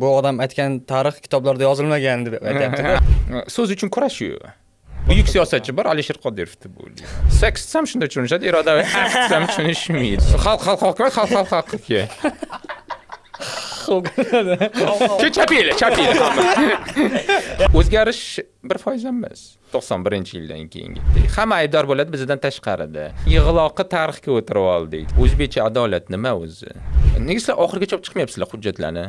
bu odam aytgan tarix kitoblarda yozilmagan deb aytyapti so'z uchun kurashyu buyuk siyosatchi bor alisher qodirovni bu saksitsa ham shunday tushunishadi iroda desam tushunishmaydi xalq xalq xalq emas xalq xalq xalq chapinglar chapeli o'zgarish bir foiz ham emas to'qson birinchi yildan keyingi hamma aybdor bo'ladi bizdan tashqarida yig'loqi tarixga o'tirib oldik o'zbekcha adolat nima o'zi nega sizlar oxirigacha olib chiqmayapsizlar hujjatlarni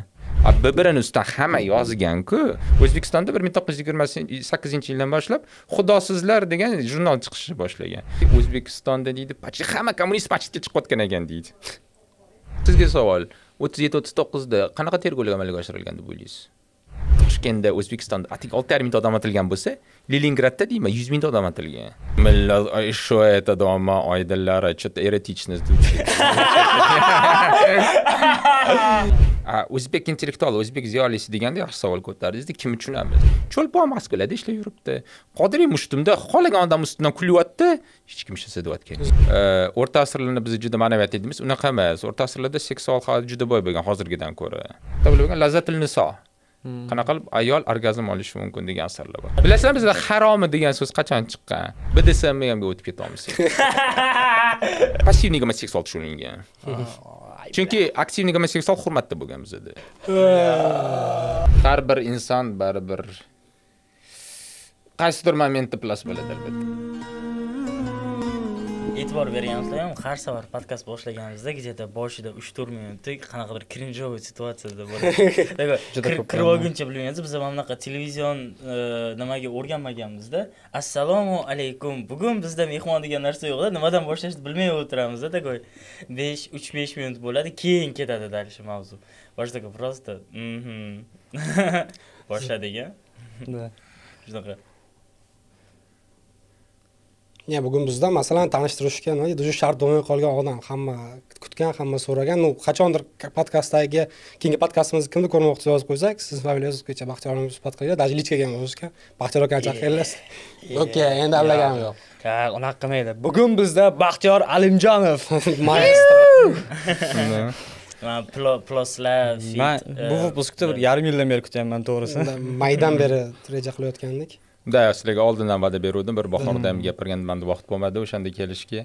bbrini ustidan hamma yozganku o'zbekistonda bir ming to'qqiz yuz yigirma sakkizinchi yildan boshlab xudosizlar degan jurnal chiqishni boshlagan o'zbekistonda deydi почти hamma kommunist почти chiqayotgan ekan deydi sizga savol o'ttiz yetti o'ttiz to'qqizda qanaqa tergovlar amalga oshirilgan deb o'ylaysiz toshkentda o'zbekistonda atigi olti yarim mingta odam otilgan bo'lsa leningradda deyman yuz mingta odam otilgan что это дома oydinlari что то эротично o'zbek intellektual o'zbek ziyolisi deganda yaxshi savol ko'tardingiz kim tushunamiz cho'lpon moskvalarda ishlab yuribdi qodiriy mushtumda xohlagan odam ustidan kulyapti hech kim hech narsa deyotgan o'rta asrlarni biz juda ma'naviyat deymiz unaqa emas o'rta asrlarda seksual juda boy bo'lgan hozirgidan ko'ra lazzatl niso Hmm. qanaqa qilib ayol orgazm olishi mumkin degan asarlar bor bilasizlar bizda haromi degan so'z qachon chiqqan bdsm hamga o'tib ketyapmiz passivniy gomoseksual tushunilgan chunki aktivniy gomoseksual hurmatda bo'lgan bizda har bir inson baribir qaysidir momentni plas bo'ladi albatta e'tibor berganimizda ham har safar podkast boshlaganimizda где то boshida uch to'rt minutlik qanaqadir krinjovый situatsiyada bo'ladi kirib olguncha bilmaymiz biz mana bunaqa televizion nimaga o'rganmaganmizda assalomu alaykum bugun bizda mehmon degan narsa yo'qda nimadan boshlashni bilmay o'tiramizda такой besh uch besh minut bo'ladi keyin ketadi дальше mavzu boshida просто boshladik a shunaqa ya bugun bizda masalan tanishtirishga juda shart bo'lmay qolgan odam hamma kutgan hamma so'ragan ну qachondir podkastdagi keyingi podkastimizni kimni ko'rmoqchi yozib qo'ysak sizni familiyangiz kecha baxtiyor suhbat qilgan даже личка kelgan o'zizga baxtiyor akani chaqirganlarsiz okey endi allaganim yo'q unaqa qilmaydi bugun bizda baxtiyor alimjonov maestro ploslar man bu выпускni e, bir yarim yildan beri kutyapman to'g'risi maydan beri reja qilayotgandik bunday sizlarga oldindan va'da beruvdim bir bahorda ham gapirgan manda vaqt bo'lmadi o'shanda kelishga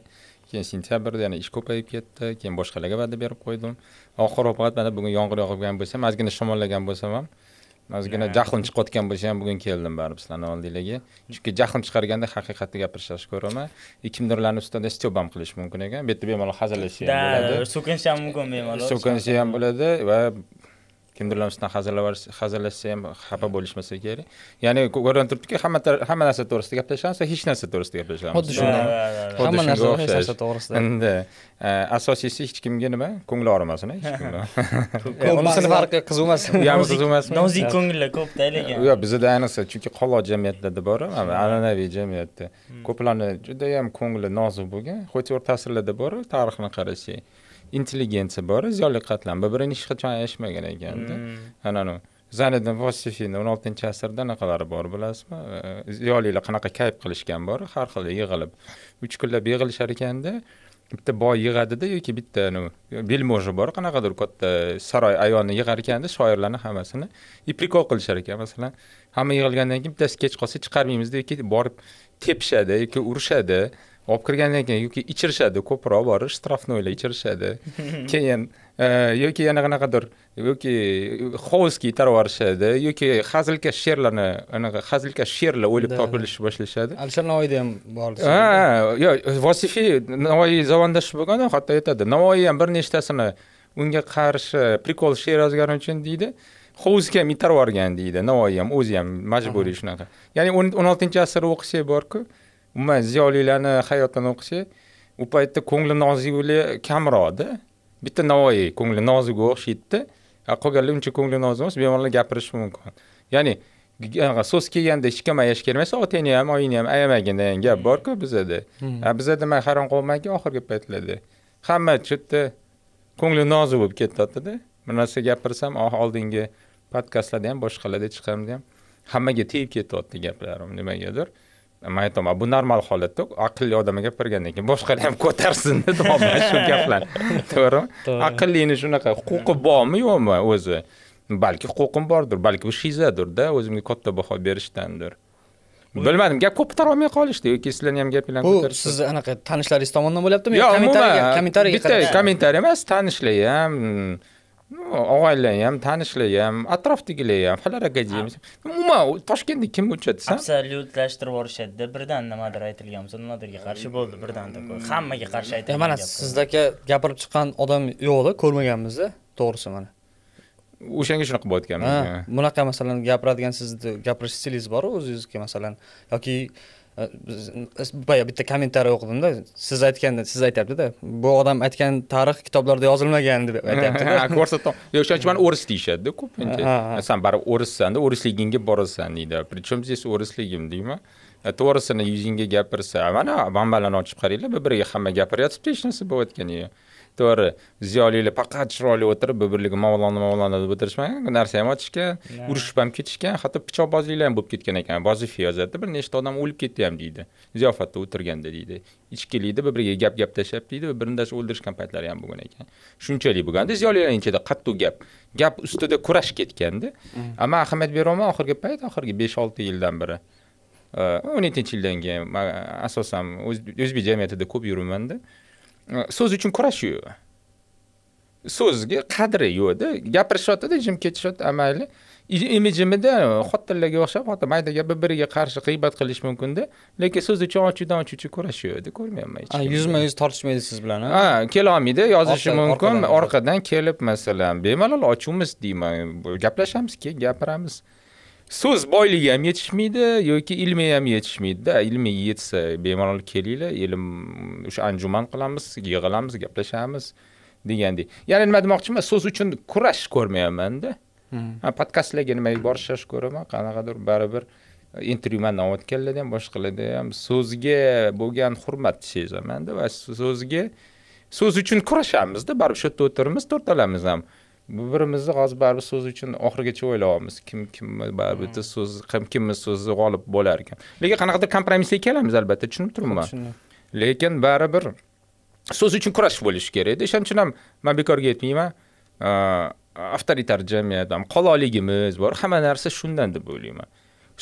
keyin sentyabrda yana ish ko'payib ketdi keyin boshqalarga va'da berib qo'ydim oxir oqibat mana bugun yomg'ir yog'gan bo'lsa ham ozgina shamollagan bo'lsam ham ozgina jahlim chiqayotgan bo'lsa ham bugun keldim baribir sizlarni oldinglarga chunki jahlim chiqarganda haqiqatni gapirish yaxshi ko'raman kimdirlarni ustidan styob ham qilish mumkin ekan bu yerda bemalol hazillashish ham bo'ladi so'kinish ham mumkin bemalol so'kinish ham bo'ladi va kimdir bilan ustidan hazillashsa ham xafa bo'lishmasa kerak ya'ni ko'rinib turibdiki hamma hamma narsa to'g'risida gaplashamiz va hech narsa to'g'risida gaplashamiz xuddi shunday hamma narsa hech narsa to'g'risida e, asosiysi hech kimga nima ko'ngli og'rimasin hech farqi qiziqmasin qiziqmasin ham nozik ko'ngillar ko'pda lekin yo'q bizada ayniqsa chunki qoloq jamiyatlarda bor an'anaviy jamiyatda hmm. ko'plarni judayam ko'ngli nozik bo'lgan хоть asrlarda bor tarixni qarasak intelligensiya mm. bor ziyoli e, qatlam bir birini hech qachon ayashmagan ekanda anavi zaniddin vosifiyni o'n oltinchi asrda anaqalari bor bilasizmi ziyolilar qanaqa kayf qilishgan bor har xil yig'ilib uch kunlab yig'ilishar ekanda bitta boy yig'adida yoki bitta belmoji bor qanaqadir katta e, saroy ayolni yig'ar ekanda shoirlarni hammasini и прикол qilishar ekan masalan hamma yig'ilgandan keyin bittasi kech qolsa chiqarmaymiz deb borib tepishadi yoki urishadi olib kirgandan keyin yoki ichirishadi ko'proq borib shtrafnoylar ichirishadi keyin e, yoki yana qanaqadir yoki hovuzga itarib yuborishadi yoki hazilkash she'rlarni anaqa hazilkash she'rlar o'ylab topilishni boshlashadi alisher navoiyda ham bor ha yo'q vosifiy navoiy zamondoshi bo'lgan hatto aytadi navoiy ham bir nechtasini unga qarshi prikol she'r yozgani uchun deydi hovuzga ham itarib yuborgan deydi navoiy ham o'zi ham majburiy shunaqa ya'ni o'n oltinchi asrni o'qisak borku umuman ziyolilarni hayotini o'qishi u paytda ko'ngli nozikular kamroqda bitta navoiy ko'ngli nozikga o'xshaydida qolganlar uncha ko'ngli nozik emas bemalol gapirishi mumkin ya'ni so'z kelganda hech kim ayash kelmasa otangni ham oyingni ham ayamagin degan gap borku hmm. bizada hmm. bizada man hayron qolmanki oxirgi paytlarda hamma yerda ko'ngli nozik bo'lib ketyaptida bir narsa gapirsam ah, oldingi podkastlarda ham boshqalarda chiqqanimda ham hammaga tegib ketyapti gaplarim nimagadir man aytaman bu normal holatda aqlli odamga gapirgandan keyin boshqalar ham ko'tarsin mana shu gaplarni to'g'rimi aqllini shunaqa huquqi bormi yo'qmi o'zi balki huquqim bordir balki bu shizadirda o'zimga katta baho berishdandir bilmadim gap ko'pitara olmay qolishdi yoki sizlarni ham gapinglarni bu sizni anaqa tanishlaringiz tomonidan bo'lyaptimi yo kommentariy bitta kommentariy emas tanishlar ham og'aylar ham tanishlar ham atrofdagilar ham halaraga deymiz umuman toshkentni kim o'chadi san absolyutlashtirib yuborishadida birdan nimadir aytilgan bo'lsa nimadirga qarshi bo'ldi birdan такой hammaga qarshi hmm. aytadi e, mana aka gapirib chiqqan odam yo'qda ko'rmaganmiz to'g'risi mana o'shanga shunaqa bo'layotgan bunaqa masalan gapiradigan sizni gapirish stilingiz boru o'zingizga masalan yoki boya bitta kommentariy o'qidimda siz aytganda siz aytyaptida bu odam aytgan tarix kitoblarda yozilmagan deb aytyaptida uchun mani o'ris deyishadida ko'pincha san baribir o'rissanda o'risligingga borasan deydi при чем здесь o'risligim deyman to'g'risini yuzingga gapirsa mana manbalarni ochib qaranglar bir biriga hamma gapiryapti hech narsa bo'layotgani yo'q to'g'ri ziyolilar faqat chiroyli o'tirib bir biriga mavlono mavlono deb o'tirishmagan narsa ham ochishgan urushib ham ketishgan hatto pichoqbozliklar ham bo'lib ketgan ekan vazifa yozadi bir nechta odam o'lib ketdi ham deydi ziyofatda o'tirganda deydi ichkilikda bir biriga gap gap tashlab deydi bir birini o'ldirishgan paytlari ham bo'lgan ekan shunchalik bo'lganda ziyolilarni ichida qattiq gap gap ustida kurash ketganda hmm. man ahamiyat beryapman oxirgi payt oxirgi besh olti yildan beri e, o'n yettinchi yildan keyin asosan o'zbek jamiyatida ko'p yuribmanda Э, so'z uchun kurashuv so'zga qadri yo'qda gapirishyaptida jim ketishyapti mayli imijimida e, xotinlarga o'xshab xotin mayda gap bir biriga qarshi g'iybat qilish mumkinda lekin so'z uchun ochuvdan ochuvchi kurashadi ko'rmayapman hech yuzma yuz tortishmaydi siz bilan ha kelolmaydi yozishi mumkin orqadan kelib masalan bemalol ochuvmiz deyman gaplashamiz keyin gapiramiz so'z boyligi ham yetishmaydi yoki ilmi ham yetishmaydida ilmi yetsa bemalol kelinglar ilm o'sha anjuman qilamiz yig'ilamiz gaplashamiz degandek ya'ni nima demoqchiman so'z uchun kurash ko'rmayapmanda hmm. podkastlarga nimaga borishash ko'raman qanaqadir baribir e, mandan olayotganlarda ham boshqalarda ham so'zga bo'lgan hurmatni sezamanda va so'zga so'z uchun kurashamizda baribir shu yerda o'tiribmiz to'rtalamiz ham bir birimizni hozir baribir so'z uchun oxirigacha o'ylayapmiz kim kimni baribir hmm. bitta so'z kim kimni so'zi g'olib bo'lar ekan lekin qanaqadir kompromissga kelamiz albatta tushunib turibman lekin baribir so'z uchun kurash bo'lishi kerakda o'shaning uchun ham man bekorga aytmayman avtoritar jamiyat ham qololigimiz bor hamma narsa shundan deb o'ylayman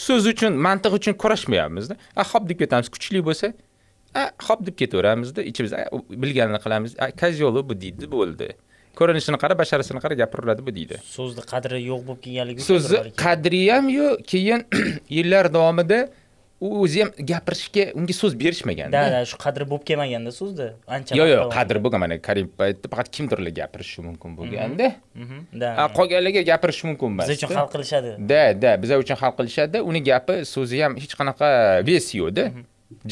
so'z uchun mantiq uchun kurashmayapmizda a hop deb ketamiz kuchli bo'lsa a hop deb ketaveramizda ichimizda bilganini qilamiz a bu deydi bo'ldi ko'rinishini qara basharasini qara gapiriladi bu deydi so'zni qadri yo'q bo'lib kelganligi so'zni qadri ham yo'q keyin yillar davomida u o'zi ham gapirishga unga so'z berishmagan да да shu qadri bo'lib kelmaganda so'zni ancha yo'q yo'q qadri bo'lgan mana karim paytda faqat kimdirlar gapirishi mumkin bo'lganda mhm, mhm, qolganlarga gapirishi mumkin emas biz uchun hal qilishadi да да bizlar uchun hal qilishadi uni gapi so'zi ham hech qanaqa vesi yo'qda mhm.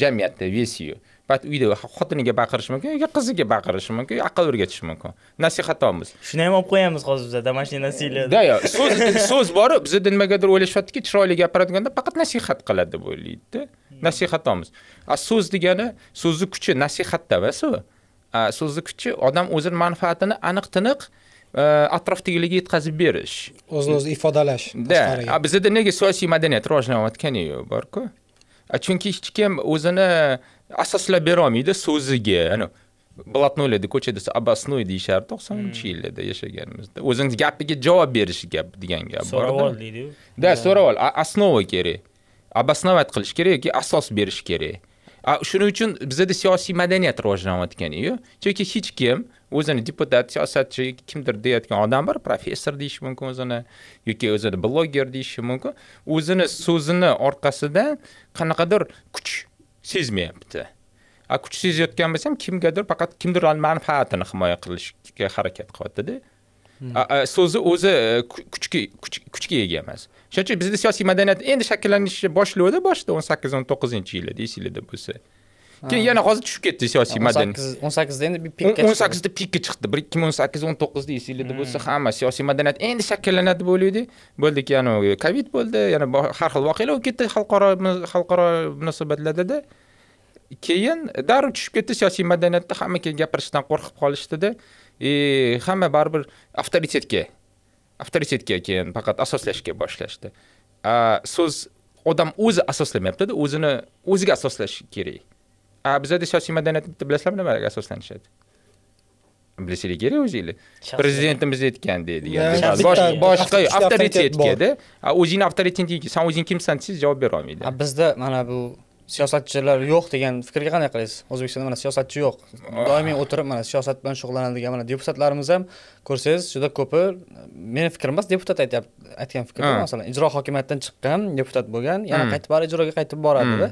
jamiyatda vesi yo'q payt uyda xotiniga baqirishi mumkin yoki qiziga baqirishi mumkin aql o'rgatishi mumkin nasihatimiz shuni ham olib qo'yamiz hozir bizada mana да yo'q so'z so'z boru bizada nimagadir o'ylashyaptiki chiroyli gapiradiganlar faqat nasihat qiladi deb o'ylaydida nasihatimiz a so'z degani so'zni kuchi nasihatda vasu so'zni kuchi odam o'zini manfaatini aniq tiniq e, atrofdagilarga yetkazib berish o'zini o'zi ifodalash да bizada nega siyosiy madaniyat rivojlanayotgani yo'q borku chunki hech kim o'zini asoslab berolmaydi so'ziga ana блатной ko'chada обосной deyishardi to'qsoninchi yillarda yashaganimizda o'zini gapiga javob berishi gap degan gap bor so'rovol deydiyu да основа kerak обосновать qilish kerak yoki asos berish kerak shuning uchun bizada siyosiy madaniyat rivojlanayotganiyu chunki hech kim o'zini deputat siyosatchi kimdir deyayotgan odam bor professor deyishi mumkin o'zini yoki o'zini bloger deyishi mumkin o'zini so'zini orqasida qanaqadir kuch sezmayapti a kuch sezayotgan bo'lsa ham kimgadir faqat kimdirlarni manfaatini himoya qilishga harakat qilyaptida hmm. so'zi o'zi e, kuchga kuchga ega emas shuning uchun bizda siyosiy madaniyat endi shakllanishi boshlovdi boshida o'n sakkiz o'n to'qqizinchi yillarda esinglarda bo'lsa keyin yana hozir tushib ketdi siyosiy madaniyat o'n sakkizda endi pikka o'n sakkizda pikka chiqdi bir ikki ming o'n sakkiz o'n to'qqizda esinglarda bo'lsa hamma siyosiy madaniyat endi shakllanadi deb o'ylaydik bo'ldik anavi covid bo'ldi yana har xil voqealar bo'lib ketdi xalqaro xalqaro munosabatlardada keyin darrov tushib ketdi siyosiy madaniyatda hamma keyin gapirishdan qo'rqib qolishdida и hamma baribir avtoritetga avtoritetga keyin faqat asoslashga boshlashdi so'z odam o'zi asoslamayaptida o'zini o'ziga asoslashi kerak bizada siyosiy madaniyatni bilasizlarmi nimaga asoslanishadi bilishingiz kerak o'zinglar prezidentimiz aytgan degan boshqa avtoritetgada o'zingni avtoritetingga san o'zing kimsan desangiz javob bera olmaydi bizda mana bu siyosatchilar yo'q degan fikrga qanday qaraysiz o'zbekistonda mana siyosatchi yo'q doimiy o'tirib mana siyosat bilan shug'ullanadigan mana deputatlarimiz ham ko'rsangiz juda ko'pi meni fikrim emas deputat aytyapti aytgan fikr masalan ijro hokimiyatdan chiqqan deputat bo'lgan yana qaytib baribir ijroga qaytib boradida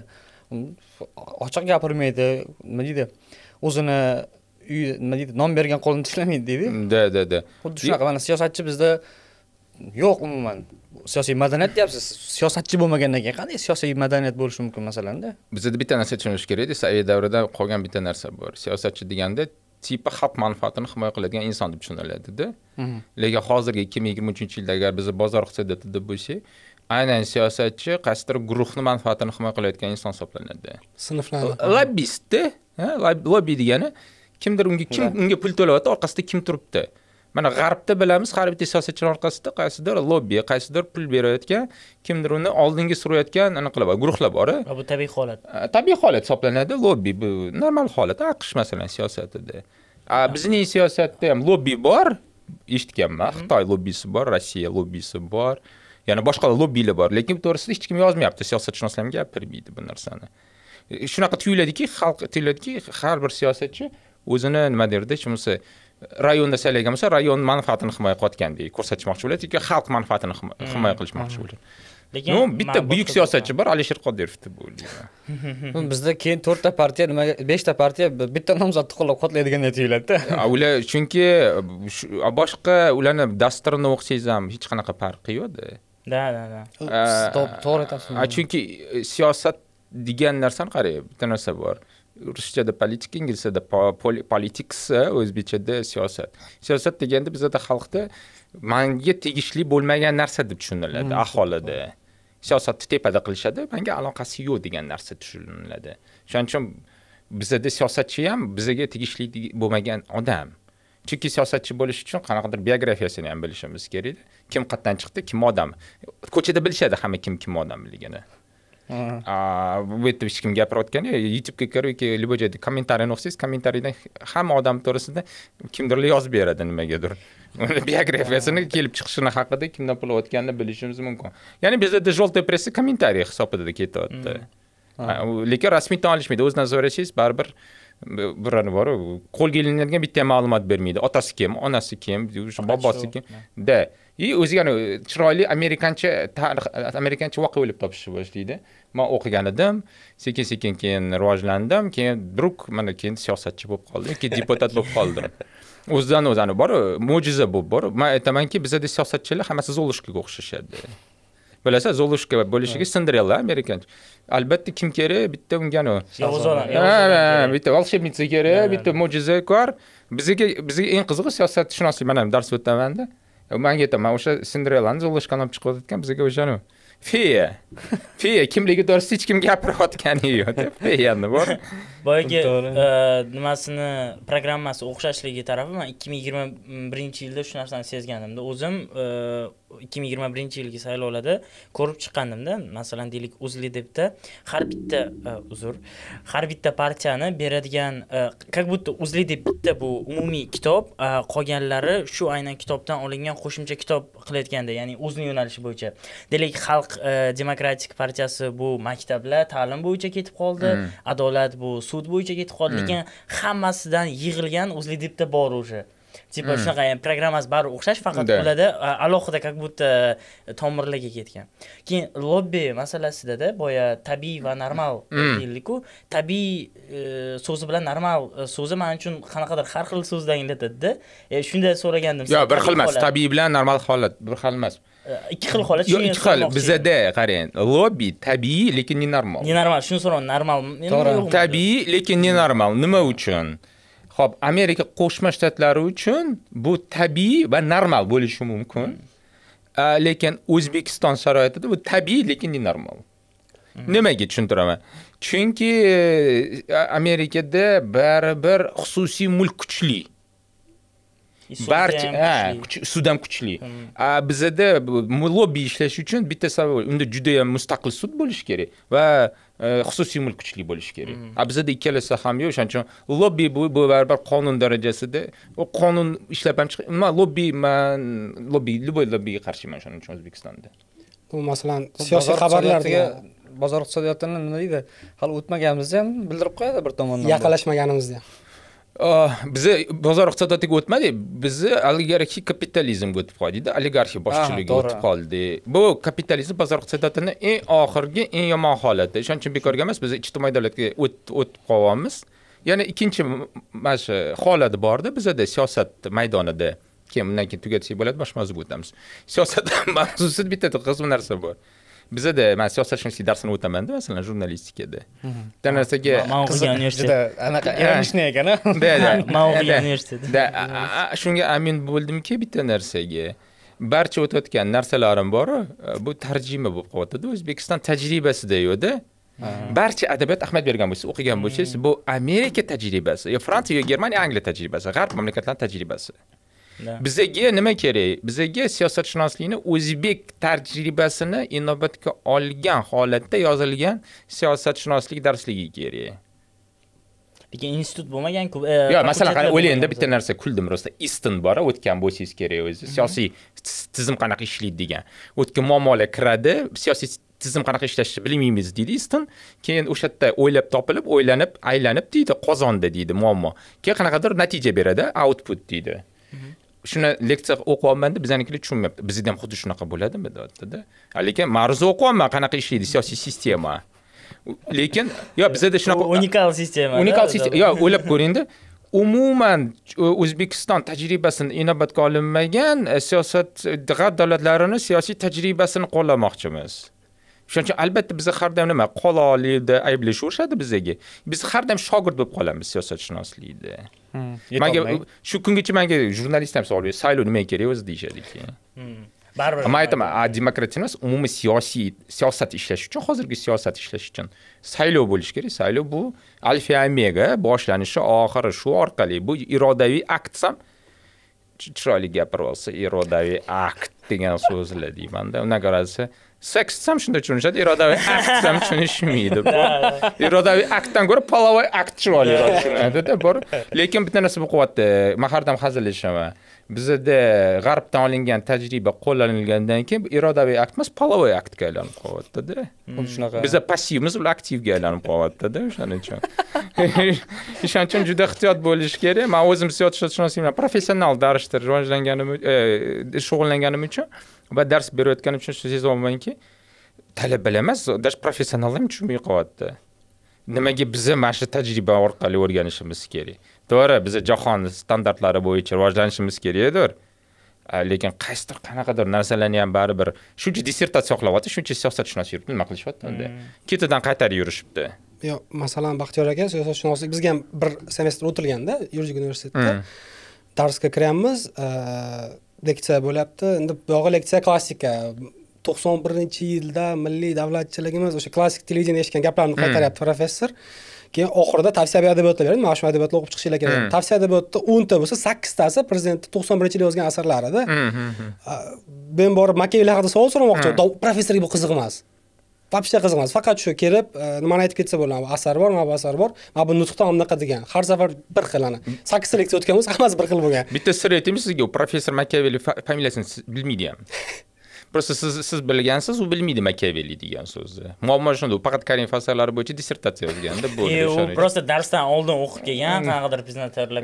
ochiq gapirmaydi nima deydi o'zini uy nima deydi nom bergan qo'lini tishlamaydi deydi да да да xuddi shunaqa mana siyosatchi bizda yo'q umuman siyosiy madaniyat deyapsiz siyosatchi bo'lmagandan keyin qanday siyosiy madaniyat bo'lishi mumkin masalanda bizada bitta narsa tushunish kerak sovet davrida qolgan bitta narsa bor siyosatchi deganda tipi xalq manfaatini himoya qiladigan inson deb tushuniladida lekin hozirgi ikki ming yigirma uchinchi yilda agar biz bozor iqtisodiyotida bo'lsak aynan siyosatchi qaysidir guruhni manfaatini himoya qilayotgan inson hisoblanadi sinflar lobbistda lobbi degani kimdir unga kim unga pul to'layapti orqasida kim turibdi mana g'arbda bilamiz har bitta siyosatchini orqasida qaysidir lobbi qaysidir pul berayotgan kimdir uni oldinga surayotgan ana qilib guruhlar bor bu tabiiy holat tabiiy holat hisoblanadi lobbi bu normal holat aqsh masalan siyosatida bizning siyosatda ham lobbi bor eshitganman xitoy lobbisi bor rossiya lobbisi bor ya'ni boshqa lobbilar bor lekin to'g'risida hech kim yozmayapti siyosatshunoslar gapirmaydi bu narsani e, shunaqa tuyuladiki xalq tuyuladiki har bir siyosatchi o'zini nima derdi hech bo'lmasa rayonda saylagan bo'lsa rayon manfaatini himoya qilayotgandek ko'rsatishmoqchi bo'ladi yoki xalq manfaatini hmm, himoya qilishmoqchi hmm. bo'ladi lekin bitta buyuk siyosatchi bor alisher qodirovni deb bizda keyin to'rtta partiya nimaga beshta partiya bitta nomzodni qo'llab quvvatlaydigandek tuyuladida ular chunki boshqa ularni dasturini o'qisangiz ham hech qanaqa farqi yo'qda да да э, стоп to'g'ri aytasiz chunki siyosat degan narsani qarang bitta narsa bor ruschada politika inglizchada politics o'zbekchada siyosat siyosat deganda bizada xalqda manga tegishli bo'lmagan narsa deb tushuniladi aholida siyosatni tepada qilishadi manga aloqasi yo'q degan narsa tushuniladi shuning uchun bizada siyosatchi ham bizaga tegishli bo'lmagan odam chunki siyosatchi bo'lish uchun qanaqadir biografiyasini ham bilishimiz kerak kim qayerdan chiqdi kim odam ko'chada bilishadi hamma kim kim odamligini hmm. bu yerda hech kim gapirayotgani youtubega yoki любой joyda kommentariyni o'qisangiz kommentariydan hamma odam to'g'risida kimdirlar yozib beradi nimagadir biografiyasini kelib chiqishini haqida kimdan pul olayotganini bilishimiz mumkin ya'ni bizda желтая pressa kommentariy hisobida ketyapti hmm. lekin rasmiy tan olishmaydi o'zidan so'rashingiz baribir birani boru qo'lga ilinadigan bitta ham ma'lumot bermaydi otasi kim onasi kim bobosi kim да и o'ziga chiroyli amerikancha tarix amerikancha voqea o'ylab topishni boshlaydi man o'qigan edim sekin sekin keyin rivojlandim keyin вдруг mana keyin siyosatchi bo'lib qoldim keyin deputat bo'lib qoldim o'zidan o'zi bor mo'jiza bo'lib bor man aytamanki bizada siyosatchilar hammasi zo'lushkaga o'xshashadi bilasiz zolushka bo'lishiga cinderella amerikan albatta kim kerak bitta unga ha bitta волшебница kerak bitta mo'jizakor bizga bizga eng qizig'i siyosatshunoslik mana dars o'tamanda manga aytaman man o'sha cinderellani zolushkani olib chiqib o'tayotgan bizga o'sha feya feya kimligi to'g'risida hech kim gapirayotgani yo'q feyani bor boyagi e, nimasini programmasi o'xshashligi tarafi man ikki ming yigirma birinchi yilda shu narsani sezgandimda o'zim ikki ming yigirma birinchi yilgi saylovlarda ko'rib chiqqandimda masalan deylik uzlidebda har bitta e, uzr har bitta partiyani beradigan e, как будто o'zlidep bitta bu umumiy kitob e, qolganlari shu aynan kitobdan olingan qo'shimcha kitob qilayotganda ya'ni o'zini yo'nalishi bo'yicha deylik xalq demokratik partiyasi bu maktablar ta'lim bo'yicha ketib qoldi mm. adolat bu sud bo'yicha ketib qoldi lekin mm. hammasidan yig'ilgan uzlidebda bor уже типа mm. shunaqa programmasi baribir o'xshash faqat ularda e, alohida как будто e, tomirlarga ketgan keyin lobbi masalasidada boya tabiiy va normal mm. Mm. deyildiku tabiiy e, so'zi bilan normal so'zi man uchun qanaqadir har xil so'zdan e, shunda so'ragandim yo'q bir xil emas tabiiy bilan normal holat bir xil emas ikki xil holat yo'q ikki xil bizada qarang lobbi tabiiy lekin nenormal nenormal shuni so'rayman normal to'g'ri tabiiy lekin nenormal nima uchun ho'p amerika qo'shma shtatlari uchun bu tabiiy va normal bo'lishi mumkin lekin o'zbekiston sharoitida bu tabiiy lekin normal hmm. nimaga tushuntiraman chunki e, amerikada baribir xususiy mulk kuchli e, barcha ha sud ham kuchli hmm. bizada lobbi ishlash uchun bitta sabab unda juda ham mustaqil sud bo'lishi kerak va xususiy mulk kuchli bo'lishi kerak. A bizda ikkalasi ham yo'q, o'shaning uchun lobbi bu bu baribir qonun darajasida u qonun ishlab ham chiqa man lobbi man lobbi любой lobbiga qarshiman shuning uchun O'zbekistonda. Bu masalan siyosiy xabarlarga bozor iqtisodiyotini nima deydi? Hali o'tmaganimizni ham bildirib qo'yadi bir tomondan. Yaqinlashmaganimizni ham. bizni bozor iqtisodiyotiga o'tmadi bizni oligarxik kapitalizmga o'tib qoldikda oligarxiya boshchiligiga o'tib qoldi bu kapitalizm bozor iqtisodiyotini eng oxirgi eng yomon holati shuning uchun bekorga emas biz ijtimoiy davlatga o'tib qolganmiz yana ikkinchi mana shu holati borda bizada siyosat maydonida keyin bundan keyin tugatsak bo'ladi boshqa mavzuga o'tamiz siyosat mavzusida bitta qiziq narsa bor bizada mana siyosatshunoslik darsini otaman masalan jurnalistikada bitta narsaga man o'qigan universitetda anaqa iranishniy ekan man o'qigan universitetda shunga amin bo'ldimki bitta narsaga barcha o'tayotgan narsalarim bor e, bu tarjima bo'lib qolyaptida o'zbekiston tajribasidayuda barcha adabiyot ahmad bergan bo'lsangiz o'qigan bo'lsangiz bu amerika tajribasi yo fransiya yo germaniya angliya tajribasi g'arb mamlakatlari tajribasi bizaga nima kerak bizaga siyosatshunoslikni o'zbek tajribasini inobatga olgan holatda yozilgan siyosatshunoslik darsligi kerak lekin institut bo'lmaganku e, yo'q masalan o'ylang endi bitta narsa kuldim rosta istin bor o'tgan bo'lsangiz kerak o'zi mm-hmm. siyosiy tizim qanaqa ishlaydi degan o'tgan muammolar kiradi siyosiy tizim qanaqa ishlashini bilmaymiz deydi istin keyin o'sha yerda o'ylab topilib o'ylanib aylanib deydi qozonda deydi muammo keyin qanaqadir natija beradi output deydi shuni leksiya o'qiyapmanda bizanikilar tushunmayapti bizda ham xuddi shunaqa bo'ladimi deyaptida lekin ma'ruza o'qiyapman qanaqa ishlaydi siyosiy sistema lekin yo bizada shunaqa unikal sistema unikal sistema yo o'ylab ko'ringda umuman o'zbekiston tajribasini inobatga olinmagan e, siyosat g'arb davlatlarini siyosiy tajribasini qo'llamoqchimiz shuning uchun albatta biza har doim nima qololik deb ayblashaverishadi bizaga biz har doim shogird bo'lib qolamiz siyosatshunoslikda Hmm. manga shu kungacha manga jurnalist ham savol berdi saylov nimaga hmm. kerak o'zi keyin baribir man aytaman demokratiya emas umumiy siyosiy siyosat ishlash uchun hozirgi siyosat ishlash uchun saylov bo'lishi kerak saylov bu alfa omega boshlanishi oxiri shu orqali bu irodaviy akt ham chiroyli gapirib olsa irodaviy akt degan so'zlar deymanda unaqa qarasa seks ham shunday tushunishadi irodaviy akt ham tushunishmaydi irodaviy aktdan ko'ra palovoy akt chiroyliroq tushunadida bor lekin bitta narsa bo'qyapti man har doim hazillashaman bizada g'arbdan olingan tajriba qo'llanilgandan keyin irodaviy akt emas половой aktga aylanib qolyaptida hmm. xuddi shunaqa biza passivimiz ular aktivga aylanib qolyaptida o'shaning uchun o'shaning uchun juda ehtiyot bo'lish kerak man o'zim siyosatshunoslik bilan professional darsda rivojlanganim e, shug'ullanganim uchun va dars berayotganim uchun sezyapmanki talabalar emas даже professionallar ham tushunmay qolyapti nimaga biza mana shu tajriba orqali o'rganishimiz kerak to'g'ri biza jahon standartlari bo'yicha rivojlanishimiz kerakdir lekin qaysidir qanaqadir narsalarni ham baribir shuncha dissertatsiya oqlayapti shuncha siyosatshunos yurib nima qilishyapti unda hmm. ketidan qaytarib yurishibdi yo'q masalan baxtiyor aka siyosatshunoslik bizga ham bir semestr o'tilganda yuridik universitetda hmm. darsga kiryapmiz leksiya bo'lyapti endi buyog'i leksiya klassika to'qson birinchi yilda milliy davlatchiligimiz o'sha klassik televideniye eshitgan gaplarni hmm. qaytaryapti professor keyin oxirida tavsiyaviy adabiyotlar beradi mana shu adabiyotlar o'qib chiqishinglar kerak hmm. tavsiya adabiyotda o'nta bo'lsa sakkiztasi prezidentni to'qson birinchi yili yozgan asarlarida hmm, hmm, men borib makeyevlar haqida savol so'ramoqchi professorga bu qiziq emas вообще qiziq emas faqat shu kelib e, nimani aytib ketsa bo'ladi asar bor mana bu asar bor mana bu nutqda mana bunaqa degan har safar bir xil ana sakkizta leksiya o'tgan bo'lsa hammasi bir xil bo'lgan bitta sir aytaymi sizga u professor makaveli familiyasini bilmaydi ham просто siz siz bilgansiz u bilmaydi makiaveliy деген сөзді муамма шунда u faqat карим fasllari бойынша диссертация yozganda bu e, u просто darsdan oldin o'qib kelgan mm. qanaqadir bizni tayyorlab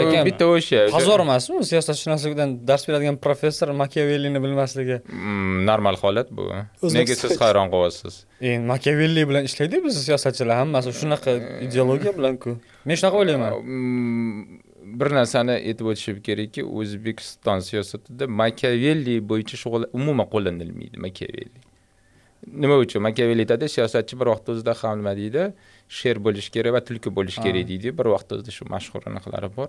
lekin bitta o'sha hazor emasmi siyasatshunoslikdan dars beradigan professor makiavelini bilmasligi mm, normal holat bu nega siz hayron qolyapsiz endi makiavelli bilan ishlaydi bizni siyosatchilar hammasi shunaqa mm. ideologiya bilanku men shunaqa o'ylayman bir narsani aytib o'tishim kerakki o'zbekiston siyosatida makiavelli bo'yicha shug'ul umuman qo'llanilmaydi makiavelli nima uchun makiavelli aytadi siyosatchi bir vaqt o'zida ham nima deydi sher bo'lishi kerak va tulki bo'lishi kerak deydi bir vaqt o'zida shu mashhur anaqalari bor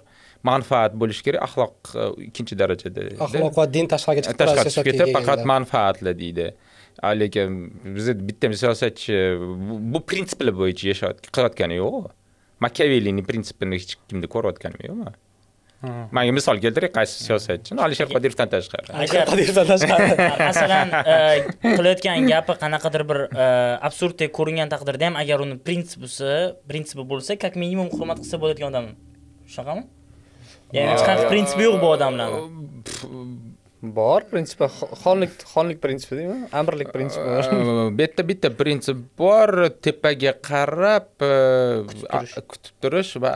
manfaat bo'lishi kerak axloq e, ikkinchi darajada axloq va din tashqariga chiqib tashqari chiqib ketib faqat manfaatli deydi lekin bizni bitta siyosatchi bu prinsiplar bo'yicha yashayotgani yo'q makiavelini prinsipini hech kimni ko'rayotganim man manga misol keltiring qaysi siyosatchi alisher qodirovdan tashqari alisher qodirovdan tashqari masalan qilayotgan e, gapi qanaqadir bir e, absurddek ko'ringan taqdirda ham agar uni prinsipisi prinsipi bo'lsa как minimum hurmat qilsa bo'ladigan odam shunaqami ya'ni hech qanaqa prinsipi yo'q bu odamlarni e, bor prinsipi xonlik xonlik prinsipi deymi amirlik prinsipi bor bu yerda bitta prinsip bor tepaga qarab e, kutib turish va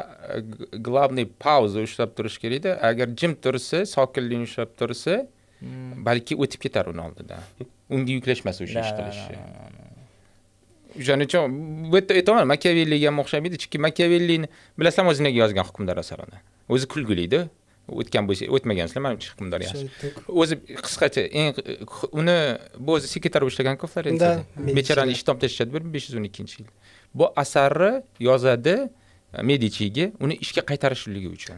главный e, pauza ushlab turish kerakda agar jim tursa sokinlik ushlab tursa hmm. balki o'tib ketar uni oldidan unga yuklashmas o'sha ish qilishni o'shaning uchun bu yerda aytaman makiavelliga ham o'xshamaydi chunki makiavellini bilasanmi o'zi nega yozgan hukmdor asarini o'zi kulgilida o'tgan bo'lsa o'tmagansiz manimcha hukmdor yaxshi o'zi qisqacha eng uni bu o'zi sekretar ishlagan florensiyada bechorani ishdan tashlashadi bir ming besh yuz o'n ikkinchi yil bu asarni yozadi e, medichiga uni ishga qaytarishligi uchun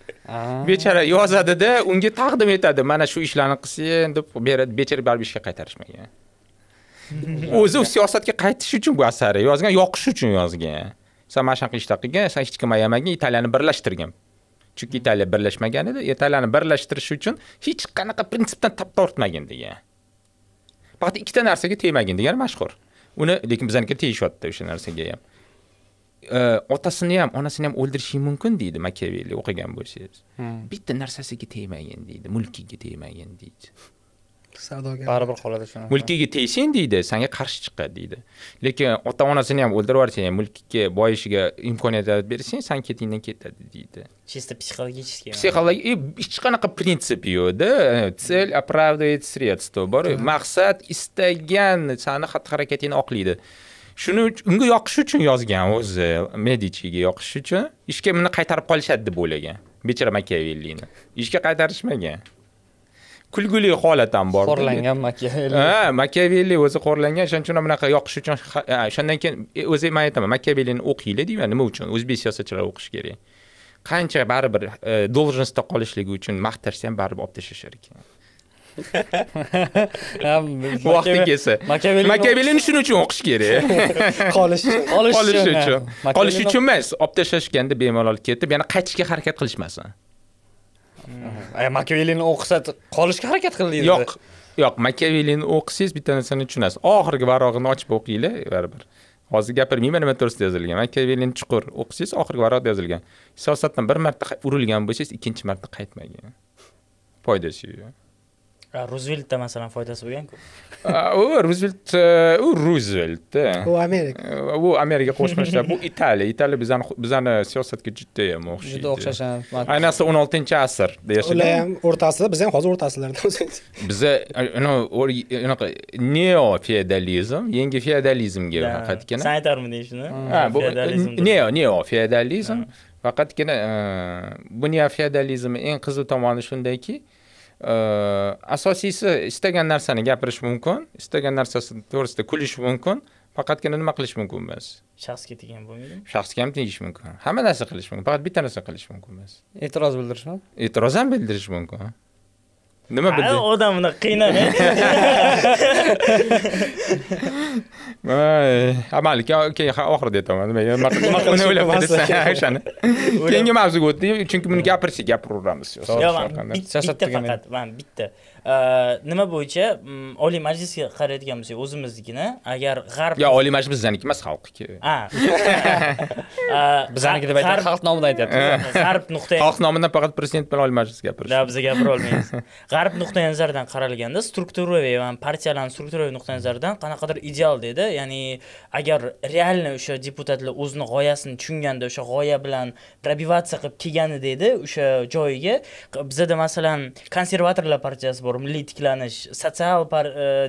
bechora yozadida unga taqdim etadi mana shu ishlarni qilsin deb beradi bechora baribir ishga qaytarishmagan o'zi siyosatga qaytish uchun bu asarni yozgan yoqish uchun yozgan san mana shunaqa ishlar qilgan san hech kim ayamagan italiyani birlashtirgan chunki italiya birlashmagan edi italiyani birlashtirish uchun hech qanaqa prinsipdan tap tortmagin degan faqat ikkita narsaga tegmagin degan mashhur uni lekin bizaniki tegishyapti o'sha narsaga ham otasini ham onasini ham o'ldirishi mumkin deydi makiavelli o'qigan bo'lsangiz hmm. bitta narsasiga tegmagin deydi mulkiga tegmagin deydi savdogar baribir qoladi shunaqa mulkiga tegsang deydi sanga qarshi chiqadi deydi lekin ota onasini ham o'ldirib yuborsang mulkka boyishiga imkoniyat yaratib bersang san ketingdan ketadi deydi чисто психологически psixologi hech qanaqa prinsipi yo'qda цель оправдывает средства bor maqsad istagan sani xatti harakatingni oqlaydi shuni unga yoqish uchun yozgan o'zi medichiga yoqish uchun ishga buni qaytarib qolishadi deb o'ylagan bechora makiavellini ishga qaytarishmagan kulgili holat ham bor xo'rlangan makiavelli ha makiavelli o'zi xo'rlangan shuning uchun bunaqa yoqish uchun o'shandan keyin e, o'zi man aytaman makiavellini o'qinglar deyman nima uchun o'zbek siyosatchilari o'qishi kerak qancha baribir e, должностьda qolishligi uchun maqtashsa ham baribir olib tashlashar ekan vaqti kelsa makiavelini shuning uchun o'qish kerak qolish qolish uchun qolish uchun emas olib tashlashganda bemalol ketib yana qaytishga harakat qilishmasin makavelini o'qisa qolishga harakat qilinglar yo'q yo'q makavelini o'qisangiz bitta narsani tushunasiz oxirgi varog'ini ochib o'qinglar baribir hozir gapirmayman nima to'g'risida yozilgan makiavelin chuqur o'qisangiz oxirgi varoqda yozilgan siyosatdan bir marta urilgan bo'lsangiz ikkinchi marta qaytmagan foydasi yo'q ruzveltda masalan foydasi bo'lganku u ruzvelt u ruzveltda u amerika u amerika qo'shma shtat bu italiya italiya bizani bizani siyosatga judayam o'xshaydi juda o'xshashadi ayniqsa o'n oltinchi asrda yashagan ular ham o'rtasida biz ham hozir o'rtasilarda biza anaqa neo feodalizm yangi feodalizmga faqatgina san aytarmiding shuni neo neo feodalizm faqatgina bu neo feodalizmni eng qiziq tomoni shundaki Э, asosiysi istagan narsani gapirish mumkin istagan narsasi to'g'risida kulish mumkin faqatgina nima qilish mumkin emas shaxsga tegan bo'lmaydimi shaxsga ham tegish mumkin hamma narsa qilish mumkin faqat bitta narsa qilish mumkin emas e'tiroz bildirishmi e'tiroz ham bildirish mumkin nima bildi odam bunaqa qiynaqa amaliki keyin oxirida aytaman nimaga nima o'ylab o'shani keyingi mavzuga o'tdik chunki buni gapirsak gapiraveramiz yo'q bitta faqat man bitta äh, nima bo'yicha mm, oliy majlisga qaraydigan bo'lsak o'zimiznikini agar g'arb yo'q oliy majlis bizaniki emas xalqniki äh, bizaniki deb aytadi xalq nomidan aytyapti g'arb nuqtai xalq nomidan faqat prezident bilan oliy majlis gapirish biza gapira olmaymiz g'arb nuqtai nazaridan qaralganda strukturaviy va partiyalarni strukturaviy nuqtai nazaridan qanaqadir ideal ideal dedi ya'ni agar реально o'sha deputatlar o'zini g'oyasini tushunganda o'sha g'oya bilan пробиваться qilib kelganida edi o'sha joyiga bizada masalan konservatorlar partiyasi bor milliy tiklanish sotsial e,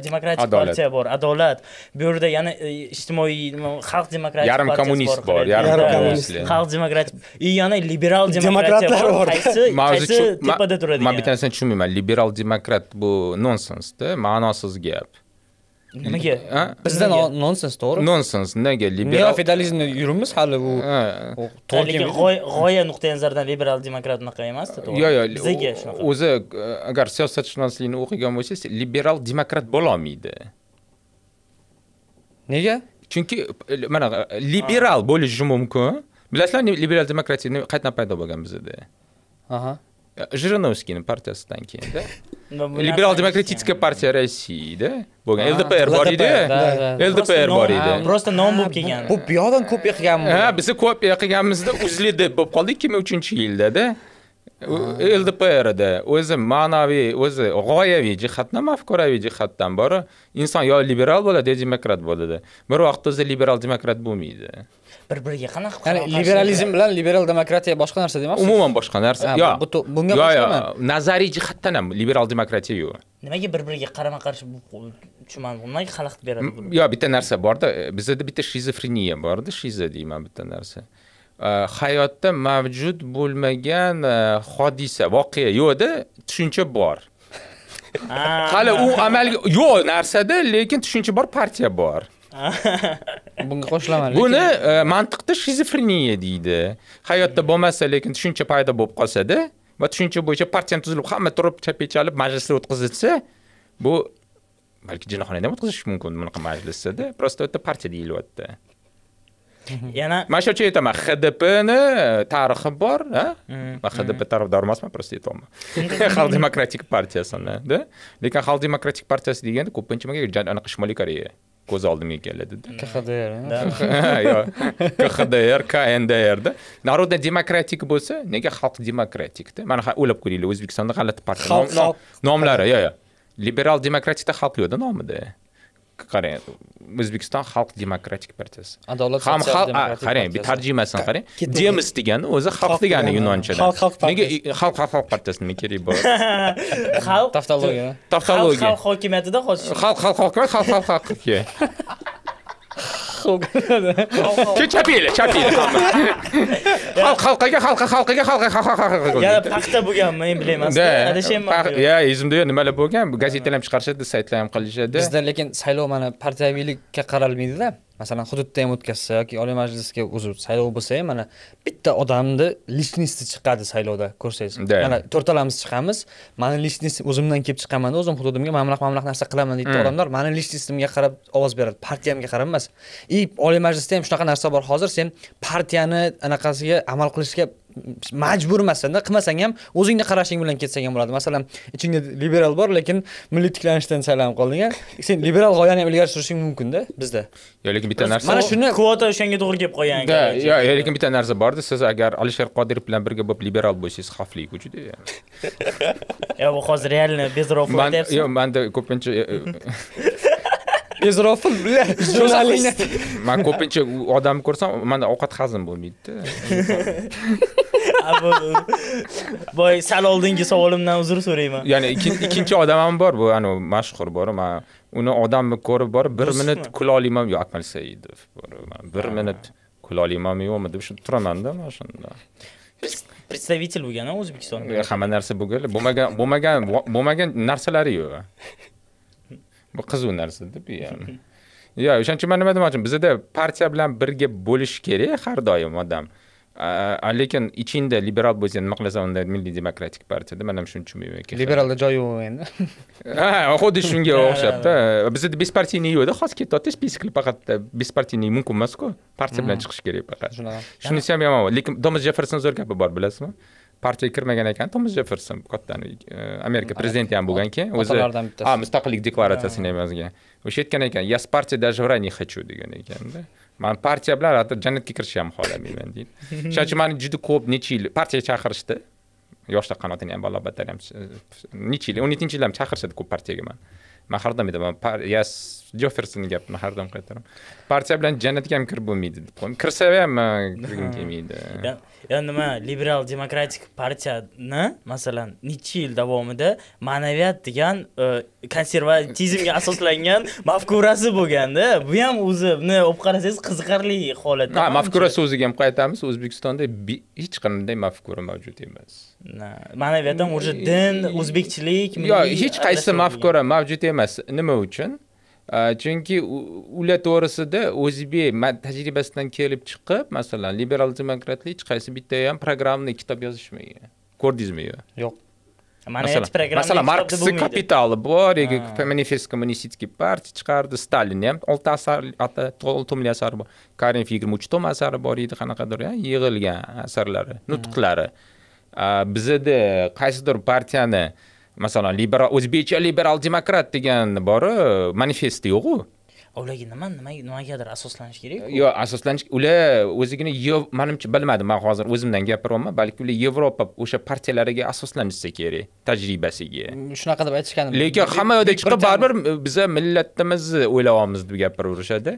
demokratik partiya bor adolat bu yerda yana e, ijtimoiy xalq demokratik yarim kommunist bor yarim kommunist xalq demokratik и yana liberal demokratlar bor qaysi qaysi tepada turadi man bittasini tushunmayman liberal demokrat bu nonsensda ma'nosiz gap nimaga bizda nonsens to'g'ri nonsens nega liberal feodalizmda yuribmiz hali u g'oya nuqtai nazaridan liberal demokrat unaqa emasda to'g'ri yo'q yo'q bizaga shunaqa o'zi agar siyosatshunoslikni o'qigan bo'lsangiz liberal demokrat bo'lolmaydi nega chunki mana liberal bo'lishi mumkin bilasizlarmi liberal demokratiya qachon paydo bo'lgan bizda aha jirinovskiyni partiyasidan keyinda liberal demokratическая partiya rossiyada bo'lgan ldpr bor edi ldpr bor edi просто nom bo'lib kelgan bu buyoqdan kopiya qilganmi ha biz kopiya qilganmizda uzli deb bo'lib qoldi ikki ming uchinchi ldprda o'zi ma'naviy o'zi g'oyaviy jihatdan mafkuraviy jihatdan bora inson yo liberal bo'ladi yo demokrat bo'ladi bir vaqtda o'zi liberal demokrat bo'lmaydi bir biriga qanaqa ya'ni liberalizm bilan liberal demokratiya boshqa narsa demoqchi umuman boshqa narsa yo'q bunga yo'q nazariy jihatdan ham liberal demokratiya yo'q nimaga bir biriga qarama qarshi tushunmadim nimaga xalaqit beradi yo'q bitta narsa borda e, bizada bitta shizofreniya borda shiza deyman bitta narsa Э, hayotda mavjud bo'lmagan э, hodisa voqea yo'qda tushuncha bor hali u amalga yo'q narsada lekin tushuncha bor partiya bor bunga qo'shilaman buni e, mantiqda shizofreniya deydi hayotda bo'lmasa lekin tushuncha paydo bo'lib qolsada va tushuncha bo'yicha partiya tuzilib hamma turib chalib majlislar o'tkazilsa bu balki jinnixonada ham o'tkazish mumkin bunaqa majlisda просто это partiya deyilyapti yana mana shu yerga aytaman hdpni tarixi bor man hdp tarafdori emasman просто aytyapman xalq demokratik partiyasini lekin xalq demokratik partiyasi deganda ko'pincha menga anaqa shimoliy koreya ko'z oldimga keladida kxdr yo'q kxdr kndrda народный demokratik bo'lsa nega xalq demokratikda mana o'ylab ko'ringlar o'zbekistonda g'alati partiya nomlari yo'q yo'q liberal demokratikda xalq yo'qda nomida qarang o'zbekiston xalq demokratik partiyasi adolat ham qarang bir tarjimasini qarang demis degani o'zi xalq degani yunonchada nega xalq xalq xalq partiyasi nima kerak bor xalq taftologiya taftologiya xalq hokimiyatida xalq xalq hokimiyat xalq xalq xalq chapeli xalqqa, xalqqa, xalqqa, xalqqa, halqa yana paxta bo'lgan men bilmasda adashayapman yo izmda yo'q nimalar bo'lgan gazetalar ham chiqarishadi saytlar ham qilishadi bizda lekin saylov mana partiyaviylikka qaralmaydida masalan hududda ham o'tkazsa yoki oliy majlisga uzr saylov bo'lsa ham mana bitta odamni личностi chiqadi saylovda ko'rsangiz mana to'rtalamiz chiqamiz mani личность o'zimdan kelib chiqamanda o'zim hududimga mana bunaqa narsa qilaman deydi hmm. odamlar mani личностimga qarab ovoz beradi partiyamga qarab emas и oliy majlisda ham shunaqa narsa bor hozir sen partiyani anaqasiga amal qilishga majbur qilmasang ham o'zingni qarashing bilan ketsang ham bo'ladi masalan ichingda liberal bor lekin milliy tiklanishdan saylanib qolding sen liberal g'oyani ham ilgari surishing mumkinda bizda yo lekin bitta narsa mana shuni kvota o'shanga to'g'ri kelib qolgan yo lekin bitta narsa borda siz agar alisher qodirov bilan birga bo'lib liberal bo'lsangiz xavfli juda yo bu hozir реально bezrov deyapsiz yo'q manda ko'pincha jurnalist man ko'pincha odamni ko'rsam manda ovqat hazm bo'lmaydida boy sal oldingi savolimdan uzr so'rayman ya'ni ikkinchi odam ham bor bu anavi mashhur bor man uni odamni ko'rib borib bir minut kula olamanmi yo akmal saidov bir minut kula olamanmi yo'qmi deb shu turamanda men shunda представитель bo'lgan o'zbekistonda hamma narsa bo'lgan bo'lmagan bo'lmagan bo'lmagan narsalari yo'q bu qiziq narsada bu ham yo'q o'shaning uchun man nima demoqchiman bizada partiya bilan birga bo'lishi kerak har doim odam a lekin ichingda liberal bo'lsa nima qilasan unda milliy demokratik partiyada man ham shuni tushunmayman liberalni liberalda joyi yo'q endi ha xuddi shunga o'xshabda bizada беспартийный yo'qda hozir ketyapti список faqat беспартийный e, mumkin emasku partiya bilan hmm. chiqish kerak faqat shunisi ham yomon lekin tomas jefferson zo'r gapi bor bilasizmi partiyaga kirmagan ekan tomas jefferson kattani e, amerika prezidenti ham bo'lgan keyin o'zi ha mustaqillik deklaratsiyasini ham yozgan o'sha aytgan ekan я с партией даже врать не хочу degan ekanda man partiya bilan hatto jannatga kirishni ham xohlamayman deydi o'shaning uchun mani juda ko'p necha yil partiyaga chaqirishdi yoshlar qanotini ham ballobatlar ham necha yil o'n yettinchi yildan ham chaqirishadi ko'p partiyaga mani man har doim aytaman yes jofersonni gapini har doim qaytaraman partiya bilan jannatga ham kirib bo'lmaydi deb qo'yim kirsa ham kirgim kelmaydi endi nima liberal demokratik partiyani masalan necha yil davomida ma'naviyat degan e, konservatizmga asoslangan mafkurasi bo'lganda bu ham o'zi o'zini olib qarasangiz qiziqarli holat ha mafkura so'ziga ham qaytamiz o'zbekistonda hech qanday mafkura mavjud emas ma'naviyatdan уже din o'zbekchilik yo'q hech qaysi mafkura mavjud emas nima uchun chunki ular to'g'risida o'zbek tajribasidan kelib chiqib masalan liberal demokratlar hech qaysi bitta ham programmaный kitob yozishmagan ko'rdingizmi yo'q masalan marksni kapitali bor manifest kommunistik partiya chiqardi stalinni ham olti asar tomli asari bor karinov yigirma uch tom asari bor edi qanaqadir yig'ilgan asarlari nutqlari bizada qaysidir partiyani masalan liberal o'zbekcha liberal demokrat degan bori manifesti yoq ularga nima nima nimagadir asoslanish kerak yo'q asoslanish ular o'zigini manimcha bilmadim man hozir o'zimdan gapiryapman balki ular yevropa o'sha partiyalariga asoslanishsa kerak tajribasiga shunaqa deb aytishgan lekin hamma yoqda chiqib baribir biza millatimizni o'ylayapmiz deb gapiraverishadi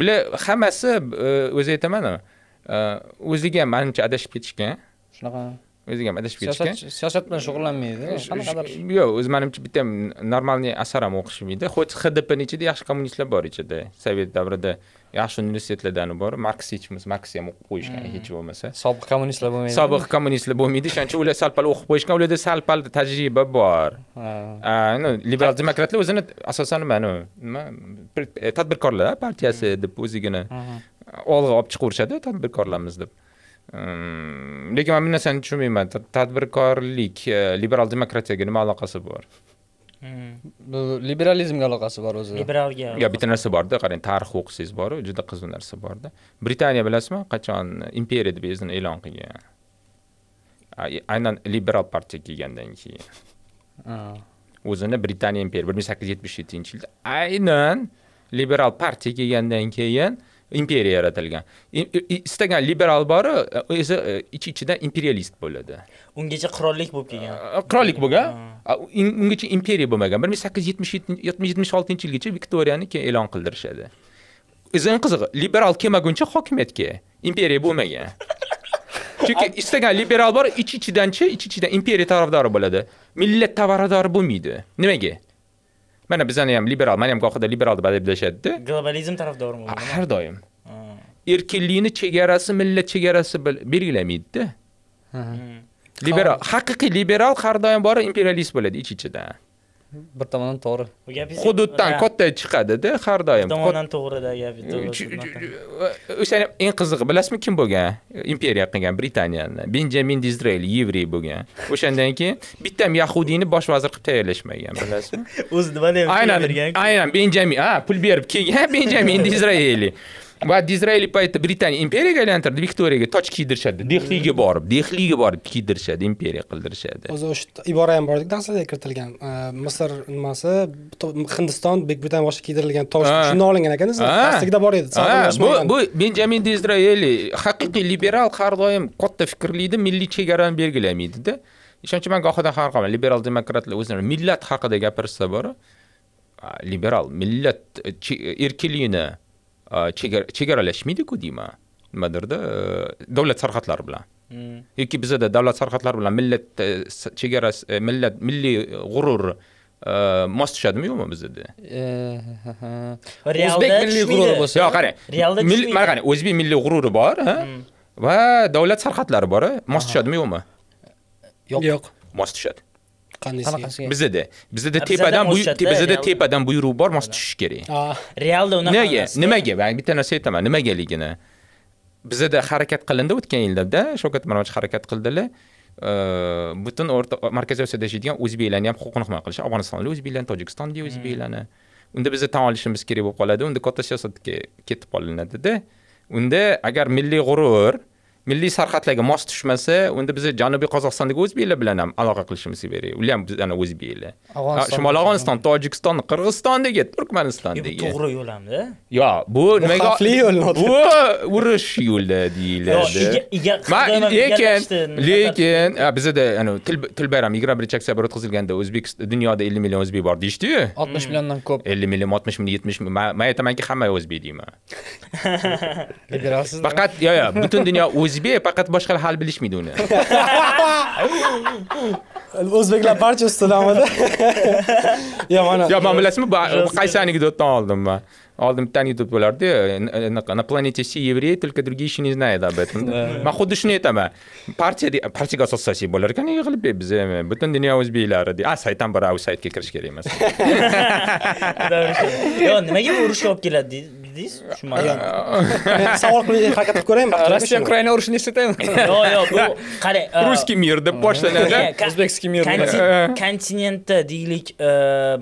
bular hammasi e, o'zi aytamanu e, o'ziga manimcha adashib ketishgan shunaqa o'ziga ham adashib ketishgan siyosat bilan shug'ullanmaydi qanaqadir yo'q o'zi manimcha bitta ham normalniy asar ham o'qishmaydi хоть hdpni ichida yaxshi kommunistlar bor ichida sovet davrida yaxshi universitetlardan bor marksizmiz marks ham o'qib qo'yishgan hech hmm. bo'lmasa sobiq kommunistlar bo'lmaydi sobiq kommunistlar bo'lmaydi o'shaning uchun ular sal pal o'qib qo'yishgan ularda sal pal tajriba bor liberal demokratlar o'zini asosan nima nima e, tadbirkorlar partiyasi hmm. deb o'zigini olg'a olib chiqaverishadi tadbirkorlarmiz deb lekin man bu narsani tushunmayman tadbirkorlik liberal demokratiyaga nima aloqasi bor bu liberalizmga aloqasi bor o'zi liberalga yo bitta narsa borda qarang tarix o'qisangiz boru juda qiziq narsa borda britaniya bilasizmi qachon imperiya deb o'zini e'lon qilgan aynan liberal partiya kelgandan keyin o'zini britaniya imperiya bir ming sakkiz yuz yetmish yettinchi yilda aynan liberal partiya kelgandan keyin imperiya yaratilgan istagan liberal bori e, o'zi e, ichi ichida imperialist bo'ladi ungacha qirollik bo'lib kelgan qirollik bo'lgan ungacha imperiya bo'lmagan bir ming sakkiz yuz yetmish yetmish yetmish oltinchi yilgacha viktoriyani keyin e'lon qildirishadi o'zi eng qizig'i liberal kelmaguncha hokimiyatga imperiya bo'lmagan chunki istagan liberal bor ichi ichidanchi ichi ichidan imperiya tarafdori bo'ladi millat tavaradori bo'lmaydi nimaga mana bizani ham liberal mani ham gohida liberal deb adablashadida globalizm tarafdorimi har doim erkinlikni chegarasi millat chegarasi belgilamaydida hmm. liberal haqiqiy liberal har doim bora imperialist bo'ladi ich ichidan bir tomondan to'g'ri hududdan katta chiqadida har doim bir tomondan to'g'rida o'shani eng qizig'i bilasizmi kim bo'lgan imperiya qilgan britaniyani benjamin dizreyl yevriy bo'lgan o'shandan keyin bitta ham yahudiyni bosh vazir qilib tayyorlashmagan bilasizmi o'zi nima deb aynan aynan benjamin ha pul berib kelgan benjamin dizreyli va dizrayli paytda britaniya imperiyaga aylantirdi viktoriyaga toj kiydirishadi dehliga borib dehliga borib kiydirishadi imperiya qildirishadi o'zi o'sha ibora ham edi darslarga kiritilgan e, misr nimasi hindiston buyuk britaniya boshqa kiydirilgan toj shundan olingan ekan darsligida bor edi bu bu benjamin dizrayeli haqiqiy liberal har doim katta fikrliydi milliy chegarani belgilamaydida ishonchi man gohidan har qilaman liberal demokratlar o'zini millat haqida gapirishsa bora liberal millat e, erkinligini chegaralashmaydiku deyman nimadirda davlat sarhadlari bilan yoki bizada davlat sarhadlari bilan millat chegarasi millat milliy g'urur mos tushadimi yo'qmi bizada o'zbek milliy g'ururi bo'lsa yo'q qarang realda mana qarang o'zbek milliy g'ururi bor va davlat sarhadlari bor mos tushadimi yo'qmi yo'q yo'q mos tushadi qanday bizada bizada tepadan bizada tepadan buyruq bor mos tushish kerak realda unaqa nega nimaga man bitta narsa aytaman nimagaligini bizada harakat qilindi o'tgan yillarda shavkat miromonovich harakat qildilar butun o'rta markaziy osiyoda yashaydigan o'zbeklarni ham huquqini himoya qilish afg'onistonli o'zbeklarni tojikistondagi o'zbeklarni hmm. unda biza tan olishimiz kerak bo'lib qoladi unda katta siyosatga ketib qolinadida unda agar milliy g'urur milliy sarhadlarga mos tushmasa unda biz janubiy qozog'istondagi o'zbeklar bilan ham aloqa qilishimiz kerak ular ham bizani o'zbeklar shimoliy afg'oniston tojikiston qirg'izistondagi turkmanistondagi e, to'g'ri yo'l hamda yo'q bu nimaga xavfli yo'l bu urush yo'li deyiladi lekin lekin bizada til bayrami yigirma birinchi oktyabr o'tkazilganda o'zbekiston dunyoda ellik million o'zbek bor deyishdiyu oltmish hmm. milliondan ko'p ellik million oltmish ming yetmish ming man aytamanki hamma o'zbek deyman faqat yo'q yo'q butun dunyo o'zbek faqat boshqalar hali bilishmaydi uni o'zbeklar barcha tilamida yo mana yo man bilasizmi qaysi anekdotdan oldim man oldin bitta anekdot bo'lardi на планете все евреи только другие еще не знают об этом man xuddi shuni aytaman partiya partiyaga asosiy bo'lar ekan yig'ilib biz butun dunyo o'zbeklari a saytdan bir saytga kirish kerak emas yo nimaga urushga olib keladi dedingiz tushunmadim savol qilib harakat qilib ko'raymi rossiya ukraina urushini eslataymi yo'q yo'q bu qarang русский мир deb boshlanadi o'zbekский мир kontinentda deylik eh,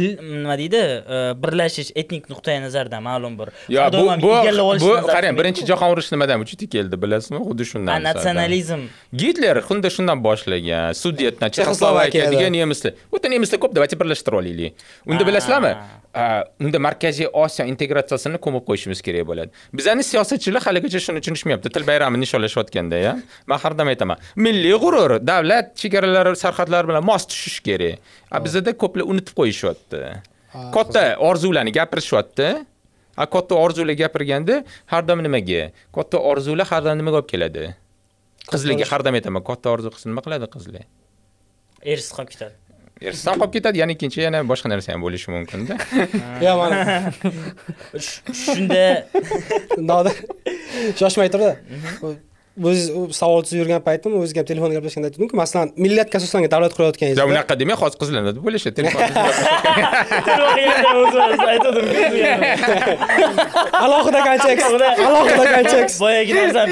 nima deydi eh, birlashish etnik nuqtai nazardan ma'lum bir bu bu qarang birinchi jahon urushi nimadan vujudga keldi bilasizmi xuddi shundan natsionalizm gitler xuddi shundan boshlagan sudet chexoslovakiya degan nemislar o'ta nemislar ko'p давайте birlashtirib olaylik unda bilasizlarmi unda markaziy osiyo integratsiyasini ko'mib qo'yishimiz kerak bo'ladi bizani siyosatchilar haligacha shuni tushunishmayapti til bayramini nishonlashayotganda ya man har doim aytaman milliy g'urur davlat chegaralari sarhadlari bilan mos tushishi kerak a bizada ko'plar unutib qo'yishyapti katta orzularni gapirishyapti a katta orzular gapirganda har doim nimaga katta orzular har doim nimaga olib keladi qizlarga har doim aytaman katta orzu qilsa nima qiladi qizlar ersiz qolib ketadi ersiz ham qolib ketadi yana ikkinchi yana boshqa narsa ham bo'lishi mumkinda yo' mana shunda nodir shoshmay turda o'z tuzib yurgan paytim o'ziga ham telefonda gaplashganda aytdimku masalan millatga asoslangan davlat qurayotganingiz yo'q unaqa demang hozir qizlarni deb o'ylashadi alohida kontekst alohida kontekst boyagi narsani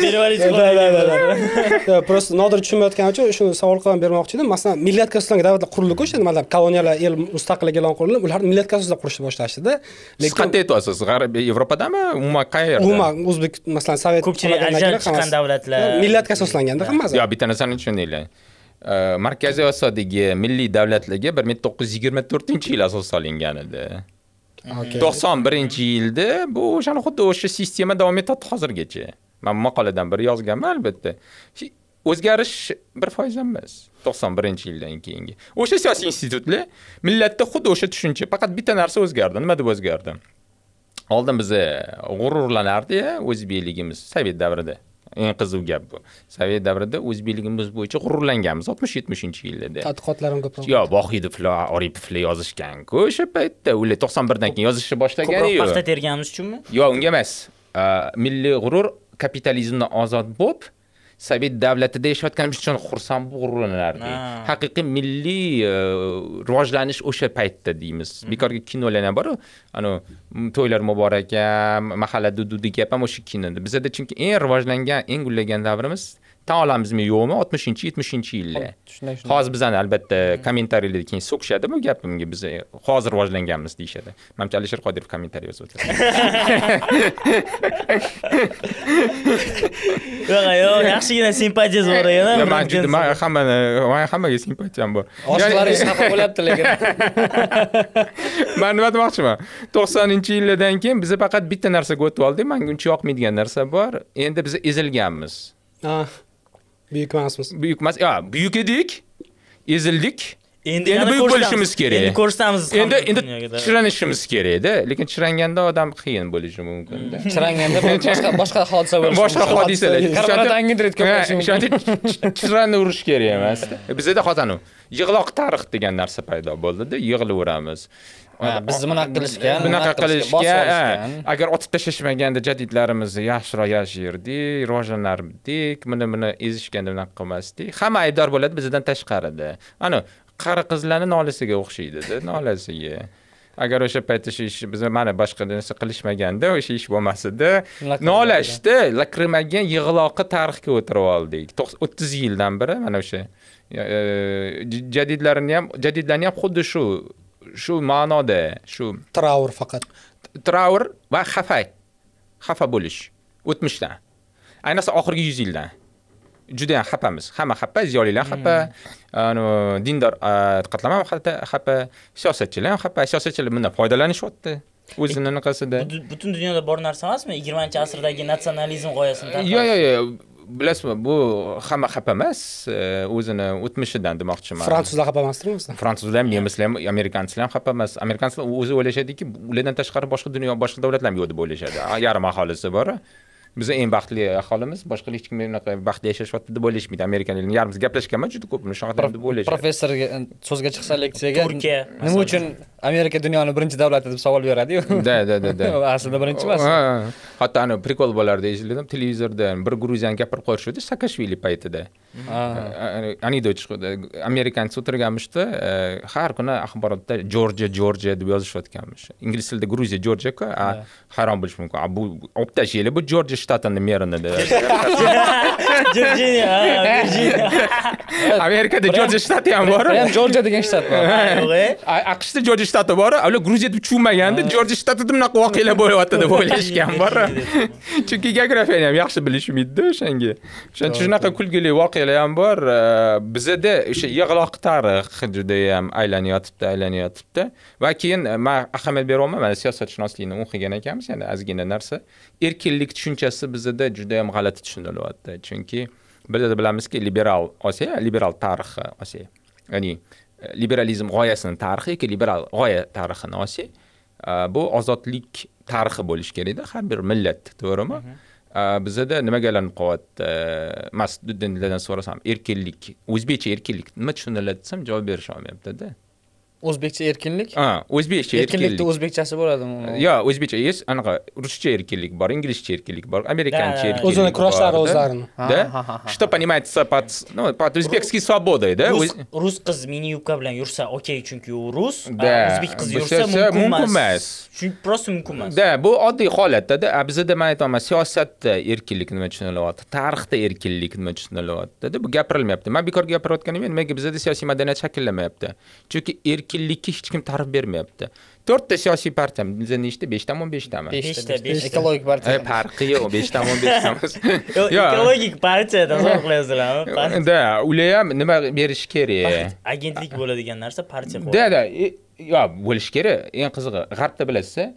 berib просто nodir tushunmayotgani uchun shuni savol qilib bermoqchi edim masalan millatga asoslangan davlatlar qurildiku o'sha nimalar koloniyalar el mustaqillik e'lon qilindi ular millatga asosida qurishni boshlashdi siz qanday aytyapsiz g'arbiy yevropadami umuman qayerda umuman o'zbek masalan sovet ko'pchilik ajralib chiqqan davlatlar millatga asoslanganda hammasi yo'q bitta narsani tushundinglar markaziy osiyodagi milliy davlatlarga bir ming to'qqiz yuz yigirma to'rtinchi yil asos solingan edi to'qson birinchi yilda bu o'shani xuddi o'sha sistema davom etyapti hozirgacha man maqoladan bir yozganman albatta o'zgarish bir foiz ham emas to'qson birinchi yildan keyingi o'sha siyosiy institutlar millatda xuddi o'sha tushuncha faqat bitta narsa o'zgardi nima deb o'zgardi oldin biza g'ururlanardik o'zbekligimiz sovet davrida eng qiziq gap bu sovet davrida o'zbekligimiz bo'yicha g'ururlanganmiz oltmish yetmishinchi yillarda tadqiqotlar ham ko'proq yo vohidovlar oripovlar yozishganku o'sha paytda ular to'qson birdan keyin yozishni boshlagan ko'proq paxta terganimiz uchunmi yo'q unga emas milliy g'urur kapitalizmdan ozod bo'lib sovet davlatida yashayotganim uchun xursand g'ururlanardik haqiqiy milliy e, rivojlanish o'sha paytda deymiz bekorga kinolar ham boru anavi to'ylar muborak ham mahalla dudu gap ham o'sha kinoda bizada chunki eng rivojlangan eng gullagan davrimiz taolam bizmi yo'qmi 60 70 yillar hozir bizani albatta kommentariylarda keyin so'kishadi bu gapimga biz e, hozir rivojlanganmiz deyishadi manimcha alisher qodirov kommentariy yozib o'tadi yo'q yo'q yaxshigina simpatiyangiz bor ekan man juda man hammani man hammaga simpatiyam bor oshiqlaringiz xafa bo'lyapti lekin man nima demoqchiman to'qsoninchi yillardan keyin biza faqat bitta narsaga o'tib oldik manga uncha yoqmaydigan narsa bor endi biz ezilganmiz ah. buyuk emasmiz buyuk emas buyuk edik ezildik endi endi buyuk bo'lishimiz kerak endi ko'rsatamiz endi endi chiranishimiz kerakda lekin chiranganda odam qiyin bo'lishi mumkinda chiranganda boshqa boshqa hodisa bo'lishi boshqa hodisalar chirani urish kerak emas e, bizada xotanu yig'loq tarix degan narsa paydo bo'ldida yig'laveramiz biz bunaqa qilishgan bunaqa qilishga agar otib tashlashmaganda jadidlarimizni yaxshiroq yashirdik rivojlanardik buni buni ezishganda bunaqa qilmasdik hamma aybdor bo'ladi bizdan tashqarida ana qari qizlarni nolasiga o'xshaydida nolasiga agar o'sha paytda shu ish biz mana boshqa narsa qilishmaganda o'sha ish bo'lmasada nolashdi lakrimagan yig'loqi tarixga o'tirib oldik o'ttiz yildan beri mana o'sha e, jadidlarni ham jadidlarni ham xuddi shu shu ma'noda shu traur faqat traur va xafa xafa bo'lish o'tmishdan ayniqsa oxirgi 100 yildan juda ham xafamiz hamma xafa ziyolilar hmm. xafa dindor qatlama xafa siyosatchilar ham xafa siyosatchilar bundan foydalanishyapti o'zini anaqasida butun dunyoda bor narsa emasmi 20 asrdagi natsionalizm g'oyasini yo'q yo'q yo'q bilasizmi bu hamma xafa emas eh, o'zini o'tmishidan demoqchiman fransuzlar xafa emas fransuzlar ham nemislar ham amerikanslar ham xafa emas amerikanslar o'zi o'ylashadiki ulardan tashqari boshqa dunyo boshqa davlatlar ham yo'q deb o'ylashadi yarim aholisi bor bizni eng baxtli aholimiz boshqa hech kim unaqa baxtli yashashyapti deb o'ylashmaydi amerikaliklar yarmisi gaplashganman juda ko'p shunaqa deb o'ylashadi professorga e, so'zga chiqsa leksiyaga turkiya nima uchun amerika dunyoni birinchi davlati deb savol beradiyu да да да да aslida birinchi emas hatto ani prikol bo'lardi esladim televizorda bir gruziyani gapirib qo'yishadi saakashvili paytida anidot amerikanец o'tirganmishda e, har kuni axborotda jorjiya jorjiya deb yozishayotganmish ingliz tilida gruziya jorjiyaku hayron bo'lish mumkin bu olib bu jorjiya штаты Merida. Jorjiya, Amerikada Jorjiya shtati ham bor. Ham Jorjiya degan shtat bor. AQShda Jorjiya shtati bor. Avval Gruziya deb tushunmaganda Jorjiya shtatida bunaqa voqealar bo'lyapti deb o'ylashgan bor. Chunki geografiyani ham yaxshi bilishmaydi o'shanga. O'shaning shunaqa kulgili voqealar ham bor. Bizda o'sha yig'loq tarix juda ham aylanyotibdi, aylanyotibdi. Va keyin men ahamiyat bera olmayman, mana siyosatshunoslikni o'qigan ekanmiz, ya'ni ozgina narsa. Erkinlik tushunchasi narsa bizada juda yam g'alati tushunilyapti chunki bizada bilamizki liberal osiyo liberal tarixi osiyo ya'ni e, liberalizm g'oyasini tarixi yoki liberal g'oya tarixini olsak e, bu ozodlik tarixi bo'lishi kerakda har bir millat to'g'rimi e, bizada nimaga aylanib qolyapti masdiddinlardan so'rasam erkinlik o'zbekcha erkinlik nima tushuniladi desam javob berisholmayaptida o'zbekcha erkinlik ha o'zbekcha erkinlik erkinlikni o'zbekchasi bo'ladimi yo'q o'zbekcha есть anaqa ruscha erkinlik bor inglizcha erkinlik bor amerikancha erkinlik bor o'zini kurashlari o'zlarini да что понимается под ну под o'zbekskiy свободой да rus qiz mini yubka bilan yursa okey chunki u rus o'zbek qiz yursa mumkin emas chunki просто mumkin emas да bu oddiy holatda bizada man aytyapman siyosatda erkinlik nima tushunilyapti tarixda erkinlik nima tushunilyaptida bu gapirilmayapti man bekor gapirayotganim nimaga bizada siyosiy madaniyat shakllanmayapti chunki erkin vakillikka hech kim ta'rif bermayapti to'rtta siyosiy partiya bizda nechta beshta o'n beshtami beshta beshta ekologik partiya farqi yo'q beshta o'n beshtami ekologik partiya tasavvur qilyapsizlarmi да ular ham nima berishi kerak agentlik bo'ladigan narsa partiya да да e, yo bo'lishi kerak eng qizig'i g'arbda bilasiz e,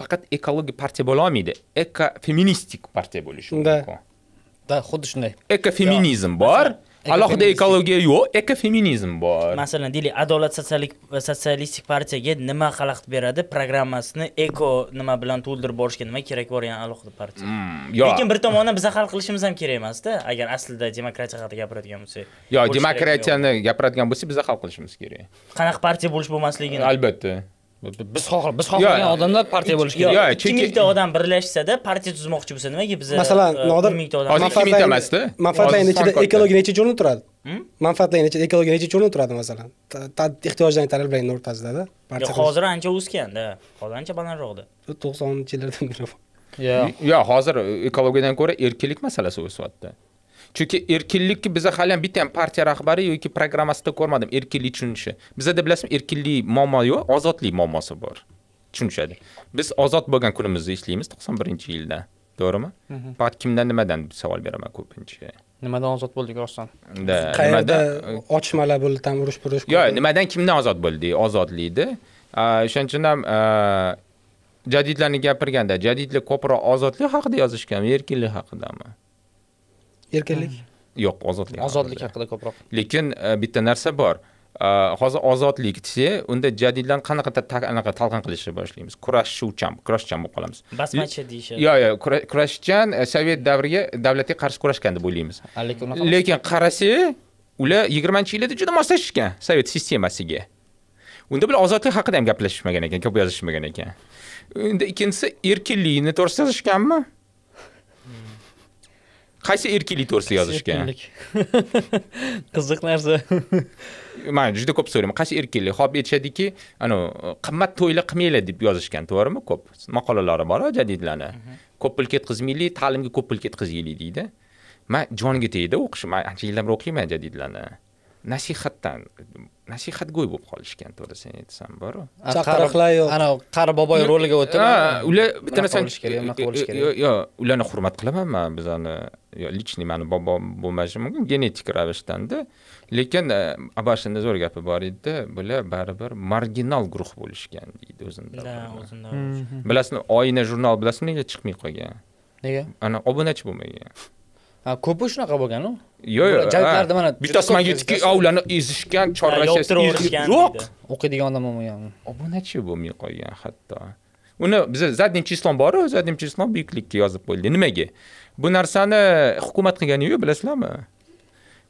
faqat ekologik partiya bo'la olmaydi eko feministik partiya bo'lishi mumkin да да xuddi shunday feminizm bor alohida ekologiya yo'q ekofeminizm bor masalan deylik adolat sotsialik sotsialistik partiyaga nima xalaqit beradi programmasini eko nima bilan to'ldirib borishga nima kerak bor ya'ni alohida partiya mm, yo'q lekin bir tomondan biza hal qilishimiz ham kerak emasda agar aslida demokratiya haqida gapiradigan bo'lsak yo'q demokratiyani gapiradigan bo'lsak biza hal qilishimiz kerak qanaqa partiya bo'lish bo'lmasligini albatta biz biz xohlagan odamlar partiya bo'lishi kerak yo'q ikki mingta odam birlashsada partiya tuzmoqchi bo'lsa nimaga biz masalan e, nodir mingta odam hozir ikki mingta manfaatlarni hmm? ichida ekologiya nechinchi o'rinda turadi manfaatlarni ichida ekologiya nechinchi o'rinda turadi masalan ehtiyojlarni talablarni o'rtasidada hozir ancha o'sganda hozir ancha balandroqda to'qsoninchi yillardan beri yo'q hozir e, ekologiyadan ko'ra erkinlik masalasi o'syapti chunki erkinlikni biza hali ham bitta ham partiya rahbari yoki programmasida ko'rmadim erkinlik tushunishi bizada bilasizmi erkinlik muammo yo'q ozodlik muammosi bor tushunishadi biz ozod bo'lgan kunimizda ishlaymiz to'qson birinchi yilda to'g'rimi mhm. kimdan nimadan savol beraman ko'pincha nimadan ozod bo'ldik rostdan qayerda otishmalar bo'ldi там urush purush yo'q nimadan kimdan ozod bo'ldik ozodlikni o'shaning uchun ham jadidlarni gapirganda jadidlar ko'proq ozodlik haqida yozishganmi erkinlik haqidami erkinlik yo'q ozodlik ozodlik haqida ko'proq lekin e, bitta narsa bor e, hozir ozodlik desa unda jadiddan qanaqa anaqa talqin qilishni boshlaymiz kurashuvchan kurashchan bo'lib qolamiz basmachi deyishadi yo'q yo'q kurashchan e, sovet davriga davlatga qarshi kurashgan deb o'ylaymiz lekin qarasa ular yigirmanchi yillarda juda moslashishgan sovet sistemasiga unda bular ozodlik haqida ham gaplashishmagan ekan ko'p yozishmagan ekan unda ikkinchisi erkinlikni to'g'risida yozishganmi qaysi erkinlik to'g'risida yozishgan qiziq narsa man juda ko'p so'rayman qaysi erkinlik hop aytishadiki anavi qimmat to'ylar qilmanglar deb yozishgan to'g'rimi ko'p maqolalari bor jadidlarni mhm. ko'p pul ketkazmaylik ta'limga ko'p pul ketkazaylik deydi man joniga tegdi o'qish man ancha yildan beri o'qiyman jadidlarni nasihatdan nasihatgo'y bo'lib qolishgan to'g'risini aytsam boru chaqiriqlar yo'q anavi qari boboy roliga o'tib ular bitta narsa bo'lishi kerak bunaqa bo'lishi kerak yo'q ularni hurmat qilaman man bizani личный mani bobom bo'lmashi mumkin genetik ravishdanda lekin abashinda zo'r gapi bor edida bular baribir marginal guruh bo'lishgan deydi o'zini bilasizmi oyna jurnal bilasizmi nega chiqmay qolgan nega ana obunachi bo'lmagan ko'pi shunaqa bo'lganu yo'q yo'q jaglarda mana bittasi aytdiki ularni ezishgan chorrashasi yo'q o'qiydigan odam bo'lmaganmi obunachi bo'lmay qolgan hatto uni biza задним chislom boru задним chislom buyuklikka yozib qo'yildi nimaga bu narsani hukumat qilgani yo'q bilasizlarmi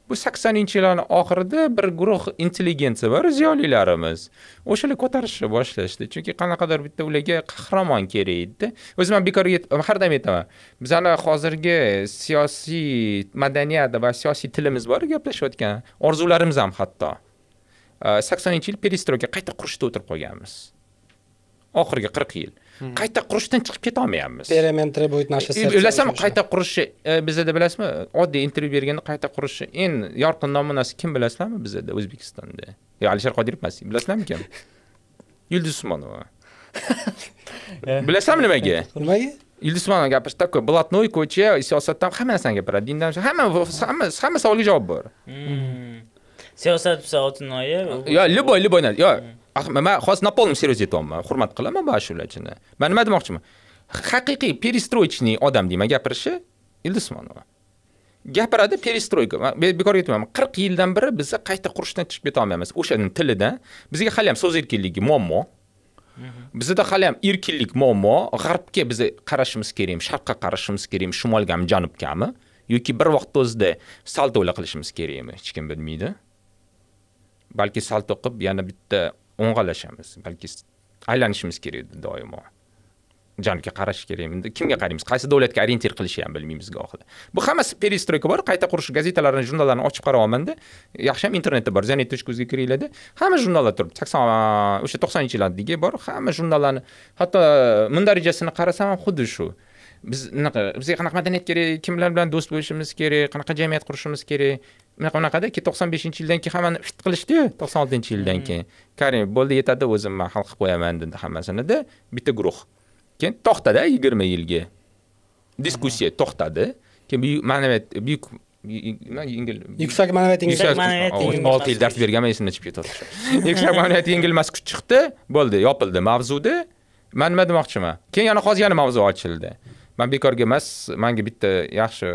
bu 80-yillarning oxirida bir guruh intelligentsiya va ziyolilarimiz o'shalar ko'tarishni boshlashdi chunki qanaqadir bitta ularga qahramon kerak edida o'zi man bekor har doim aytaman bizani hozirgi siyosiy madaniyat va siyosiy tilimiz bor gaplashayotgan orzularimiz ham hatto 80-yil e, perestroyka qayta qurishda o'tirib qolganmiz oxirgi 40 yil Hmm. qayta qurishdan chiqib ketolmayapmiz переменtre будет наше сердце bilasizmi qayta qurishi e, bizada bilasizmi oddiy intervyu berganda qayta qurishi eng yorqin namunasi kim bilasizlarmi bizada o'zbekistonda yo alisher qodirov emas bilasizlarmi kim yulduz usmonova eh. bilasizlarmi nimaga nimaga yulduz usmonova gapirishi такой блатной ko'cha siyosatdan hamma narsani gapiradi dindan hamma hamma hamma savolga javob bor hmm. siyosat oltinoyi yo любой любой narsa yo hmm. man hozir на полном серьезе aytyapman hurmat qilaman mana shularchini man nima demoqchiman haqiqiy перестроечный odam deyman gapirishi ildiz usmonova gapiradi perestroyka bekor aytyapman qirq yildan beri biza qayta qurishdan chiqib keta o'shani tilidan bizga hali ham so'z erkinligi muammo bizada hali ham erkinlik muammo g'arbga biz qarashimiz kerakmi sharqqa qarashimiz kerakmi shimolgami janubgami yoki bir vaqtni o'zida saltovla qilishimiz kerakmi hech kim bilmaydi balki salto qilib yana bitta o'ng'alashamiz balki aylanishimiz kerak doimo janubga qarash kerakmi kimga qaraymiz qaysi davlatga orientir qilishni ham bilmaymiz gohida bu hammasi перестройка bor qayta qurish gazetalarni jurnallarni ochib qarayapmanda yaxshi ham internetda bor zanet точка uzga kiringlarda hamma jurnallar turibdi sakson o'sha to'qsoninchi yillardagi bor hamma jurnallarni hatto mundarijasini qarasam ham xuddi shu biz unaqa bizga qanaqa madaniyat kerak kimlar bilan do'st bo'lishimiz kerak qanaqa jamiyat qurishimiz kerak mana qanaqada keyin to'qson beshinchi yildan keyin hammani fit qilishdiyu to'qson oltinchi yildan mm. keyin karim bo'ldi yetadi o'zim man hal qilib qo'yaman dedi hammasinida bitta guruh keyin to'xtadi yigirma yilga diskussiya to'xtadi keyin ma'naviyat buyuk yengil yuksak ma'naviyat yengil yuksak ma'naviyat olti yil dars berganman esimdan chiqib ketyapti yuksak ma'naviyat yengilmas kuch chiqdi bo'ldi yopildi mavzuda man nima demoqchiman keyin yana hozir yana mavzu ochildi man bekorga emas manga bitta yaxshi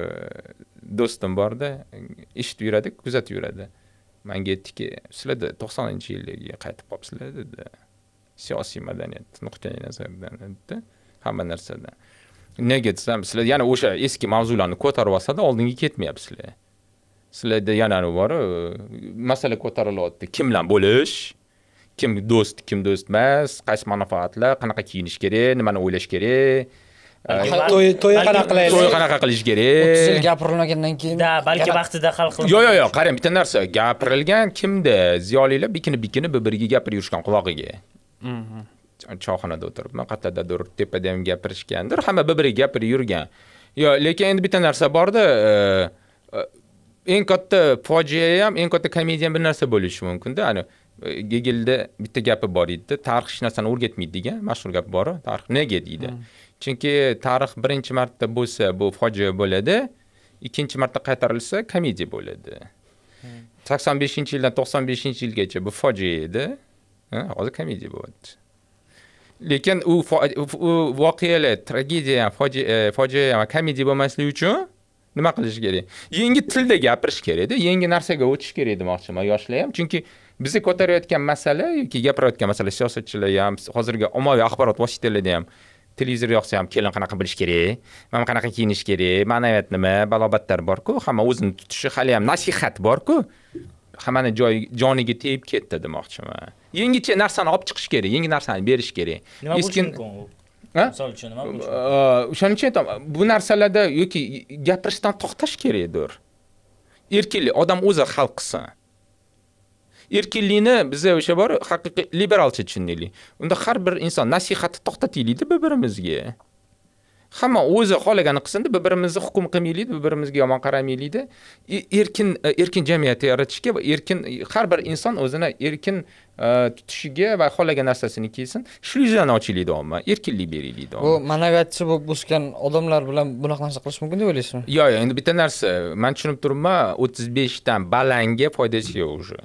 do'stim borda eshitib yuradi kuzatib yuradi manga aytdiki sizlarda to'qsoninchi yillarga qaytib qolibsizlar dedi siyosiy madaniyat nuqtai nazaridan dedi hamma narsadan nega desam sizlar yana o'sha eski mavzularni ko'tarib olsada oldinga ketmayapsizlar sizlarda yana bor masala ko'tarilyapti kim bilan bo'lish kim do'st kim do'st emas qaysi manfaatlar qanaqa kiyinish kerak nimani o'ylash kerak to'y to'y qanaqa qilaylik to'y qanaqa qilish kerak o'ttiz yil gapirilmagandan keyin да balki vaqtida hal qil yo'q yo'q yo'q qarang bitta narsa gapirilgan kimda ziyolilar bikini bikini bir biriga gapirib yurishgan qulog'iga mhm. choyxonada o'tiribman qayerdadir tepada ham gapirishgandir hamma bir biriga gapirib yurgan yo lekin endi bitta narsa borda e, e, eng katta fojia ham eng katta komediya ham bir narsa bo'lishi mumkinda ani e, gegelda bitta gapi bor edida tarix hech narsani o'rgatmaydi degan mashhur gap bor tarix nega deydi mhm. chunki tarix birinchi marta bo'lsa bu fojia bo'ladi ikkinchi marta qaytarilsa komediya bo'ladi sakson beshinchi yildan to'qson beshinchi yilgacha bu fojia edi hozir komediya bo'lyapti lekin u voqealar tragediya fojia ham e, komediya bo'lmasligi uchun nima qilish kerak yangi tilda gapirish kerakda yangi narsaga o'tish kerak demoqchiman yoshlar ham chunki bizni ko'tarayotgan masala yoki gapirayotgan masala siyosatchilar ham hozirgi ommaviy axborot vositalarida ham televizor yoqsa ham kelin qanaqa bilish kerak mana qanaqa kiyinish kerak ma'naviyat nima balobatlar borku hamma o'zini tutishi hali ham nasihat borku hammani joyi joniga tegib ketdi demoqchiman yangicha narsani olib chiqish kerak yangi narsani berish kerak nima bo'lishi mumkin misol uchun nima o'shaning uchun aytaman bu narsalarda yoki gapirishdan to'xtash kerakdir erkinlik odam o'zi hal qilsin erkinlikni bizda o'sha bor haqiqiy liberalcha tushunaylik. Unda har bir inson nasihatni to'xtataylikda bir-birimizga. Hamma o'zi xohlaganini qilsinda, bir-birimizni hukm qilmaylik, bir-birimizga yomon qaramaylikda. E, erkin e, erkin jamiyat yaratishga va erkin e, har bir inson o'zini erkin tutishiga va xohlagan narsasini kiysin, shu yuzdan ochiladi omma, erkinlik beriladi omma. Bu ma'naviyatchi bo'lib o'sgan odamlar bilan bunaqa narsa qilish mumkin deb o'ylaysizmi? Yo'q, endi bitta narsa, men tushunib turibman, 35 dan balandga foydasi yo'q уже.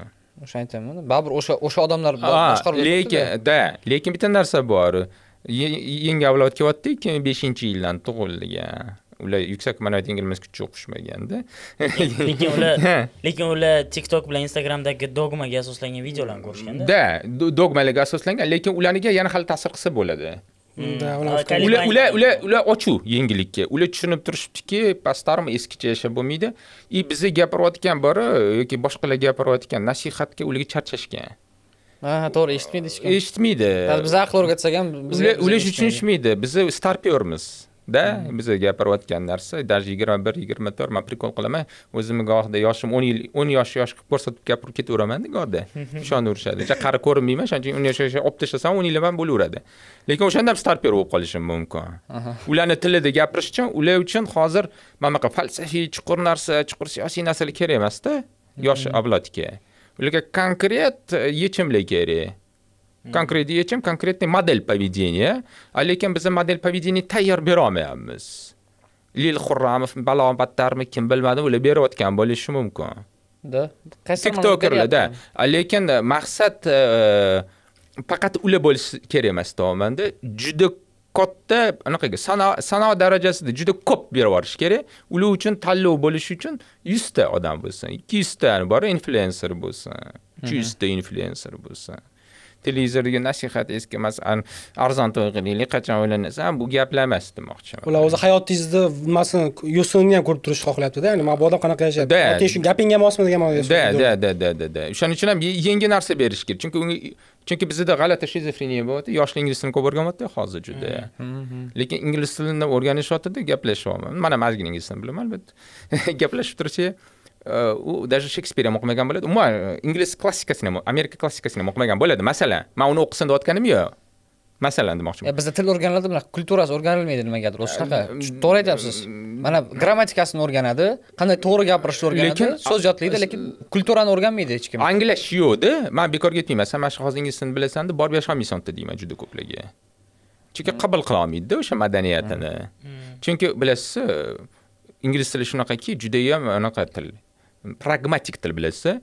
o'sha aytaman baribir o'sha o'sha odamlar boshqarib lekin да lekin bitta narsa bor yangi avlod kelyapti ikki ming beshinchi yildan tug'ilgan ular yuksak ma'naviyat ingliz kuchi o'qishmaganda lekin ular lekin ular tiktok bilan instagramdagi dogmaga asoslangan videolarni ko'rishganda да dogmalarga asoslangan lekin ularniga yana hali ta'sir qilsa bo'ladi ular ular ular ular ochuv yengillikka ular tushunib turishibdiki pastarmi eskicha yashab bo'lmaydi и bizni gapirayotgan biri yoki boshqalar gapirayotgan nasihatga ularga charchashgan ha to'g'ri eshitmaydi hech kim eshitmaydi biz aql o'rgatsak ham ular ular tushunishmaydi biz starpyormiz da biz gapirayotgan narsa даже yigirma bir yigirma to'rt man prikol qilaman o'zimni gohida yoshim o'n yil o'n yosh yosh qilib ko'rsatib gapirib ketaveramanda gohida ishonaverishadi uncha qari ko'rinmayman shuning uchun o'n yosh yosh olib tashlasam o'n yil ham bo'laveradi lekin o'shanda ham starper bo'lib qolishim mumkin ularni tilida gapirish uchun ular uchun hozir mana bunaqa falsafiy chuqur narsa chuqur siyosiy narsalar kerak emasda yosh avlodga ularga konkret yechimlar kerak konkret yechim konkretni model поведения lekin biz model поведения tayyor bera lil xurramov balo battarmi kim bilmadim ular berayotgan bo'lishi mumkin da tiktokerlarda lekin maqsad faqat ular bo'lishi kerak emas deyapmanda juda katta anaqaga sanoat darajasida juda ko'p berib yuborish kerak ular uchun tanlov bo'lishi uchun 100 ta odam bo'lsin 200 ta bor influencer bo'lsin 300 ta influencer bo'lsin televizorga nasihat eski masalan arzon to'y qilaylik qachon uylanasan bu gaplar emas demoqchiman ular o'zi hayotingizni nimasini yo'sinini ham ko'rib turishni xohlayaptida ya'ni odam qanaqa yashayapti shu gapingga mosmi degan da да да да да o'shaning uchun ham yangi narsa berish kerak chunki unga chunki bizda g'alati shizofreniya bo'lyapti yoshlar ingliz tilini ko'p o'rganyapti hozir juda mm, mm, mm. lekin ingliz tilini o'rganish gaplashyapman man ham ozgina ingliz tilini bilaman albatta gaplashib tursak u э, даже shekspir ham o'qimagan bo'ladi umuman ingliz klassikasini ham amerika klassikasini ham o'qimagan bo'ladi masalan man uni o'qisin deyotganim yo'q masalan demoqchiman bizda til o'rganiladi bunaqa kulturasi o'rganilmaydi nimagadir o'zi shunaqa to'g'ri aytyapsiz mana grammatikasini o'rganadi qanday to'g'ri gapirishni o'rganadi lekin so'z yodlaydi lekin kulturani o'rganmaydi hech kim anglash yo'qda man bekorga aytmayman san mana shu hozir ingliz tilini bilasan deb borib yashamaysan yerda deyman juda ko'plarga chunki qabul qila olmaydida o'sha madaniyatini chunki bilasizmi ingliz tili shunaqaki judayam anaqa til pragmatik til bilasiz e,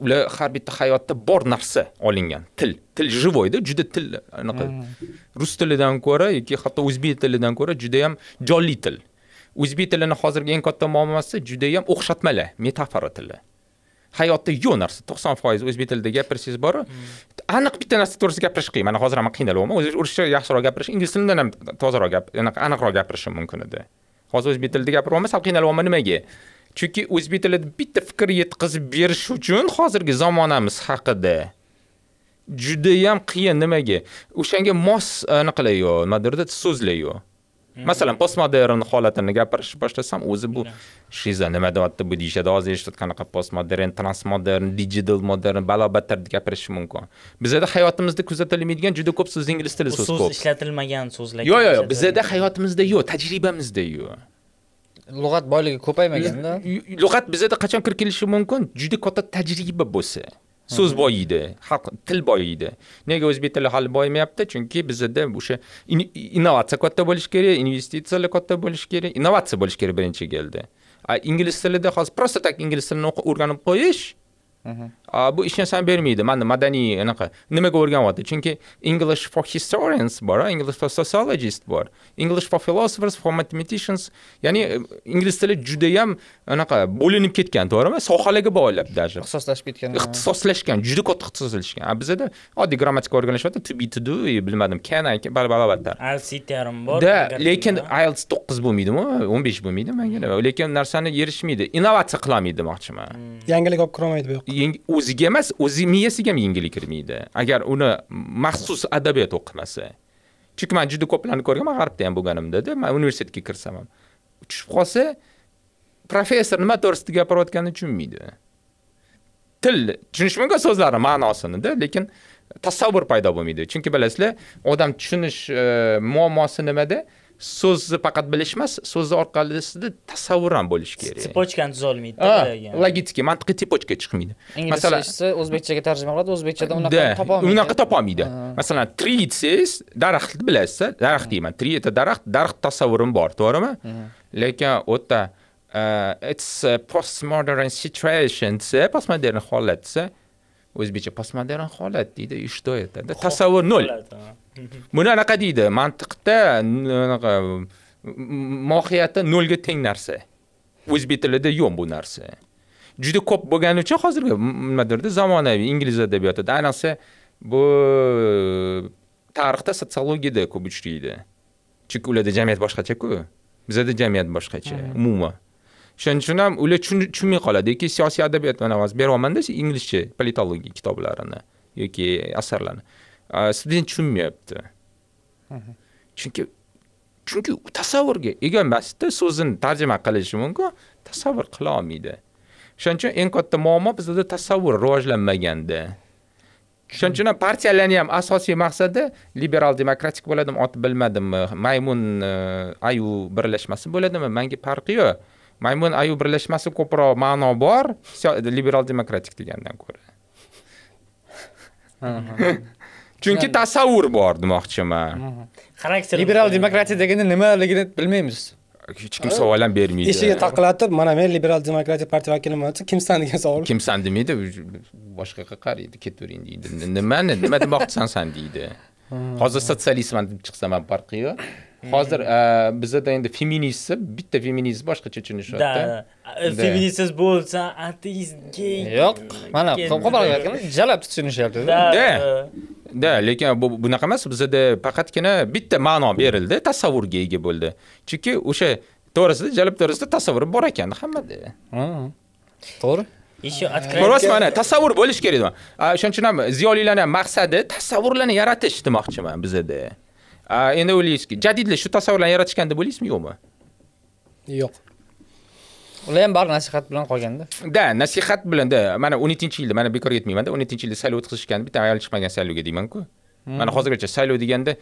ular har bitta hayotda bor narsa olingan til til живойda juda til anaqa rus tilidan ko'ra yoki hatto o'zbek tilidan ko'ra juda ham jonli til o'zbek tilini hozirgi eng katta muammosi juda ham o'xshatmalar metafora tili hayotda yo'q narsa to'qson foiz o'zbek tilida gapirsangiz bor aniq bitta narsa to'g'risida gapirish qiyin mana hozir ham qiynalyapman o'zbekcha yaxshiroq gapirish ingliz tilidan ham tozaroq gap anaqa aniqroq gapirishim mumkin edi hozir o'zbek tilida gapiryapman sal qiynalyapman nimaga chunki o'zbek tilida bitta fikr yetkazib berish uchun hozirgi zamonamiz haqida judayam qiyin nimaga o'shanga mos aniqlayo nima deydi so'zlayo hmm. masalan postmodern holatini gapirishni boshlasam o'zi bu shiza nima deyapti bu deyishadi hozir eshitib qanaqa postmodern transmodern digital modern balo battar gapirishi mumkin bizada hayotimizda kuzatilmaydigan juda ko'p so'z ingliz tili so'z ko'p so'z ishlatilmagan so'zlar yo'q yo'q bizada hayotimizda yo'q tajribamizda yo'q lug'at boyligi ko'paymaganda lug'at bizada qachon kirib kelishi mumkin juda katta tajriba bo'lsa so'z boyiydi xalq til boyiydi nega o'zbek tili hali boyimayapti chunki bizada o'sha innovatsiya katta bo'lishi kerak investitsiyalar katta bo'lishi kerak innovatsiya bo'lishi kerak birinchi galda a ingliz tilida hozir просто так ingliz tilini o'rganib qo'yish bu ishni san bermaydi mana madaniy anaqa nimaga o'rganyapti chunki english for historians bor english for sociologist bor english for philosophers for mathematicians ya'ni e, ingliz tili judayam anaqa bo'linib ketgan to'g'rimi sohalarga bog'lab даже ixtisoslashib ketgan ixtisoslashgan juda katta ixtisoslashgan bizada oddiy grammatika o'rganishyapti to be to do и e, bilmadim can baribir albatta ielts yarim bor да lekin ielts to'qqiz bo'lmaydimi o'n besh bo'lmaydi manga lekin narsani erishmaydi innovatsiya qilolmaydi demoqchiman hmm. yangilik olib kirolmaydi bu yoqqa o'ziga emas o'zi miyasiga ham yengil kirmaydi agar uni maxsus adabiyot o'qimasa chunki man juda ko'plarni ko'rganman g'arbda ham bo'lganimdada man universitetga kirsam ham tushib qolsa professor nima to'g'risida gapirayotganini tushunmaydi til tushunish mumkin so'zlarni ma'nosinida lekin tasavvur paydo bo'lmaydi chunki bilasizlar odam tushunish e, muammosi nimada so'zni faqat bilish emas so'zni orqali sizda tasavvur ham bo'lishi kerak цепочкani tuzolmaydi logitika mantiqiy цепочка chiqmaydi masalan o'zbekchaga tarjima qiladi o'zbekchada unaqa topolmaydi unaqa topolmaydi masalan tri desangiz daraxtni bilasiz daraxt deyman tri это daraxt daraxt tasavvurim bor to'g'rimi lekin u yerda e, it's postmodern situation desa postmodern holat desa o'zbekcha postmodern holat deydi и что это tasavvur nol buni anaqa deydi mantiqda anaqa mohiyati nolga teng narsa o'zbek tilida yo'q bu narsa juda ko'p bo'lgani uchun hozirgi nimadirda zamonaviy ingliz adabiyotida ayniqsa bu tarixda sotsiologiyada ko'p uchraydi chunki ularda jamiyat boshqachaku bizada jamiyat boshqacha umuman shuning uchun ham ular tushunmay qoladi yoki siyosiy adabiyot mana hozir beryapmanda inglizcha politologiya kitoblarini yoki asarlarni student tushunmayapti chunki chunki tasavvurga ega emasda so'zini tarjima qilishi mumkin tasavvur qila olmaydi o'shaning uchun eng katta muammo bizda tasavvur rivojlanmaganda o'shaning uchun ham partiyalarni ham asosiy maqsadi liberal demokratik bo'ladimi oti bilmadimmi maymun ayu birlashmasi bo'ladimi manga farqi yo'q maymun ayu birlashmasi ko'proq ma'no bor liberal demokratik degandan ko'ra chunki tasavvur bor demoqchiman xarakter liberal demokratiya degani nimaligini bilmaymiz hech kim savol ham bermaydi eshigiga taqillatib mana men liberal demokratiya partiya vakiliman desa kimsan degan savol kimsan demaydi boshqaga qaraydi ketavering deydi nimani nima demoqchisan san deydi hozir sotsialistman deb chiqsa man farqi yo'q Hmm. hozir e, bizada endi feministni bitta feminist boshqacha tushunishadida feministsiz bo'lsa ateist gey yo'q mana jalab tushunishyaptida да lekin bu bunaqa emas bizada faqatgina bitta ma'no berildi tasavvurga ega bo'ldi chunki o'sha to'g'risida jalab to'g'risida tasavvur bor ekanda hammada to'g'ri еще откровенно просто mana tasavvur bo'lishi kerak o'shaning uchun ham ziyolilarni maqsadi tasavvurlarni yaratish demoqchiman bizada endi o'ylaysizki jadidlar shu tasavvurlarni yaratishgan deb o'ylaysizmi yo'qmi yo'q ular ham baribir nasihat bilan qolganda да nasihat bilan да mana o'n yettinchi yilda mana bekor aytmaymanda o'n yettinchi yilda saylov o'tkazishgan bitta ayol chiqmagan saylovga deymanku hmm. mana hozirgacha saylov deganda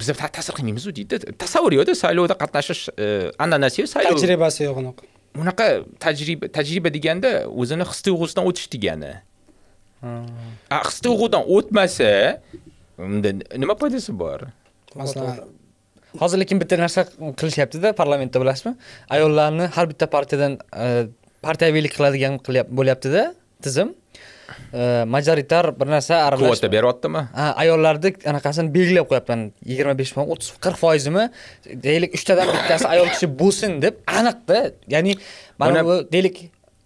biza ta'sir qilmaymizu deydi tasavvur yo'qda saylovda qatnashish e, an'anasi saylov tajribasi yo'q unaqa unaqa tajriba tajriba deganda o'zini his tuyg'usidan o'tish degani his tuyg'udan o'tmasa unda nima foydasi bor masalan hozir lekin bitta narsa qilishyaptida parlamentda bilasizmi ayollarni har bitta partiyadan e, partiyaviylik qiladigan bo'lyaptida tizim e, majoritar bir narsa aralash kvota beryaptimi ha ayollarni anaqasini belgilab qo'yapman yigirma besh foiz o'ttiz qirq foizimi deylik uchtadan bittasi ayol kishi bo'lsin deb aniqda ya'ni mana bu deylik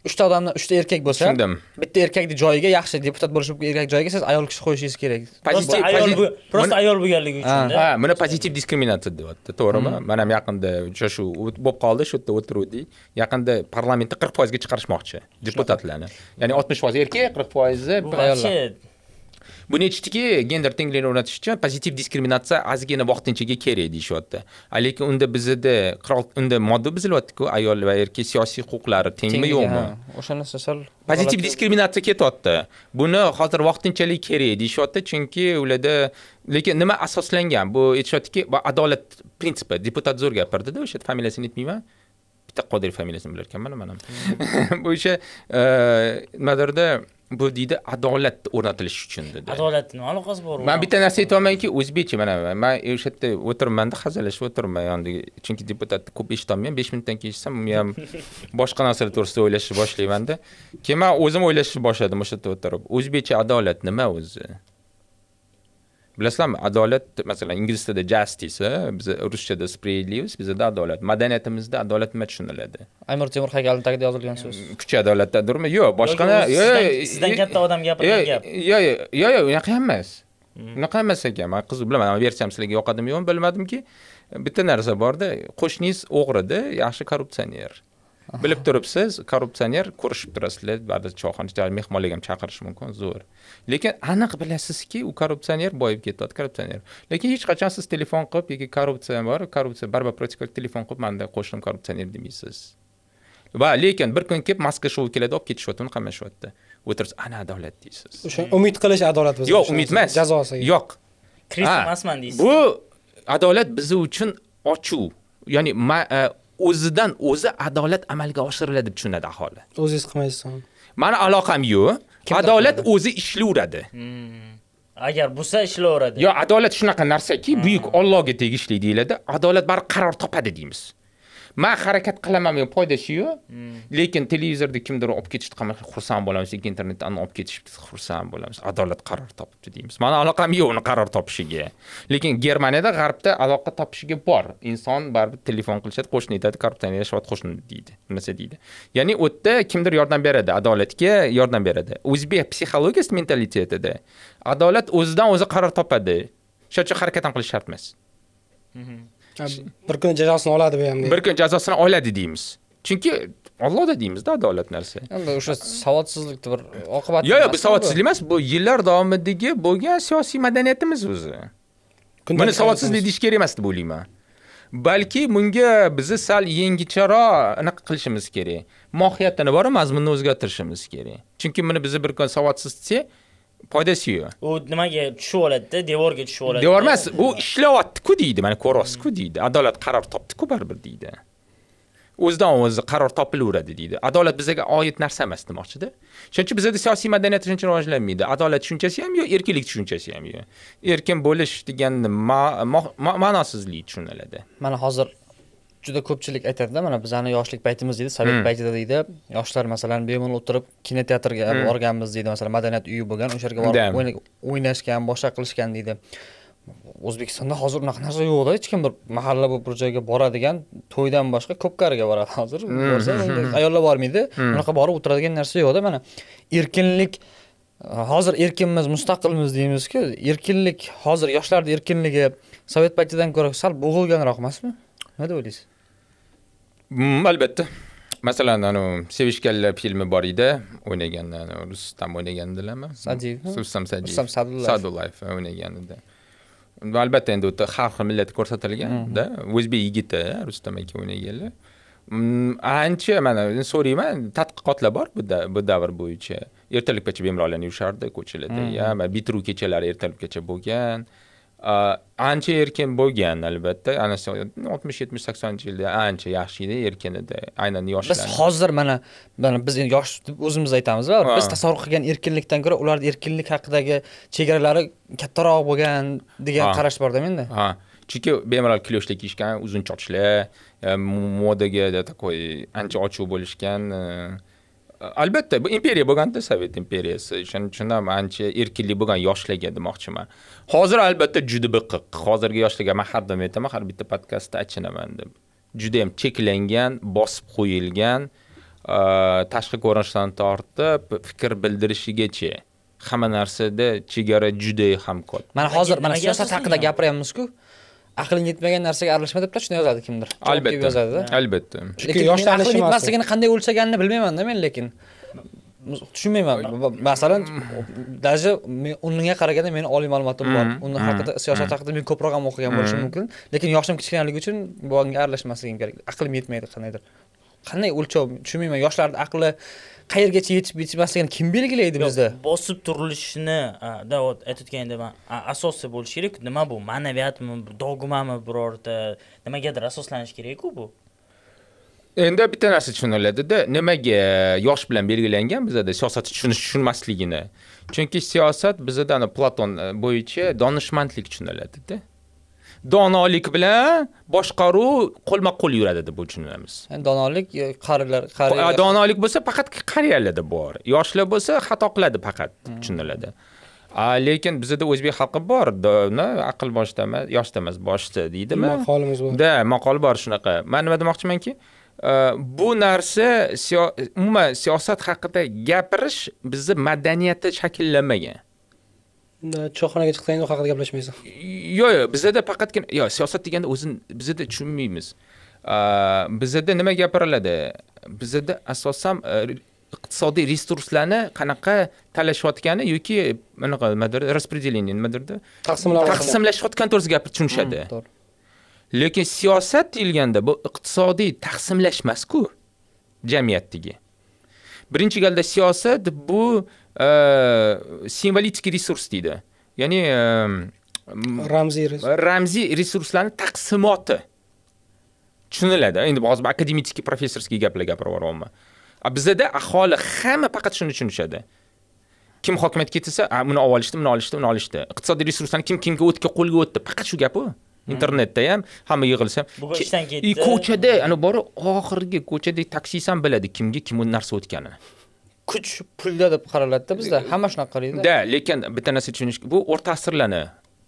uchta odamdan uchta erkak bo'lsa tushundim bitta erkakni joyiga yaxshi deputat bo'lishi mumkin erkak joyiga siz ayol kishi qo'yishingiz kerak просто ayol bo'lganligi uchun ha buni pozitiv diskriminatsiya deyapti to'g'rimi hmm. man ham yaqinda uchrashuv bo'lib qoldi shu yerda o'tiruvdik yaqinda parlamentni qirq foizga chiqarishmoqchi deputatlarni ya'ni oltmish foiz erkak qirq foizi ayollar buni aytishdiki gender tenglikni o'rnatish uchun pozitiv diskriminatsiya ozgina vaqtinchaga kerak deyishyapti lekin unda bizada unda modda buzilyaptiku ayol va erkak siyosiy huquqlari tengmi yo'qmi o'sha narsa sal pozitiv diskriminatsiya ketyapti buni hozir vaqtinchalik kerak deyishyapti chunki ularda lekin nima asoslangan bu aytishyaptiki va adolat prinsipi deputat zo'r gapirdida o'sha familiyasini aytmayman bitta qodirov familiyasini bilar ekanman man hmm. bu o'sha e, nimadirda bu deydi adolat o'rnatilishi uchun dedi adolat nima aloqasi bor man bitta narsa aytyapmanki o'zbekcha mana man o'sha yerda o'tiribmanda hazillashib o'tiribman yonidagi chunki deputatni ko'p eshitolmayman besh minutdan eshitsam men ham boshqa narsalar to'g'risida o'ylashni boshlaymanda keyin man o'zim o'ylashni boshladim o'sha yerda o'tirib o'zbekcha adolat nima o'zi bilasizlarmi adolat masalan ingliz tilida justice biz ruschada справедливость bizada adolat madaniyatimizda adolat nima tushuniladi amir temur haykalini tagida yozilgan so'z mm, kuch adolatdadirmi yo'q boshqana sizdan katta odam gapirgan gap yo'q yo'q unaqa ham emas mm. unaqa emas ekan man qiziq bilaman versiyam sizlarga yoqadimi yo'qmi bilmadimki bitta narsa borda qo'shningiz o'g'rida yaxshi korrupsioner bilib turibsiz korrupsioner ko'rishib turasizlar baribir choyxonachilar mehmonlarga ham chaqirish mumkin zo'r lekin aniq bilasizki u korrupsioner boyib ketyapti korrupsioner lekin hech qachon siz telefon qilib yoki korrupsiya bor korrupsiya barbar protokol telefon qilib manda qo'shnim korrupsioner demaysiz va lekin bir kun kelib maska shou keladi olib ketishyapti uni qamashyapti o'tirsa ana adolat deysiz o'sha umid qilish adolat bizga yo'q umid emas jazosi yo'q kriz emasman deysiz bu adolat biz uchun ochuv ya'ni e, o'zidan o'zi adolat amalga oshiriladi deb tushunadi aholi. O'zingiz qilmaysiz. Mani aloqam yo'q. Adolat o'zi ishlayveradi hmm. Agar bo'lsa ishlayveradi. Yo, adolat shunaqa narsaki, buyuk Allohga tegishli deyiladi. Adolat baribir qaror topadi deymiz. man harakat qilaman men yo'q hmm. lekin televizorda kimdir olib ketishdi qilmay xursand bo'lamiz yoki internetdan olib ketishibdi xursand bo'lamiz adolat qaror topibdi deymiz mani aloqam yo'q uni qaror topishiga lekin germaniyada g'arbda aloqa topishiga bor inson baribir telefon qilishadi qo'shni aytadi korrupsioner yashayapti qo'shni deydi narsa deydi ya'ni u yerda kimdir yordam beradi adolatga yordam beradi o'zbek psixologiyasi mentalitetida adolat o'zidan o'zi qaror topadi shuning uchun harakat ham qilish shart emas mhm. bir kun jazosini oladi bu ham bir kun jazosini oladi deymiz chunki ollohda deymizda adolat narsa. Endi o'sha savodsizlikni bir oqibati. Yo'q, yo'q, bu savodsizlik emas, bu yillar davomidagi bo'lgan siyosiy madaniyatimiz o'zi. Buni savodsizlik deyish kerak emas deb o'ylayman. Balki bunga bizni sal yengicharoq anaqa qilishimiz kerak. Mohiyatini boru mazmunini o'zgartirishimiz kerak. Chunki buni bizni bir kun savodsiz desak, foydasi yo'q u nimaga tushib oladida devorga tushib oladi devor emas u ishlayaptiku deydi mana ko'ryapsizku deydi adolat qaror topdiku baribir deydi o'zidan o'zi qaror topilaveradi deydi adolat bizaga oid narsa emas demoqchida shuning uchun bizada siyosiy madaniyat shuncha rivojlanmaydi adolat tushunchasi ham yo'q erkinlik tushunchasi ham yo'q erkin bo'lish degan ma'nosizlik tushuniladi mana hozir juda ko'pchilik aytadida mana bizani yoshlik paytimiz deydi sovet hmm. paytida deydi yoshlar masalan bemalol o'tirib kinoteatrga hmm. borganmiz deydi masalan madaniyat uyi bo'lgan o'sha yerga borib o'ynashgan boshqa qilishgan deydi o'zbekistonda hozir unaqa narsa yo'qda hech kim bir mahalla bo'lib bir joyga boradigan to'ydan boshqa ko'pkariga boradi hozir hmm. ayollar bormaydi unaqa borib o'tiradigan narsa yo'qda mana erkinlik hozir erkinmiz mustaqilmiz deymizku erkinlik hozir yoshlarni erkinligi sovet paytidan ko'ra sal bo'g'ilganroq emasmi Madoulis mm, albatta masalan anu sevishganlar filmi bor edi o'ynagan rustam o'ynagandilarmi sadiyev rustam sadiyev rustam sadullayev o'ynagan edi albatta endi u xalq har xil millat ko'rsatilganda mhm. o'zbek yigiti rustam aka o'ynaganlar mm, ancha mana so'rayman tadqiqotlar bor bu davr bo'yicha ertalabgacha bemalol yushardi ko'chalarda mhm. ya bitiruv kechalari ertalabgacha bo'lgan ancha erkin bo'lgan albatta ana shu oltmish yetmish saksoninchi yilda ancha yaxshi edi erkin edi aynan yoshlar biz hozir mana mana biz endi yosh deb o'zimiz aytamiz va biz tasavvur qilgan erkinlikdan ko'ra ularni erkinlik haqidagi chegaralari kattaroq bo'lgan degan qarash borda menda ha chunki bemalol klyoshlar kiyishgan uzun chochlar e, modaga такой ancha ochiq bo'lishgan e, albatta bu imperiya bo'lganda sovet imperiyasi shuning uchun ham ancha erkinlik bo'lgan yoshlarga demoqchiman hozir albatta juda biqiq hozirgi yoshlarga man har doim aytaman har bitta podkastda achinaman deb juda cheklangan bosib qo'yilgan e, tashqi ko'rinishdan tortib fikr bildirishigacha hamma narsada chegara juda ham ko'p mana hozir mana siyosat haqida gapiryapmizku aqling yetmagan narsaga aralashma debdilar shunday shuni yozadi kimdir albatta yozadida albatta lekin yosh aqli yetmasligini qanday o'lchaganini bilmaymanda men lekin tushunmayman masalan даже men unga qaraganda meni oliy ma'lumotim bor mm-hmm. uni haqida mm-hmm. siyosat haqida men ko'proq ham o'qigan bo'lishim mm-hmm. mumkin lekin yoshim kichkinaligi uchun bunga aralashmasligim kerak aqlim yetmaydi qandaydir qanday o'lchov tushunmayman yoshlarni aqli qayergacha yetib yetishmasligini kim belgilaydi bizda bosib turilishini да вот aytayotganimda man asosi bo'lishi kerak nima bu ma'naviyatmi dogmami birorta nimagadir asoslanishi kerakku bu endi bitta narsa tushuniladida nimaga yosh bilan belgilangan bizada siyosatni tushunish tushunmasligini chunki siyosat bizada platon e, bo'yicha donishmandlik tushuniladida donolik bilan boshqaruv qo'lma-qo'l yuradi deb tushunamiz. Ya'ni donolik qarilar, qarilar. Donolik bo'lsa faqat qariyalarda bor. Yoshlar bo'lsa xato qiladi faqat hmm. tushuniladi. lekin bizda o'zbek xalqi bor, aql boshda emas, yoshda emas, boshda deydimi? Maqolimiz bor. Da, maqol bor shunaqa. Men nima demoqchimanki, e, bu narsa umuman siyosat haqida gapirish bizni madaniyatda shakllanmagan. choyxonaga chiqsangiz u haqida gaplashmaysiz yo'q yo'q bizada faqatgina yo'q siyosat deganda o'zini bizada tushunmaymiz bizada nima gapiriladi bizada asosan e, iqtisodiy resurslarni qanaqa talashayotgani yoki anaqa nimadir распределение nimadirda taqsimlash taqsimlashayotgani to'g'risida gapirib tushunishadi hmm, lekin siyosat deyilganda bu iqtisodiy taqsimlash emasku jamiyatdagi birinchi galda siyosat bu simvolitskiy resurs deydi. Ya'ni ramziy resurs. Ramziy resurslarning taqsimoti tushuniladi. Endi hozir akademik professorskiy gaplar gapirib yuboryapman. bizada aholi hamma faqat shuni tushunishadi. Kim hokimiyatga ketsa, buni olishdi, buni olishdi, buni olishdi. Iqtisodiy resurslarni kim kimga o'tga qo'lga o'tdi. Faqat shu gapu internetda ham hamma yig'ilsa ko'chada ana bori oxirgi ko'chada taksist ham biladi kimga kim narsa o'tganini kuch pulda deb qaraladida bizda hamma shunaqa qaraydi да lekin bitta narsa tushunish bu o'rta asrlarni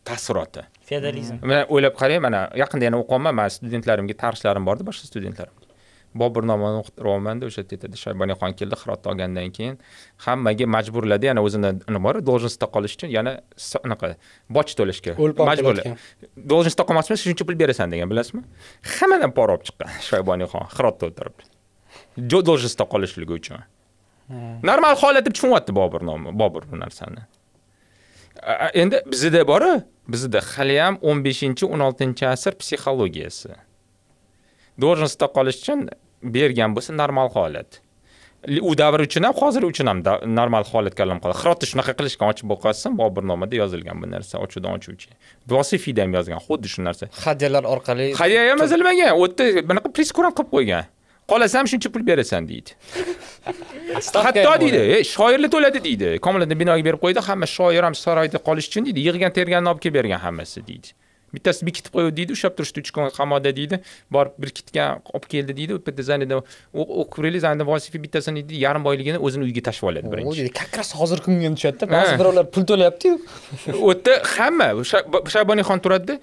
taassuroti feodalizm man o'ylab qarang mana yaqinda yana o'qiyapman mani studentlarimga tarixchilarim bordi boshqa studentlarim bobur nomini o'qitirayapmanda o'sha teatrda shayboniyxon keldi hirotni olgandan keyin hammaga majburladi yana o'zini nima bor должностьda qolish uchun yana anaqa boj to'lashga majburla должностьda emas shuncha pul berasan degan bilasizmi hammadan pora olib chiqqan shayboniyxon hirotda o'tirib должностьda qolishligi uchun normal holat deb tushunyapti bobur nomi bobur bu narsani endi bizda boru bizda haliyam 15-16 asr psixologiyasi должностьda qolish uchun bergan bo'lsa normal holat u davr uchun ham hozir uchun ham normal holatga aylanib qoladi hirotda shunaqa qilishgan ochib o'qisin bobur nomada yozilgan bu narsa ochuvdan ochuvchi vosifiyda ham yozgan xuddi shu narsa hadyalar orqali hadya ham yozilmagan u yerda bunaqa preskura qilib qo'ygan qolasam shuncha pul berasan deydi hatto deydi shoirni to'ladi deydi komilada binoga berib qo'ydi hamma shoir ham saroyda qolish uchun deydi yig'gan terganini olib kelib bergan hammasi deydi bittasi bekitib qo'yuvdi deydi ushlab turishdi uch kun qamoqda deydi borib bir kitgan olib keldi deydi yerda zanida o'qib zanida vosifi bittasini deydi yarim oyligini o'zini uyiga tashlab oladi birinchi как раз hozirgi kunga tushadida ba'zi birovlar pul to'layaptiyu u yerda hamma shayboniyxon turadida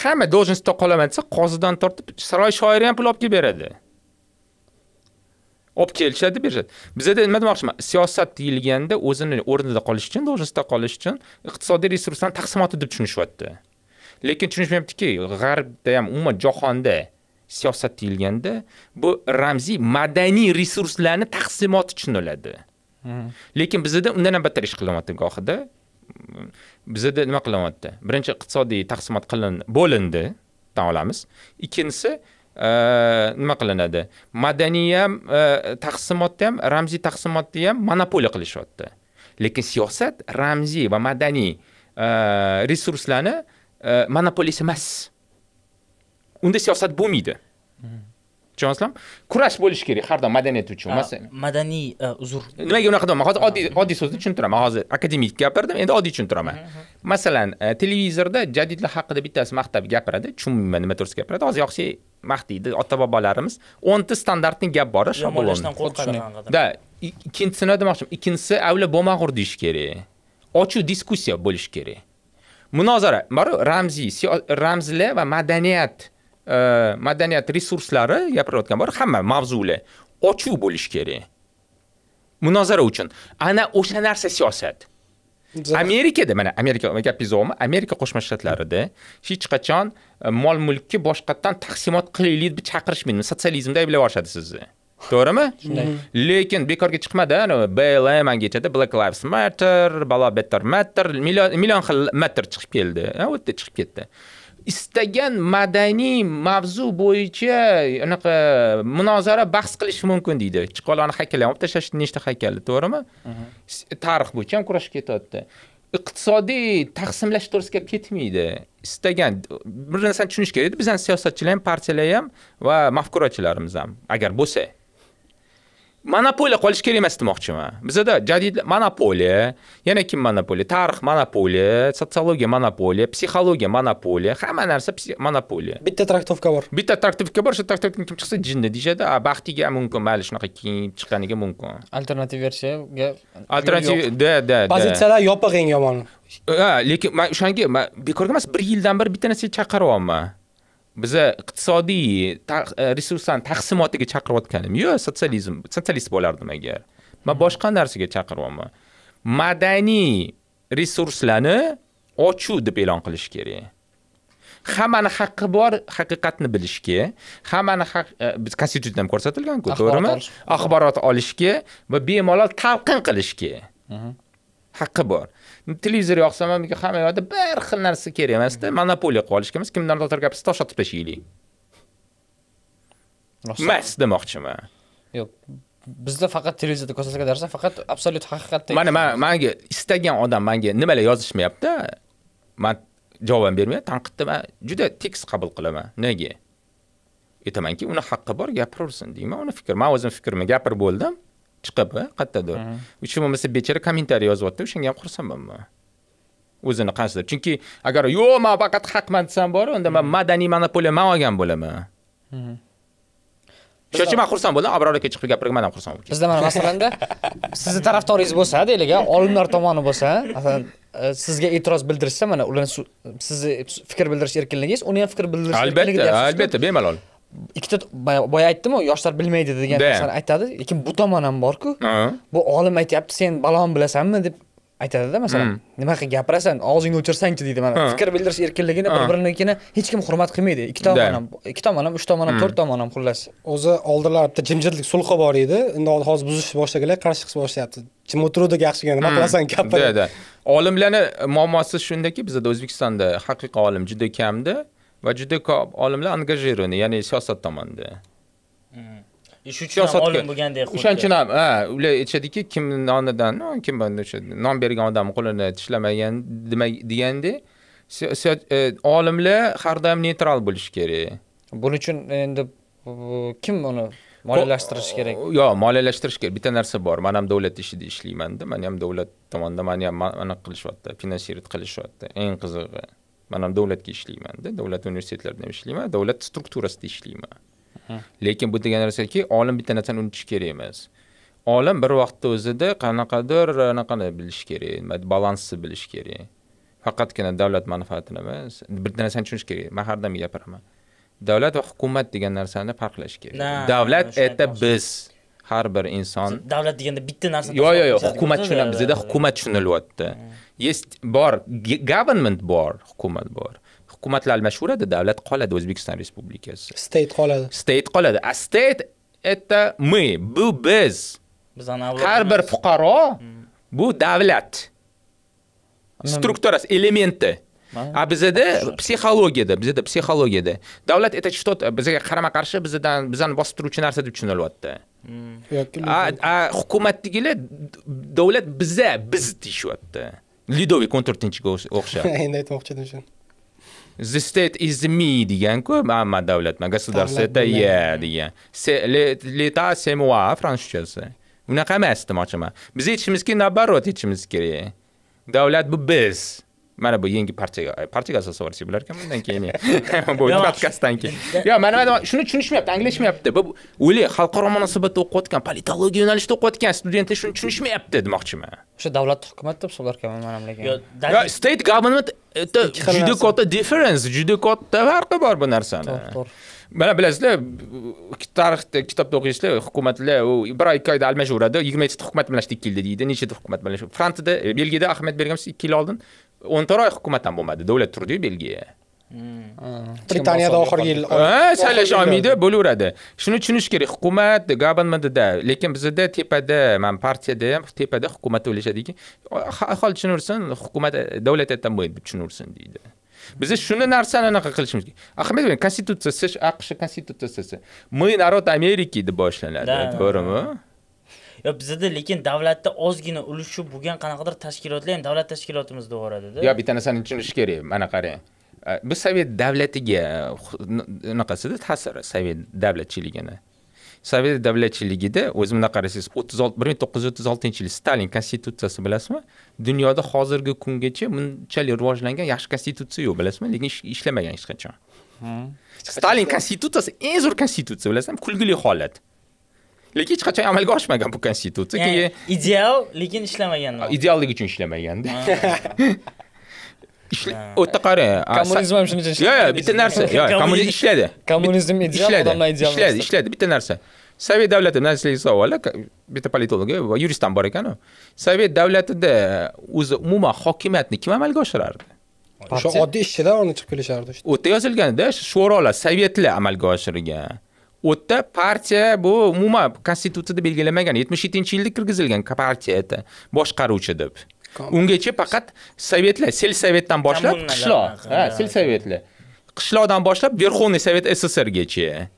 hamma должностьda qolaman desa qozidan tortib saroy shoiri ham pul olib kelib beradi olib kelishadi berishadi bizada nima demoqchiman siyosat deyilganda o'zini o'rnida qolish uchun должностьda qolish uchun iqtisodiy resurslarni taqsimoti deb tushunishyapti lekin tushunishmayaptiki g'arbda ham umuman jahonda siyosat deyilganda bu ramziy madaniy resurslarni taqsimoti tushuniladi hmm. lekin bizada undan ham battar ish qilyapti gohida bizada nima qilyapti birinchi iqtisodiy taqsimot qilin bo'lindi tan olamiz ikkinchisi Э, nima qilinadi madaniy ham э, taqsimotni ham ramziy taqsimotni ham monopoliya qilishyapti lekin siyosat ramziy va madaniy э, resurslarni monopoliyasi emas unda siyosat bo'lmaydi tushunyapsizlarmi kurash bo'lishi kerak har doim madaniyat uchun masalan madaniy e, uzr nimaga unaqa deyapman hozir oddiy oddiy so'zni tushuntiraman hozir akademik gapirdim endi oddiy tushuntiraman masalan e, televizorda jadidlar haqida bittasi maqtab gapiradi tushunmayman nima to'g'risida gapiradi hozir yoqsa maqtaydi ota bobolarimiz o'nta standartni gap bor shablon да ikkinchisini nima demoqchiman ikkinchisi avla bo'lmag'ur deyish kerak ochiq diskussiya bo'lishi kerak munozara mana ramziy ramzlar va madaniyat e, madaniyat resurslari gapirayotgan bor hamma mavzular ochiq bo'lishi kerak munozara uchun ana o'sha narsa siyosat amerikada mana amerika gapingizni amerika qo'shma shtatlarida hech qachon e, mol mulkni boshqatdan taqsimot qilaylik deb chaqirishmaydi sotsializmda ayblab yuborishadi sizni to'g'rimi shunday mhm. lekin bekorga chiqmadi blm angechada black lives matter balo better matter million xil matter chiqib keldi yerda chiqib ketdi istagan madaniy mavzu bo'yicha anaqa munozara bahs qilish mumkin deydi. Chiqolani haykali olib tashlashdi nechta haykalni to'g'rimi? Mhm. Tarix bo'yicha ham kurashib ketyapti. Iqtisodiy taqsimlash to'g'risiga ketmaydi. Istagan bir narsani tushunish kerak. bizani siyosatchilar ham, partiyalar ham va mafkurachilarimiz ham agar bo'lsa, monopoliya qolish kerak emas demoqchiman. Bizda jadid monopoliya, yana kim monopoliya, tarix monopoliya, sotsiologiya monopoliya, psixologiya monopoliya, hamma narsa monopoliya. Bitta traktovka bor. Bitta traktovka bor, shu traktovkani kim chiqsa jinni deyishadi a baxtiga mumkin, mayli shunaqa keyin chiqqaniga mumkin. Alternativ versiyaga alternativ da da Pozitsiyalar yopiq eng yomoni. Ha, lekin men o'shanga bekorga emas 1 yildan bir bitta narsaga chaqiryapman. biza iqtisodiy e, resurslarni taqsimotiga chaqirayotganim yo'q sotsializm sotsialist bo'lardim agar man boshqa narsaga chaqiryapman madaniy resurslarni ochuv deb e'lon qilish kerak hammani haqqi bor haqiqatni bilishga hammani haq e, biz konstitutsiyada ham ko'rsatilganku to'g'rimi axborot olishga va bemalol talqin qilishga haqqi bor televizor yoqsa ham hamma yoqda bir xil narsa kerak emasda monopoliya qilib olishga emas kimdan tosh otib tashlaylik mas demoqchiman yo'q bizda faqat televizorda ko'rsatilgan narsa faqat absolyut haqiqatda mana man manga istagan odam manga nimalar yozishmayapti man javob ham bermayman tanqidni man juda tekis qabul qilaman nega aytamanki uni haqqi bor gapiraversin deyman uni fikr man o'zimni fikrimni gapirib bo'ldim chiqib qayerdadir shu hmm. bo'lmasa bechora kommentariy yozyapti o'shanga ham xursandmanman o'zini qaysidir chunki agar yo'q man faqat haqman desam bor unda man hmm. madaniy monopoliya man olgan bo'laman o'sha hmm. uchun man xursand bo'ldim abror aka chiqib gapirgan man ham xursand bo'lib bizda mana masalanda sizni tarafdoringiz bo'lsa deylik olimlar tomoni bo'lsa masalan e, sizga e'tiroz bildirishsa mana ularni sizni fikr bildirish erkinligingiz uni ham fikr bildirish albatta albatta bemalol ikkita boya aytdimu yoshlar bilmaydi degan narsani aytadi lekin bu tomon ham borku bu olim aytyapti sen baloni bilasanmi deb aytadida masalan hmm. nima qilib gapirasan og'zingni o'chirsangchi deydi mana fikr bildirish erkinligini bir birinikini hech kim hurmat qilmaydi ikki tomon ham ikki tomon ham uch tomon ham hmm. to'rt tomon ham xullas o'zi oldinlar bitta jimjitlik sulhi bor edi endi hozir buzishni boshlaganlar qarshi chiqishni boshlayapti jim o'tiruvdik yaxshigina nima hmm. qilasan gapir olimlarni muammosi shundaki bizada o'zbekistonda haqiqiy olim juda kamda va juda ko'p olimlar angajirovani ya'ni siyosat tomonida mm. shu uchun ham olim bo'lgandek o'shaning uchun ham ha ular aytishadiki kim nonidan kim non bergan odam qo'lini tishlamagan degandek olimlar har doim neytral bo'lishi kerak buning uchun endi kim uni moliyalashtirish kerak yo'q moliyalashtirish kerak bitta narsa bor man ham davlat ishida ishlaymanda man ham davlat tomonidan mani ham anaqa qilishyapti finansirovat qilishyapti eng qizig'i man ham davlatga ishlaymanda davlat universitetlarida ham ishlayman davlat strukturasida ishlayman lekin bu degan narsaki olim bitta narsani unutish kerak emas olim bir vaqtni o'zida qanaqadir e, anaqani bilishi kerak balansni bilishi kerak faqatgina davlat manfaatini emas bir narsani tushunish kerak man har doim gapiraman davlat va hukumat degan narsani farqlash kerak davlat это biz har bir inson davlat deganda bitta narsa yo'q yo'q yo'q hukumat tushunamiz bizda hukumat tushunilyapti hmm. есть бор government bor hukumat bor hukumatlar almashuradi davlat qoladi o'zbekiston respublikasi state qoladi state qoladi a state это мы bu biz har bir fuqaro hmm. bu davlat strukturasi elementi a bizada psixologiyada bizada psixologiyada davlat это что то bizga qarama qarshi bizadan bizani bosib turuvchi narsa deb tushunilyapti hmm. a hukumatdagilar davlat biza biz deyishyapti lyudovik o'n to'rtinchiga o'xshab endi aytmoqchi edim shuni the state is me deganku davlat man государство это я degan лета moi franschasi unaqa emas demoqchiman biz aytishimiz kerak наоборот aytishimiz kerak davlat bu biz mana bu yangi partiyaga e, partiyaga asosida borsak bo'lar ekan bundan keyin bu podkastdan keyin yo'q mana shuni tushunishmayapti anglashmayapti bu o'ylang xalqaro munosabatda o'qiyotgan politologiya yo'nalishida o'qiyotgan studentlar shuni tushunishmayapti demoqchiman o'sha davlat hukumat deb hisoblar ekanman mana lekin yo state government это juda katta difference juda katta farqi bor bu narsani to'g'ri mana bilasizlar tarixda kitobda o'qiysizlar hukumatlar u bir oy ikki oyda almashaveradi yigirma yettita hukumat birlashdi ikki yilda deydi nechta hukumat bilan fransiyada e, belgiyada ahamiyat berganmiz ikki yil oldin ومن طرائق hukumatdan bo'lmadi davlat turdi belgiya hmm. britaniyada oxirgi yil saylash olmaydi bo'laveradi shuni tushunish kerak hukumat governmentida lekin bizada tepada man partiyada ham tepada hukumat o'ylashadiki aholi tushunaversin hukumat davlat aytdan bo'ladi tushunaversin deydi Biz shuni narsani anaqa qilishimiz kerak. Ahmed konstitutsiyasi, AQSh konstitutsiyasi. Мы народ Америки deb boshlanadi, to'g'rimi? yo bizada lekin davlatda ozgina ulushi bo'lgan qanaqadir tashkilotlar ham davlat tashkilotimiz boradida yo bitta narsani tushunish kerak mana qarang bu sovet davlatiga unaqasida ta'siri sovet davlatchiligini sovet davlatchiligida o'zi bunday qarasangiz o'ttiz olti bir ming to'qqiz yuz o'ttiz oltinchi yil stalin konstitutsiyasi bilasizmi dunyoda hozirgi kungacha bunchalik rivojlangan yaxshi konstitutsiya yo'q bilasizmi lekin ishlamagan hech qachon hmm. stalin konstitutsiyasi eng zo'r konstitutsiya bilasizmi kulgili holat lekin hech qachon amalga oshmagan bu konstitutsiya keyin ideal lekin ishlamagan ideallik uchun ishlamaganda yerda qara kommunizm ham shuning uchun ishlaydi yo'q yo'q bitta narsa kommunizm ishladi kommunizm ideal ishladi ishladi bitta narsa sovet davlati bilan sizlarga savol bitta politolog va yurist ham bor ekanu sovet davlatida o'zi umuman hokimiyatni kim amalga oshirardi o'sha oddiy ishchilar uni chiqib kelishardi yerda yozilganda sho'rolar sovetlar amalga oshirgan yerda partiya bu umuman konstitutsiyada belgilanmagan yetmish yettinchi yilda kirgizilgan partiyada boshqaruvchi deb ungacha faqat sovetlar selsovetdan boshlab qishloq ha selsovetlar qishloqdan boshlab verxovniy sovet sssrgacha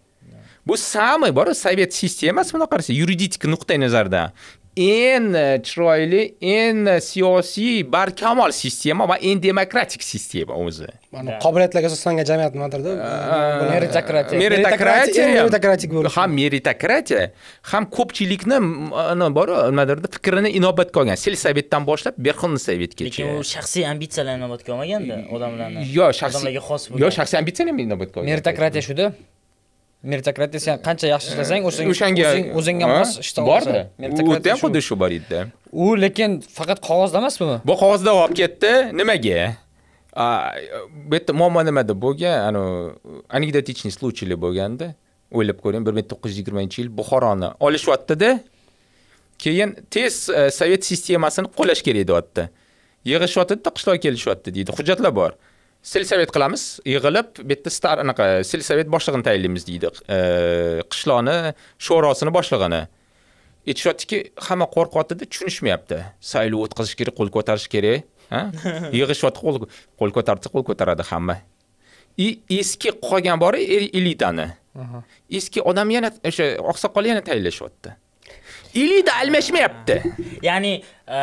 bu самый bor sovet sistemasi bunaqasi yuridik nuqtai nazardan eng chiroyli, eng siyosiy barkamol sistema va eng demokratik sistema o'zi. Mana qobiliyatlarga asoslangan jamiyat nimadirda? Meritokratiya. Meritokratiya, meritokratik bo'lish. Ham meritokratiya, ham ko'pchilikni ana bor nimadirda fikrini inobatga olgan. Selsovetdan boshlab Berxin Sovetgacha. Lekin u shaxsiy ambitsiyalarni inobatga olmaganda odamlarni. Yo, shaxsiy. Yo, shaxsiy ambitsiyalarni inobatga olgan. Meritokratiya shuda. meritokratiya sen qancha yaxshi ishlasang o'shang o'shanga o'zingga mos ish borda u ham xuddi shu bor edida u lekin faqat qog'ozda emas bu bu qog'ozda olib ketdi nimaga bu yerda muammo nimada bo'lgan anavi anekdotichniy случайlar bo'lganda o'ylab ko'ring bir ming to'qqiz yuz yigirmanchi yil buxoroni olishyaptida keyin tez e, sovet sistemasini qo'llash kerak deyapti yig'ishyaptida qishloqqa kelishyapti deydi hujjatlar bor selsovet qilamiz yig'ilib bu yerda star anaqa selsovet boshlig'ini tayinlaymiz deydi qishloqni sho'rosini boshlig'ini aytishyaptiki hamma qo'rqyaptida tushunishmayapti saylov o'tkazish kerak qo'l ko'tarish kerak ha yig'ishyapti qo'l qo'l ko'tarsa qo'l ko'taradi hamma и eski qolgan bor elitani eski odam yana o'sha oqsoqol yana tayinlashyapti elida almashmayapti ya'ni e,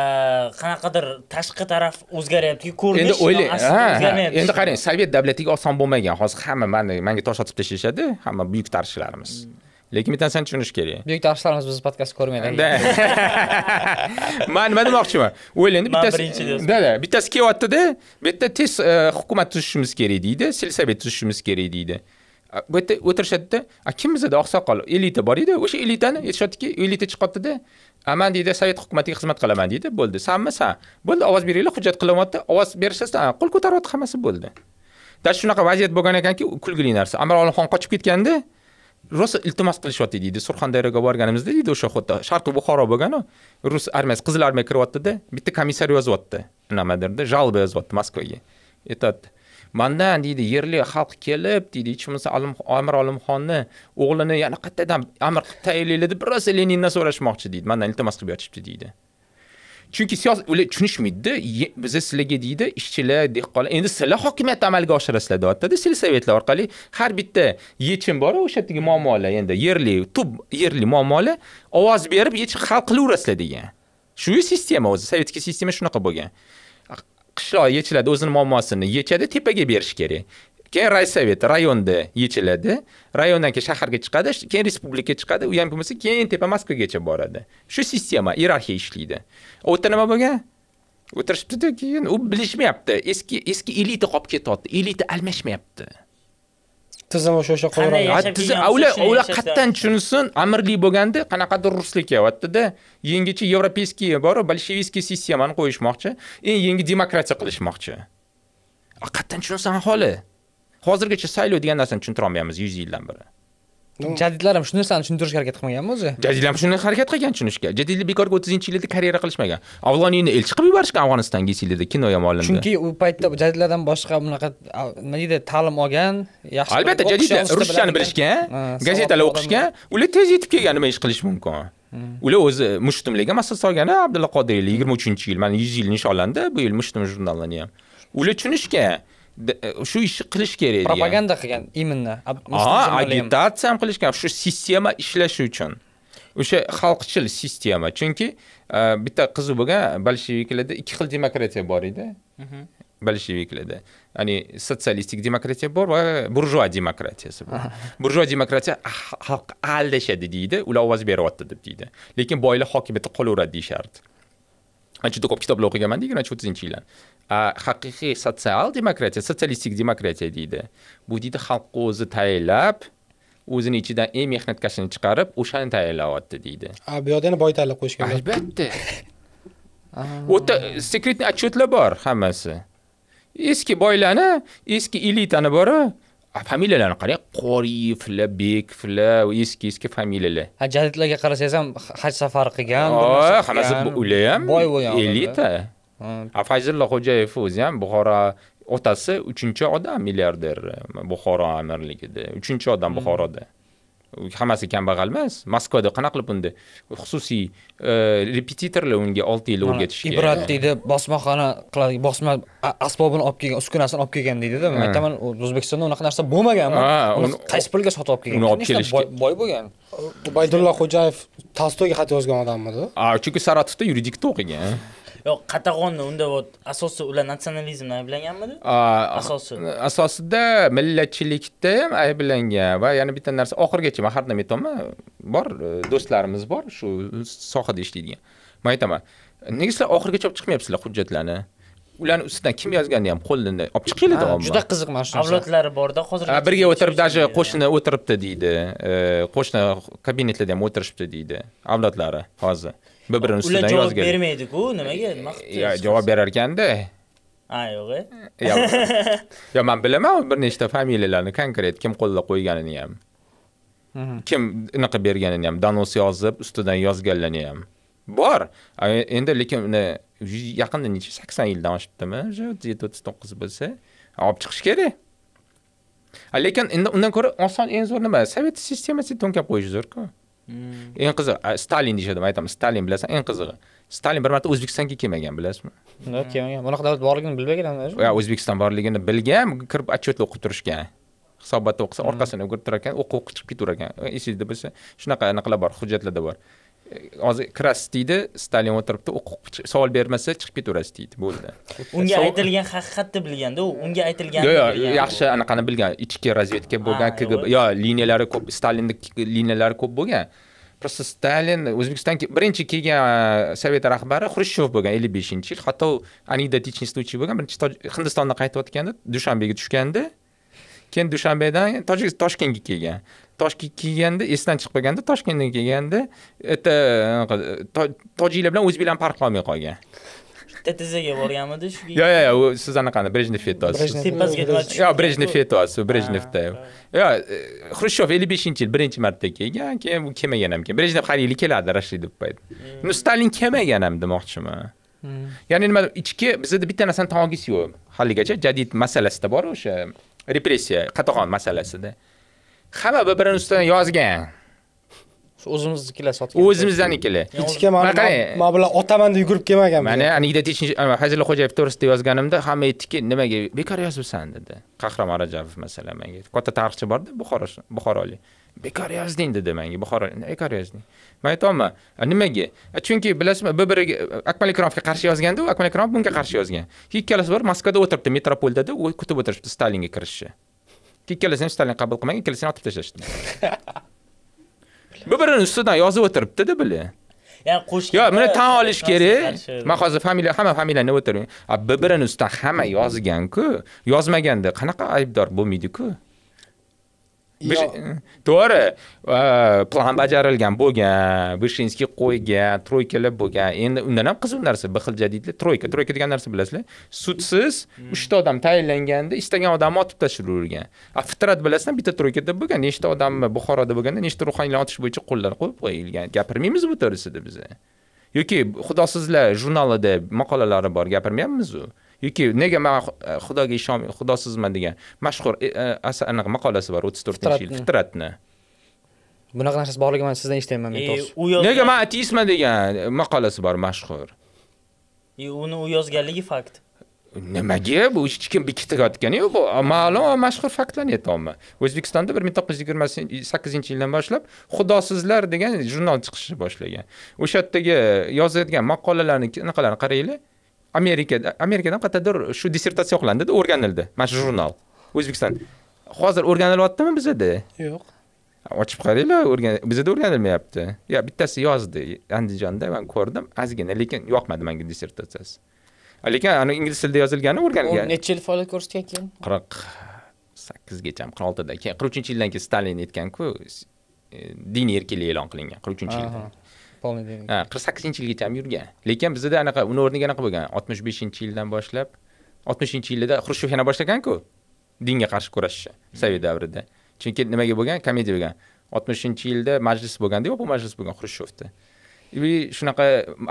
qanaqadir tashqi taraf o'zgaryaptiku ko'rinish endi o'ylang endi qarang sovet davlatiga oson bo'lmagan hozir hamma mani manga tosh otib tashlashadi hamma buyuk tarixchilarimiz lekin bitta narsani tushunish kerak buyuk tarixchilarimiz bizni podkast ko'rmaydi man nima demoqchiman o'ylangda bittasi да bittasi kelyaptida bu yerda tez e, hukumat tuzishimiz kerak deydi selsovet tuzishimiz kerak deydi bu yerda o'tirishadida kim bizada oqsoqol elita bor edi o'sha elitani aytishyaptiki elita chiqyaptida man deydi sovet hukumatiga xizmat qilaman deydi bo'ldi sanmi san bo'ldi ovoz beringlar hujjat qilyapti ovoz berishsa qo'l ko'taryapti hammasi bo'ldi даже shunaqa vaziyat bo'lgan ekanki kulgili narsa amir olimxon qochib ketganda rosa iltimos qilishyapti deydi surxondaryoga borganimizda deydi o'sha xuddi sharqiy buxoro bo'lganu rus armiyasi qizil armiya kiryaptida bitta komissar yozyapti nimadirda жалоба yozyapti moskvaga aytyapti mandan deydi yerli xalq kelib deydi hech bo'lmasa amir olimxonni o'g'lini yana qaytadan amir qilib tayinlanglar deb rosa leninndan so'rashmoqchi deydi mandan iltimos qilib yotishibdi deydi chunki siyosat ular tushunishmaydida biz sizlarga deydi ishchilar dehqonlar endi sizlar hokimiyatni amalga oshirasizlar deyaptida sельсоветlar orqali har bitta yechim bor o'sha yerdagi muammolar endi yerli tub yerli muammolar ovoz berib yechib hal qilaverasizlar degan shu sistema o'zi sovetskiy sistema shunaqa bo'lgan qishloq yechiladi o'zini muammosini yechadi tepaga berish kerak keyin raysovet rayonda yechiladi rayondan keyin shaharga chiqadi keyin respublikaga chiqadi u ham bo'lmasa keyin tepa moskvagacha boradi shu sistema iyerarxiya ishlaydi u yerda nima bo'lgan o'tirishibdida keyin u bilishmayapti eski eski elita qolib ketyapti elita almashmayapti tizim o'sha o'sha qolaveradi tizim ular qayerdan qatdan tushunsin amirlik bo'lganda qanaqadir ruslik kelyaptida yangicha yevropeyskiy bor bolsheviskiy sistemani qo'yishmoqchi eng yangi demokratiya qilishmoqchi qayerdan tushunsin aholi hozirgacha saylov degan narsani tushuntira olmayapmiz 100 yildan beri jadidlar ham shu narsani tushuntirishga harakat qilmaganmi o'zi jadidlar ham shunday harakat qilgan tushunishga jadidlar bekorga o'ttizinchi yillarda karyera qilishmagan avloniyni elchi qilib yuborishgan afg'onistonga yillarda kino ham olindi chunki u paytda jadidlardan boshqa bunaqa nima deydi ta'lim olgan yaxshi albatta jadidlar ruschani bilishgan gazetalar o'qishgan ular tez yetib kelgan nima ish qilish mumkin hmm. ular o'zi mushtumlarga masal solgani abdulla qodiriylar yigirma uchinchi yil mana yuz yil nishonlandi bu yil mushtum jurnalini ham ular tushunishgan Э, shu ishni qilish kerak degan propaganda qilgan именно ha agitatsiya ham qilishgan shu sistema ishlashi uchun o'sha xalqchil sistema chunki e, bitta qiziq bo'lgan bolsheviklarda ikki xil demokratiya bor edi mhm. bolsheviklarda ya'ni sotsialistik demokratiya bor va burjua demokratiyasi bor burjua demokratiya xalq aldashadi deydi ular ovoz beryapti deb deydi lekin boylar hokimiyatda qolaveradi deyishardi ancha ko'p kitoblar o'qiganman degan o'ttiz yinchi haqiqiy sotsial demokratiya sotsialistik demokratiya deydi bu deydi xalqni o'zi tayinlab o'zini ichidan eng mehnatkashini chiqarib o'shani tayinlayapti deydi a bu yoqda yana boytalib qo'yishgan albatta u yerda секретный отчетlar bor hammasi eski boylarni eski elitani borib familiyalarni qarang qoriyevlar bekovlar eski eski familiyalar ha jadidlarga qarasangiz ham haj safari qilgan hammasi ular ham boy bo'lgan elita fayzulla xo'jayev o'zi ham buxoro otasi uchinchi odam milliarder buxoro amirligida uchinchi odam buxoroda hammasi kambag'al emas moskvada qanaqa qilib unda xususiy e, repetitorlar unga olti yil o'rgatishgan ibrat deydi bosmaxona qiladi bosma asbobini olib kelgan uskunasini olib kelgan deydida men aytaman o'zbekistonda unaqa narsa bo'lmaganmi uni qaysi pulga sotib olib kelgan uni olib kelishgan boy bo'lgan baydulla xo'jayev tolstoyga xat yozgan odammidi chunki saratovda yuridikda o'qigan yo'q qatag'onni unda вот asosi ular natsionalizmni ayblanganmidi asosi asosida millatchilikda ham ayblangan va yana bitta narsa oxirigacha man har doim aytaman bor e, do'stlarimiz bor shu sohada ishlaydigan man aytaman nega sizlar oxirigacha olib chiqmayapsizlar hujjatlarni ularni ustidan kim yozganini ham qo'lini olib chiqinglar davomli juda qiziq mana shu avlodlari borda hozir birga o'tirib даже qo'shni o'tiribdi deydi e, qo'shni kabinetlarda ham o'tirishibdi deydi avlodlari hozir bir birini ustidan yozgan ular javob bermaydiku nimaga nima qilibdi javob berar ekanda ha yo'q yo man bilaman bir nechta familiyalarni konkret kim qo'llab qo'yganini ham kim unaqa berganini ham donos yozib ustidan yozganlarni ham bor endi lekin uni yaqinda necha sakson yildan oshibdimi уже где o'ttiz to'qqiz bo'lsa olib chiqish kerak lekin endi undan ko'ra oson eng zo'r nima sovet sistemasiga to'nkab qo'yish zo'rku eng qizig'i stalin deyishadimi aytamiz stalin bilasan eng qizig'i stalin bir marta o'zbekistonga kelmagan bilasizmi kelmagan bunaqa davlat borligini bilmagan yo'q o'zbekiston borligini bilgan kirib отчетlar o'qib turishgan hisobotni o'qisa orqasini o'girib turar ekan o'qib o'qib chiqib ketaverar ekan esingizda bo'lsa shunaqa anaqalar bor hujjatlarda bor hozir kras deydi stalin o'tiribdi o'qib savol bermasa chiqib ketaverasiz deydi bo'ldi unga aytilgan haqiqatni bilganda u unga aytilgan yo'q yo'q yaxshi anaqani bilgan ichki razvedka bo'lgan kgb yo liniyalari ko'p stalinni liniyalari ko'p bo'lgan просто stalin o'zbekiston birinchi kelgan e, sovet rahbari xrushchev bo'lgan ellik beshinchi yil hatto anekdotичный случай bo'lgan birinchi hindistondan qaytayotganda dushanbega tushganda keyin dushanbedan toshkentga kelgan toshkentga kelganda esdan chiqib qolganda toshkentdan kelganda erta tojiklar bilan o'zbeklarni farqi qolmay qolgan bitta tizzaga borganmidi shu yo'q yo'q u siz anaqani brejnev fetosi tepasiga yo'q brejnev fetosi brejnevda yo'q xrushchev ellik beshinchi yil birinchi marta kelgan keyin u kelmagan ham keyin brejnev har yili keladi rashidov payt hmm. stalin kelmagan ham demoqchiman hmm. ya'ni nima ichki bizada bitta narsani tagisi yo'q haligacha jadid masalasida bor o'sha repressiya qatag'on masalasida hamma bir birini ustidan yozgan o'zimiznikilar sotgan o'zimizdanikilar hech kim mana qarang man bilan otaman deb yugurib kelmagan mana anigida hazil xo'jayev to'g'risida yozganimda hamma aytdiki nimaga bekor yozibsan dedi qahramon rajabov masalan menga katta tarixchi borda buxoro buxorolik bekor yozding dedi menga buxoro bekor yozding man aytyapman nimaga chunki bilasizmi bir biriga akmal ikromovga qarshi yozganda u akmal ikromov bunga qarshi yozgan ikkalasi bor moskvada o'tiribdi metropolda kutib o'tirishibdi stalinga kirishni ikkalasini hech tanlay qabul qilmagan ikkalasini otib tashlashdi bir birini ustidan yozib o'tiribdida bular ya'ni qo'shni buni tan olish kerak man hozir familiya hamma familiyani o'tirgan bir birini ustidan hamma yozganku ku yozmaganda qanaqa aybdor bo'lmaydi-ku biz to'g'ri plan bajarilgan bo'lgan bishinskiy qo'ygan troykalar bo'lgan endi undan ham qiziq narsa bir xil jadidlar troyka troyka degan narsa bilasizlar sudsiz hmm. uchta odam tayinlanganda istagan odamni otib tashlayvergan a fitrat bilasizlar bitta troykada bo'lgan nechta odamni buxoroda bo'lganda nechta ruhoniylarni otish bo'yicha qo'llar qo'yib qo'yilgan gapirmaymiz bu to'g'risida biz yoki xudosizlar jurnalida maqolalari bor gapirmayapmizu yoki nega man e, xudoga ishonmayman xudosizman degan mashhur e, e, anaqa maqolasi bor 34-yil fitratni bunaqa narsasi borligini man sizdan eshitganman men nega man ateistman degan maqolasi bor mashhur uni u yozganligi fakt nimaga bu hech kim bekitayotgani yo'q bu ma'lum va mashhur faktlarni aytyapman o'zbekistonda bir ming to'qqiz yuz yigirma sakkizinchi yildan boshlab xudosizlar degan jurnal chiqishni boshlagan o'sha yerdagi yozayotgan maqolalarni anaqalarni qaranglar amerikada amerikada ham qayerdadir shu dissertatsiya o'qilandida o'rganildi mana shu jurnal o'zbekiston hozir o'rganilyaptimi bizada yo'q ochib qaranglar o'rgan bizada o'rganilmayapti yo bittasi yozdi andijonda man ko'rdim ozgina lekin yoqmadi manga dissertatsiyasi lekin anavi ingliz tilida yozilgani o'rganilgan necha yil faoliyat ko'rsatgan keyin qirq sakkizgacha qirq oltida keyin qirq uchinchi yildan keyin stalin aytganku e, diniy erkinlik e'lon qilingan qirq uchinchi yilda полный degan qirq sakkizinchi yilgacha ham yurgan lekin bizda anaqa uni o'rniga anaqa bo'lgan oltmish beshinchi yildan boshlab oltmishinchi yillarda xrushchev yana boshlaganku dinga qarshi kurashishni sovet hmm. davrida chunki nimaga bo'lgan komediya bo'lgan oltmishinchi yilda majlis bo'lganda bu majlis bo'lgan xrushchevni и shunaqa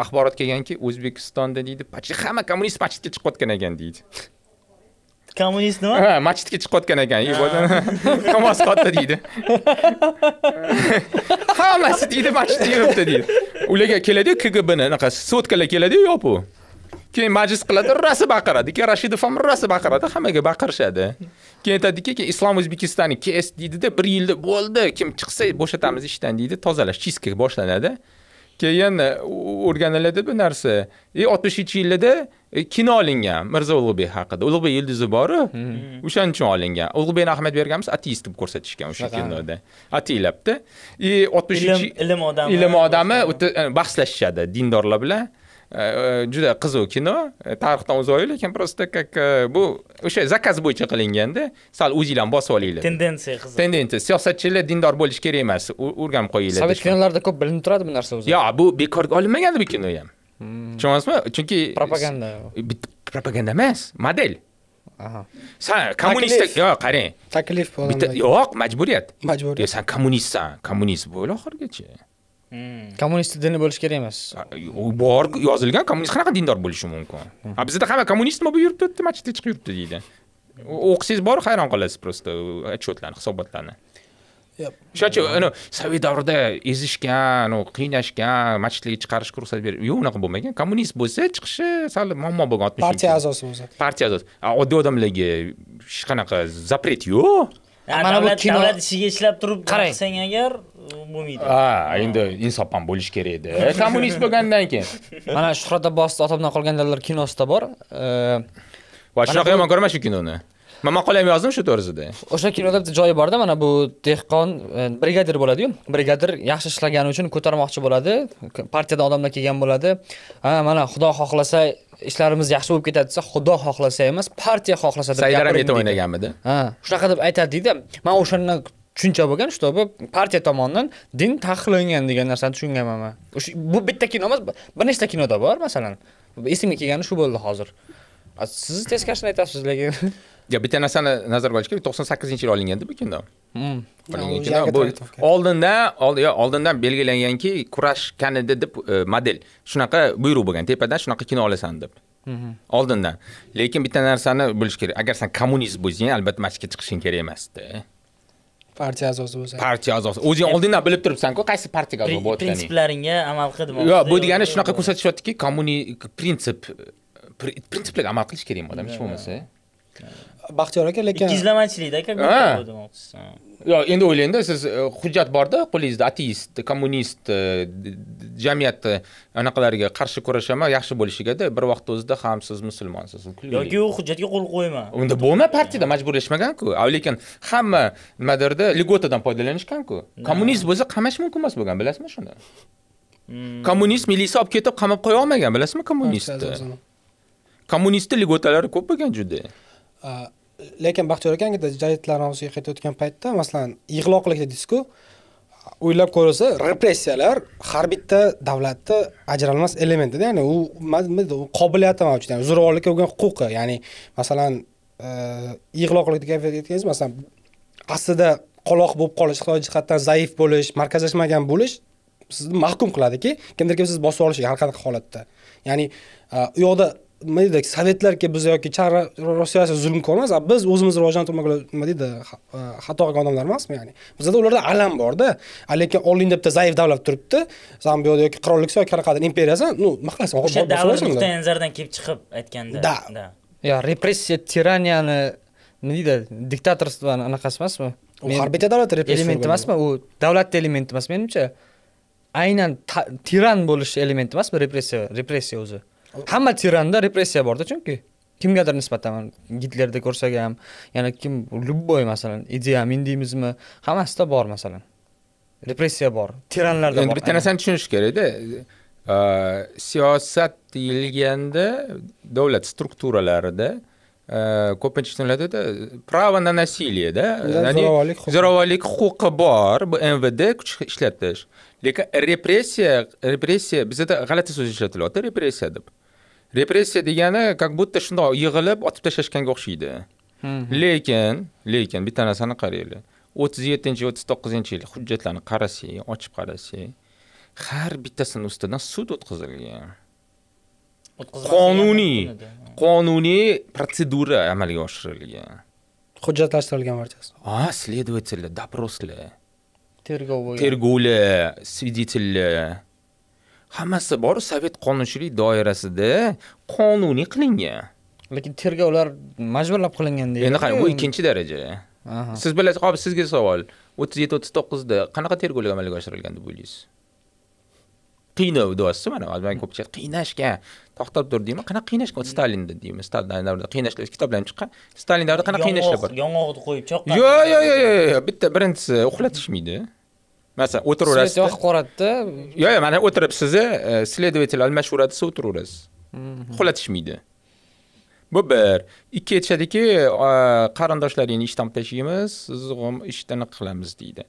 axborot kelganki o'zbekistonda deydi почти hamma kommunist masjidga chiqib chiqayotgan ekan deydi kommunist nima ha masjidga chiqayotgan ekan namoz qotdi deydi hammasi deydi masjidda yuribdi deydi ularga keladiyu kgbni anaqa sotkalar keladiyu yopu keyin majlis qiladi rosa baqiradi keyin rashidov ham rosa baqiradi hammaga baqirishadi keyin aytadiki keyin islom o'zbekistoni kes deydida bir yilda bo'ldi kim chiqsa bo'shatamiz ishdan deydi tozalash chistka boshlanadi keyin e, o'rganiladi bu narsa и e, oltmish yillarda e, kino olingan mirzo ulug'bek haqida ulug'bek yulduzi boru o'shaning hmm. hmm, uchun olingan ulug'bekni berganmiz ateist deb ko'rsatishgan o'sha kinoda ateylabda и oltmish ilm odami ilm odami bahslashishadi dindorlar bilan Э, э, juda qiziq kino e, tarixdan uzoq lekin просто как e, bu o'sha zakaz bo'yicha qilinganda sal o'zinglar ham bosib olinglar tendensiya qiziq tendensiya siyosatchilar dindor bo'lishi kerak emas o'rganib qo'yinglar sovet kinolarida ko'p bilinib turadi bu narsa o'zi yo'q bu bekorga olinmagan bu kino ham hmm. tushunyapsizmi chunki propaganda propaganda emas model san kommunist yo'q qarang taklif bitta yo'q majburiyat majburiyat san kommunistsan kommunist bo'l oxirigacha kommunist dini bo'lishi kerak emas bor yozilgan kommunist qanaqa dindor bo'lishi mumkin hmm. a bizda hamma kommunistmi bu yuribdi bitta machitga chiqib yuribdi deydi o'qisangiz bor hayron qolasiz просто отчетlarni hisobotlarni shuncha anavi sovet davrida ezishgan qiynashgan machitlarga chiqarishga ruxsat berib yo'q unaqa bo'lmagan kommunist bo'lsa chiqishi sal muammo bo'lgan oltmish partiya a'zosi bo'lsa partiya a'zosi oddiy odamlarga hech qanaqa запрет yo'q mana bu kino davlat ishiga ishlab turib qarang agar bo'lmaydi ha endi insob ham bo'lishi edi kommunist bo'lgandan keyin mana shuhrat abbosov otamdan qolgan dalalar kinosida bor va shunaqa yomon ko'raman shu kinoni man maqola ham yozdim shu to'g'risida o'sha kinoda bitta joyi borda mana bu dehqon e, brigadir bo'ladiyu brigadir yaxshi ishlagani uchun ko'tarmoqchi bo'ladi partiyadan odamlar kelgan bo'ladi ha mana xudo xohlasa ishlarimiz yaxshi bo'lib ketadi desa xudo xohlasa emas partiya xohlasa deb saidar ham yetib o'ynaganmidi ha shunaqa deb aytadi deydi man o'shandan tushuncha bo'lgan bu partiya tomonidan din taqiqlangan degan narsani tushunganman man bu bitta kino emas bir nechta kinoda bor masalan esimga kelgani shu bo'ldi hozir siz teskarisini aytasiz lekin yo bitta narsani nazarga olish kerak to'qson sakkizinchi yil olinganda hmm. bu kino olingan kino bu oldindan oldindan belgilanganki kurash kanada deb e, model shunaqa buyruq bo'lgan tepadan shunaqa kino olasan deb oldindan lekin bitta narsani bilish kerak agar san kommunist bo'lsang albatta masjidga chiqishing kerak emasda partiya a'zosi bo'lsa partiya a'zosi o'zing oldindan bilib turibsanku qaysi partiyaga a'zo bo'layotganing prinsiplaringga amal qil yo'q bu degani shunaqa ko'rsatishyaptiki kommuni prinsip prinsiplarga amal qilish kerak odam hech bo'lmasa baxtiyor aka lekin ikkiyuzlamachilikda aka yo'q endi o'ylangda siz e, hujjat borda qo'lingizda ateist kommunist e, jamiyat e, anaqalariga qarshi kurashaman yaxshi bo'lishigada bir vaqtni o'zida ham siz musulmonsiz yoki u hujjatga qo'l qo'yma unda bo'lma partiyada majburlashmaganku lekin hamma nimadirda ligotadan foydalanishganku kommunist bo'lsa qamash mumkin emas bo'lgan bilasizmi shuni hmm. kommunist milisa olib ketib qamab qo'ya olmagan bilasizmi kommunistni kommunistni ligotalari ko'p bo'lgan juda lekin baxtiyor akangada jadidlar mavzusiga qaytayotgan paytda masalan yig'loqlik disku o'ylab ko'rilsa repressiyalar har bitta davlatni ajralmas elementida ya'ni u qobiliyati mavjud ya'ni zo'ravonlikka bo'lgan huquqi ya'ni masalan e, yig'loqlikda kayfiyat aytganingiz masalan aslida qoloq bo'lib qolish iqtisodiy jihatdan zaif bo'lish markazlashmagan bo'lish sizni mahkum qiladiki kimdir kim sizni bosib olishi har qanaqa holatda ya'ni e, u yoqda nima deydi sovetlarga biz yoki char rossiyasi zulm ko'rmas biz o'zimizni rivojlantirmoqlar nima deydi e, xato qilgan odamlar emasmi ya'ni bizada ularda alam borda lekin oldingda bitta zaif davlat turibdi yerda yoki qirollik yoki qanaqadir imperiyasi ну nima qilasan o'sha davr nuqtai nazaridan kelib chiqib aytganda да yo repressiya tiraniyani nima deydi diktatorstvoni anaqasi emasmi u harbiy davlat repressiya elementi emasmi u davlatni elementi emas menimcha aynan tiran bo'lish elementi emasmi repressiya repressiya o'zi hamma tiranda repressiya borda chunki kimgadir nisbatan gitlerda ko'rsak ham yana kim любой masalan ideamin deymizmi hammasida bor masalan repressiya bor tiranlarda bor endi bitta narsani tushunish kerakda e, siyosat deyilganda davlat strukturalarida e, ko'pincha tushuniladida право на насилиeda ya'ni zo'ravonlik huquqi bor bu mvd kuch ishlatish lekin repressiya repressiya bizada g'alati so'z ishlatilyapti repressiya deb repressiya degani как будто shundoq yig'ilib otib tashlashganga o'xshaydi lekin lekin bitta narsani qaranglar o'ttiz yettinchi o'ttiz to'qqizinchi yil hujjatlarni qarasak ochib qarasak har bittasini ustidan sud o'tkazilgan qonuniy qonuniy protsedura amalga oshirilgan hujjatlashtirilgan barchasi ha следователь допрослар tergov tergovlar свидетельlar hammasi bor sovet qonunchilik doirasida qonuniy qilingan lekin tergovlar majburlab qilingan deydi endi qarang bu ikkinchi daraja siz bilasiz hop sizga savol 37 39 da qanaqa tergovlar amalga oshirilgan deb o'ylaysiz qiynov deyapsizmi mana man ko'pchilik qiynashgan to'xtab tur deymi qanaqa qiynashgan stalinni deymiz stalin davrida qiynashlar kitoblar chiqqan stalin davrida qanaqa qiynashlar bor yong'oqni qo'yib choqqan yo'q yo'q yo'q yo'q bitta birinchisi uxlatishmaydi masalan o'tiraverasiz svet yoqib qoradida yo'q yo'q mana sizni e, следователь almashib suv o'tiraverasiz uxlatishmaydi bu bir ikki aytishadiki e, qarindoshlaringni ishdan olib tashlaymiz sizni ishdan qilamiz deydi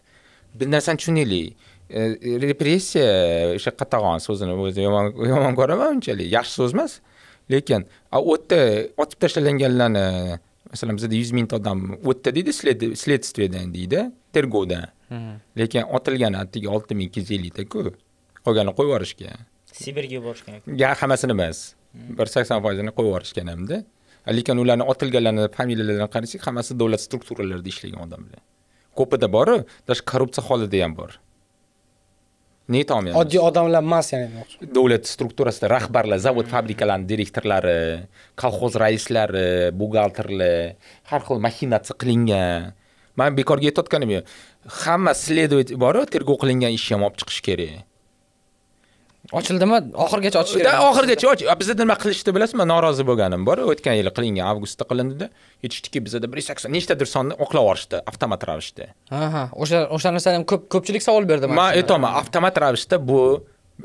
bir narsani tushunaylik e, repressiya o'sha qatag'on so'zini o'zi yomon yomon ko'raman unchalik yaxshi so'z emas lekin o'tda otib tashlanganlarni masalan bizda yuz mingta odam o'tda deydi следствиеdan deydi tergovda lekin otilgani atigi olti ming ikki yuz elliktaku qolganini qo'yib yuborishgan sibirga yuborishgan yo'q hammasini emas bir sakson foizini qo'yib yuborishgan hamda lekin ularni otilganlarni familiyalarini qarasak hammasi davlat strukturalarida ishlagan odamlar ko'pida boru даже korrupsiya holida ham bor ne taom oddiy odamlar emas ya'ni davlat strukturasida rahbarlar zavod fabrikalarni direktorlari kolxoz raislari buxgalterlar har xil machinatsiya qilingan man bekorga aytayotganim yo'q hamma следовать boru tergov qilingan ishni ham olib chiqish kerak ochildimi oxirigacha ochish kerak oxirigacha och bizda nima qilishdi bilasizmi norozi bo'lganim bor o'tgan yili qilingan avgustda qilindida aytishdiki bizada bir yuz sakson nechtadir sonni oqlab yuborishdi avtomat ravishda ha o'sha o'sha narsani ham ko'p ko'pchilik savol berdi man aytyapman avtomat ravishda bu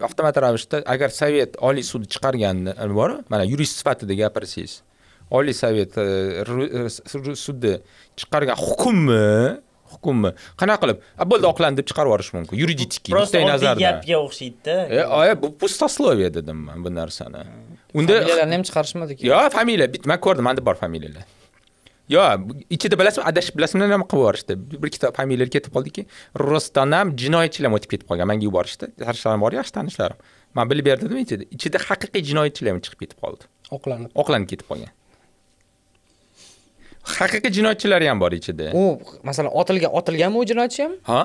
avtomat ravishda agar sovet oliy sudi chiqargan bor mana yurist sifatida gapirsangiz oliy sovet e, e, sudi chiqargan hukmmi hukmmi qanaqa qilib bo'ldi oqlandi deb chiqarib yuborish mumkin yuridически nuqtai nazardan gapga o'xshaydida e, bu пустословие dedim man bu narsani unda familiyalarni ham chiqarishmadiki yo'q familiya man ko'rdim manda bor familiyalar yo'q ichida bilasizmi adashib bilasizmi nima qilib yuborishdi bir ikkita familiyalar ketib qoldiki rostdan ham jinoyatchilar o'tib ketib qolgan manga yuborishdi tanishlarim bor yaxshi tanishlarim man bilib berdim ichida ichida haqiqiy jinoyatchilar ham chiqib ketib qoldi oqlanib oqlanib ketib qolgan haqiqiy jinoyatchilar ham bor ichida u masalan otilgan otilganmi u jinoyatchi ham ha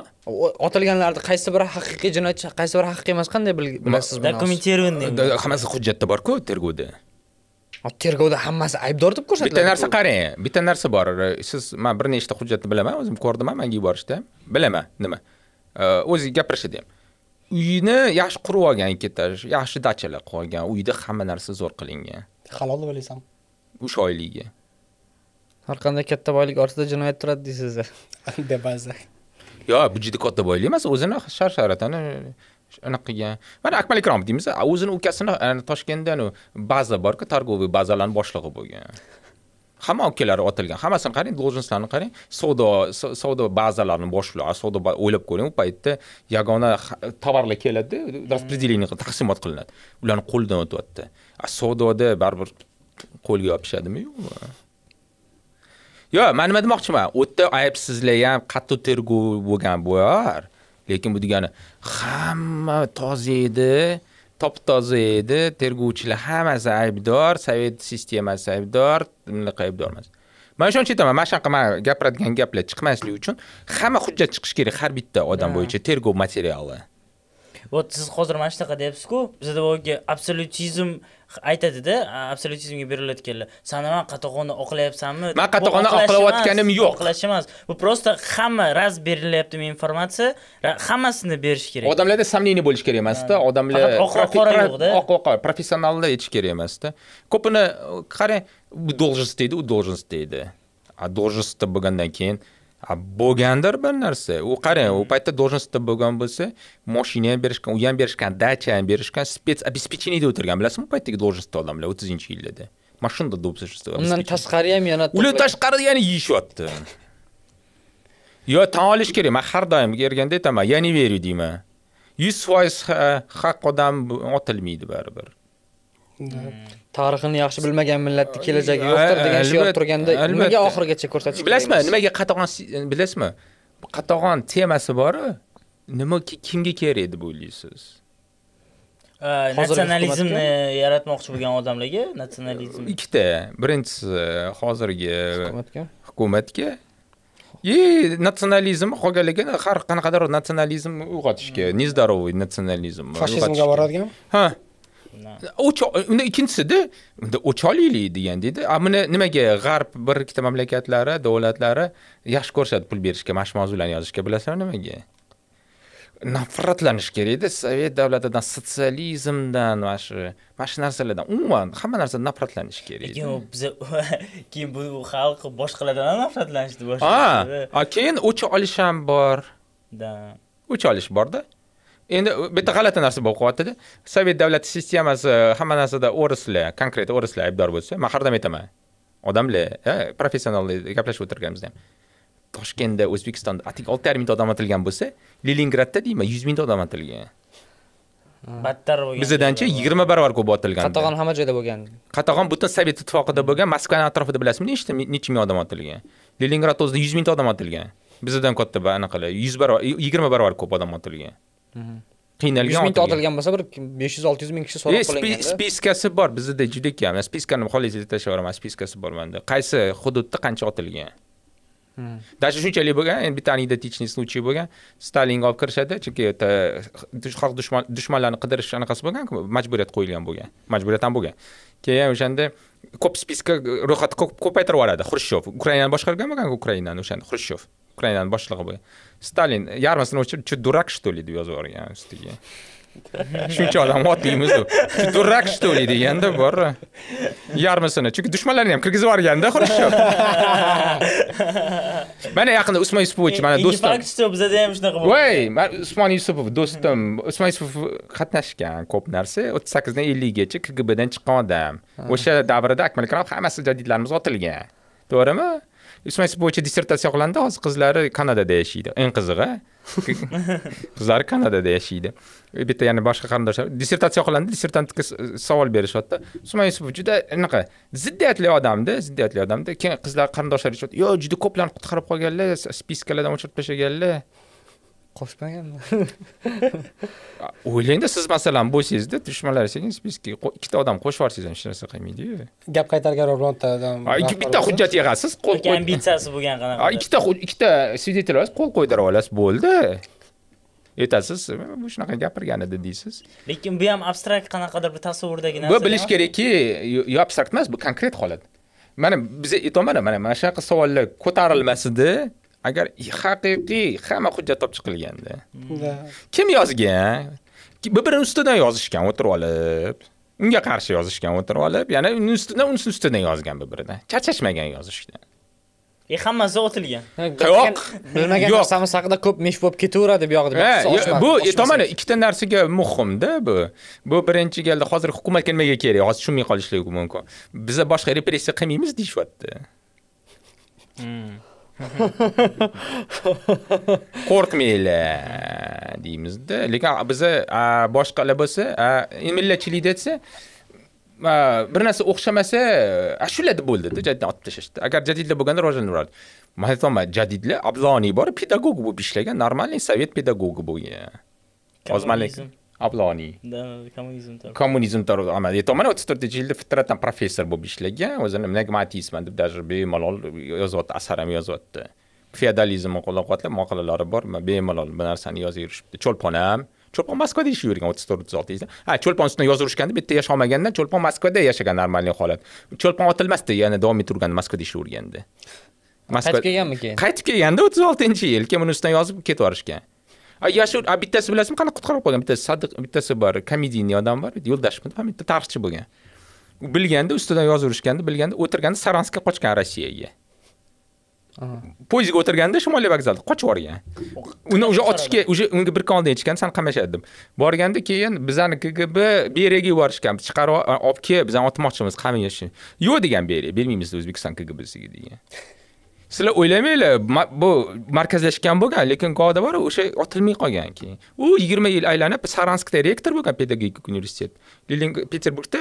otilganlarni qaysi biri haqiqiy jinoyatchi qaysi biri haqiqiy emas qanday bilasiz документированный hammasi hujjatda borku tergovda tergovda hammasi aybdor deb ko'rsatiladi bitta narsa qarang bitta narsa bor siz man bir nechta hujjatni bilaman o'zim ko'rdim ham manga yuborishdi bilaman nima o'zi gapirishadi ham uyni yaxshi qurib olgan ikki etaj yaxshi dachalar qilib olgan uyda hamma narsa zo'r qilingan halol bo'laysanmi o'sha oyligi har qanday katta boylik ortida jinoyat turadi deysiz deb ba'zida yo'q bu juda katta boylik emas o'zini shar sharatini anaqa qilgan mana akmal ikromov deymiz o'zini ukasini toshkentda baza borku торговый bazalarni boshlig'i bo'lgan hamma ukalari otilgan hammasini qarang должностlarni qarang savdo savdo bazalarini boshlig'i savdo o'ylab ko'ring u paytda yagona tovarlar keladida распределение taqsimot qilinadi ularni qo'ldan o'tyapti savdoda baribir qo'lga yopishadimi yo'qmi yo'q man nima demoqchiman u yerda aybsizlik ham qattiq tergov bo'lgan bo'lar lekin bu degani hamma toza edi top toza edi tergovchilar hammasi aybdor sovet sistemasi aybdor bunaqa aybdor emas man o'shani uchun aytaman mana shunaqa man gapiradigan gaplar chiqmasligi uchun hamma hujjat chiqishi kerak har bitta odam bo'yicha tergov materiali вот siz hozir mana shunaqa deyapsizku ku bizda boyagi absolyutizm aytadida absolyutizmga berilayotganlar san nima qatag'onni oqlayapsanmi man qatag'onni oqlayotganim yo'q oqlash emas bu просто hamma раз berilyaptimi informatsiya hammasini berish kerak odamlarda сомнение bo'lishi kerak emasda odamlar oq qora yo'qda oq qora aytish kerak emasda ko'pini qarang u должность deydi u должность deydi a должностьda bo'lgandan keyin bo'lgandir bir narsa u qarang u paytda должностьda bo'lgan bo'lsa moshina ham berishgan uy ham berishgan dacha ham berishgan spets обеспечениеda o'tirgan bilasizmi u paytdagi должностьda odamlar o'ttizinchi yillarda mashinada shunda undan tashqari ham yana ular tashqarida yana yeyishyapti yo tan olish kerak man har doim erganda aytaman я не верю deyman yuz foiz haq odam otilmaydi baribir Hmm. tarixini yaxshi bilmagan millatni kelajagi yo'qdir degan shior turganda nimaga oxirigacha ko'rsatish bilasizmi nimaga qatag'on bilasizmi qatag'on temasi boru nima kimga kerak deb o'ylaysiz natsionalizmni yaratmoqchi bo'lgan odamlarga natsionalizm ikkita birinchisi hozirgi hukumatga hukumatga и natsionalizm qolganlarga har qanaqadir natsionalizm uyg'otishga нездоровый hmm. natsionalizm fashizmga boradigan ha unda ikkinchisida unda o'ch olaylik degan deydi a buni nimaga g'arb bir ikkita mamlakatlari davlatlari yaxshi ko'rishadi pul berishga mana shu mavzularni yozishga bilasizmi nimaga nafratlanish kerakda sovet davlatidan sotsializmdan mana shu mana shu narsalardan umuman hamma narsadan nafratlanish kerak lekin u biza keyin bu xalq boshqalardan ham nafratlanishni boshladi keyin o'ch olish ham bor да o'ch olish borda endi bitta g'alati narsa bo'lib qolyaptida sovet davlati sistemasi eh, hamma narsada o'rislar konkret o'rislar aybdor bo'lsa man doim aytaman odamlar eh, professional gaplashib o'tirganimizda ham toshkentda o'zbekistonda atigi olti yarim mingta odam otilgan bo'lsa leningradda deyman yuz mingta odam otilgan hmm. battar bo'lgan bizadanchi yigirma barobar ko'p otilgan qatag'on hamma joyda bo'lgan qatag'on butun sovet ittifoqida bo'lgan moskvani atrofida bilasizmi nechta necha ming odam otilgan leningradni o'zida yuz mingta odam otilgan bizadan katta anaqalar yuz barobar yigirma barobar ko'p odam otilgan qiynalgan yuz ming otilgan bo'lsa bir besh yuz olti yuz ming kishi so'roq qilingan spiskasi bor bizda juda kam spiskani xohlasanglar tashlab yuboraman spiskasi bor manda qaysi hududda qancha otilgan hmm. даже shunchalik bo'lgan endi bitta anekdotichniy случай bo'lgan stalinga olib kirishadi chunki xalq dushmanlarni qidirish anaqasi bo'lganku majburiyat qo'yilgan bo'lgan majburiyat ham bo'lgan keyin o'shanda ko'p spiska ro'yxatni ko'paytirib yuboradi xrushchev ukrainani boshqargan bo'lganku ukrainani o'shanda xrushchev ukrainani boshlig'i bo'lgan stalin yarmasini o'chirib что дурак что ли deb yozib yuborgan ustiga shuncha odam otdingmizu durak что ли deganda bor yarmisini chunki dushmanlarini ham kirgizib yuborganda xrushchev mana yaqinda usmon yusupovich mana do'stim fakt что bizada ham shunaqa bo'ldi voy usmon yusupov do'stim usmon yusupov qatnashgan ko'p narsa o'ttiz sakkizdan KGB kgbdan chiqqan odam o'sha davrida akmal hammasi jadidlarimiz otilgan to'g'rimi ismasi bo'yicha dissertatsiya qilganda hozir qizlari kanadada yashaydi eng qizig'i qizlari kanadada yashaydi bitta yana boshqa qarindoshlar dissertatsiya qilganda dissertantga savol berishyapti usmon yusupov juda anaqa ziddiyatli odamda ziddiyatli odamda keyin qizlar qarindoshlari yo juda ko'plarni qutqarib qolganlar spiskalardan o'chirib tashlaganlar qo'shmaganman o'ylangda siz masalan bo'lsangizda dushmanlar desangiz spiski ikkita odam qo'shib yuborsangiz ham hech narsa qilmaydiyu gap qaytargan birontadan bitta hujjat yig'asiz qo'l ambitsiyasi bo'lgan qanaqa ikkita ikkita свидетель olasiz qo'l qo'ydirib olasiz bo'ldi aytasiz bu shunaqa gapirgan edi deysiz lekin bu ham abstrakt qanaqadir bir tasavvurdagi narsa bu bilish kerakki yo abstrakt emas bu konkret holat mana biza aytyapman mana mana shunaqa savollar ko'tarilmasada agar haqiqiy hamma hujjat topib chiqilganda hmm. kim yozgan bir birini ustidan yozishgan o'tirib olib unga qarshi yozishgan o'tirib olib yana uni ustidan uni ustidan yozgan bir biridan charchashmagan yozishda E hammasi otilgan. Yo'q, bilmagan narsamiz haqida ko'p mesh bo'lib ketaveradi bu yoqda. Bu e, tomoni ikkita narsaga muhimda bu. Bu birinchi galda hozir hukumatga nimaga kerak? Hozir tushunmay qolishligi mumkin. Biza boshqa repressiya qilmaymiz deyishyapti hmm. qo'rqmanglar deymizda lekin biza boshqalar bo'lsa millatchilik desa bir narsa o'xshamasa ashula deb bo'ldida jadidan otib tashlashdi agar jadidlar bo'lganda rivojlanardi man aytyapman jadidlar obloniy bor pedagog bo'lib ishlagan нормальный sovet pedagogi bo'lgan ozmanlik oblooniy kommunizm kommunizm omadi mana o'ttiz yilda e fitratdan professor bo'lib ishlagan o'zini pragmatizman deb даже bemalol yozyapti asar ham yozyapti feodalizmni qo'llab quvvatlab maqolalari bor bemalol bu narsani yozib yurishibdi cho'lpon ham cho'lpon moskvada yashab yurgan 34-36 o'ttiz olti yilda ha cho'lpon ustida yozib urishganda bitta yasholmagandan cho'lpon moskvada yashagan normalniy holat cho'lpon otilmasdi yana davom etturgan moskvada yashaverganda qaytib kelganmi keyin qaytib kelganda o'ttiz yil keyin ustidan yozib ketib yuborishgan yashur bittasi bilasizmi qanaqa qutqarib qolgan bittasi sadiq bittasi bor komediyniy odam bor yo'ldashov bitta tarixchi bo'lgan bilganda ustidan yozurishganda bilganda o'tirganda saranskka qochgan rossiyaga poyezdga o'tirganda shimoliy vokzalda qochib yuborgan uni уже otishga уже unga bir konda aytishgan sani qamashadi deb borganda keyin bizani kgb beriyaga yuborishgan chiqarib olib kel bizani otmoqchimiz qamashni yo'q degan beriya bermaymiz o'zbekiston kgbsiga degan sizlar o'ylamanglar bu markazlashgan bo'lgan lekin goda bor o'sha otilmay qolgan keyin u yigirma yil aylanib saranskda rektor bo'lgan pedagogika universitet peterburgda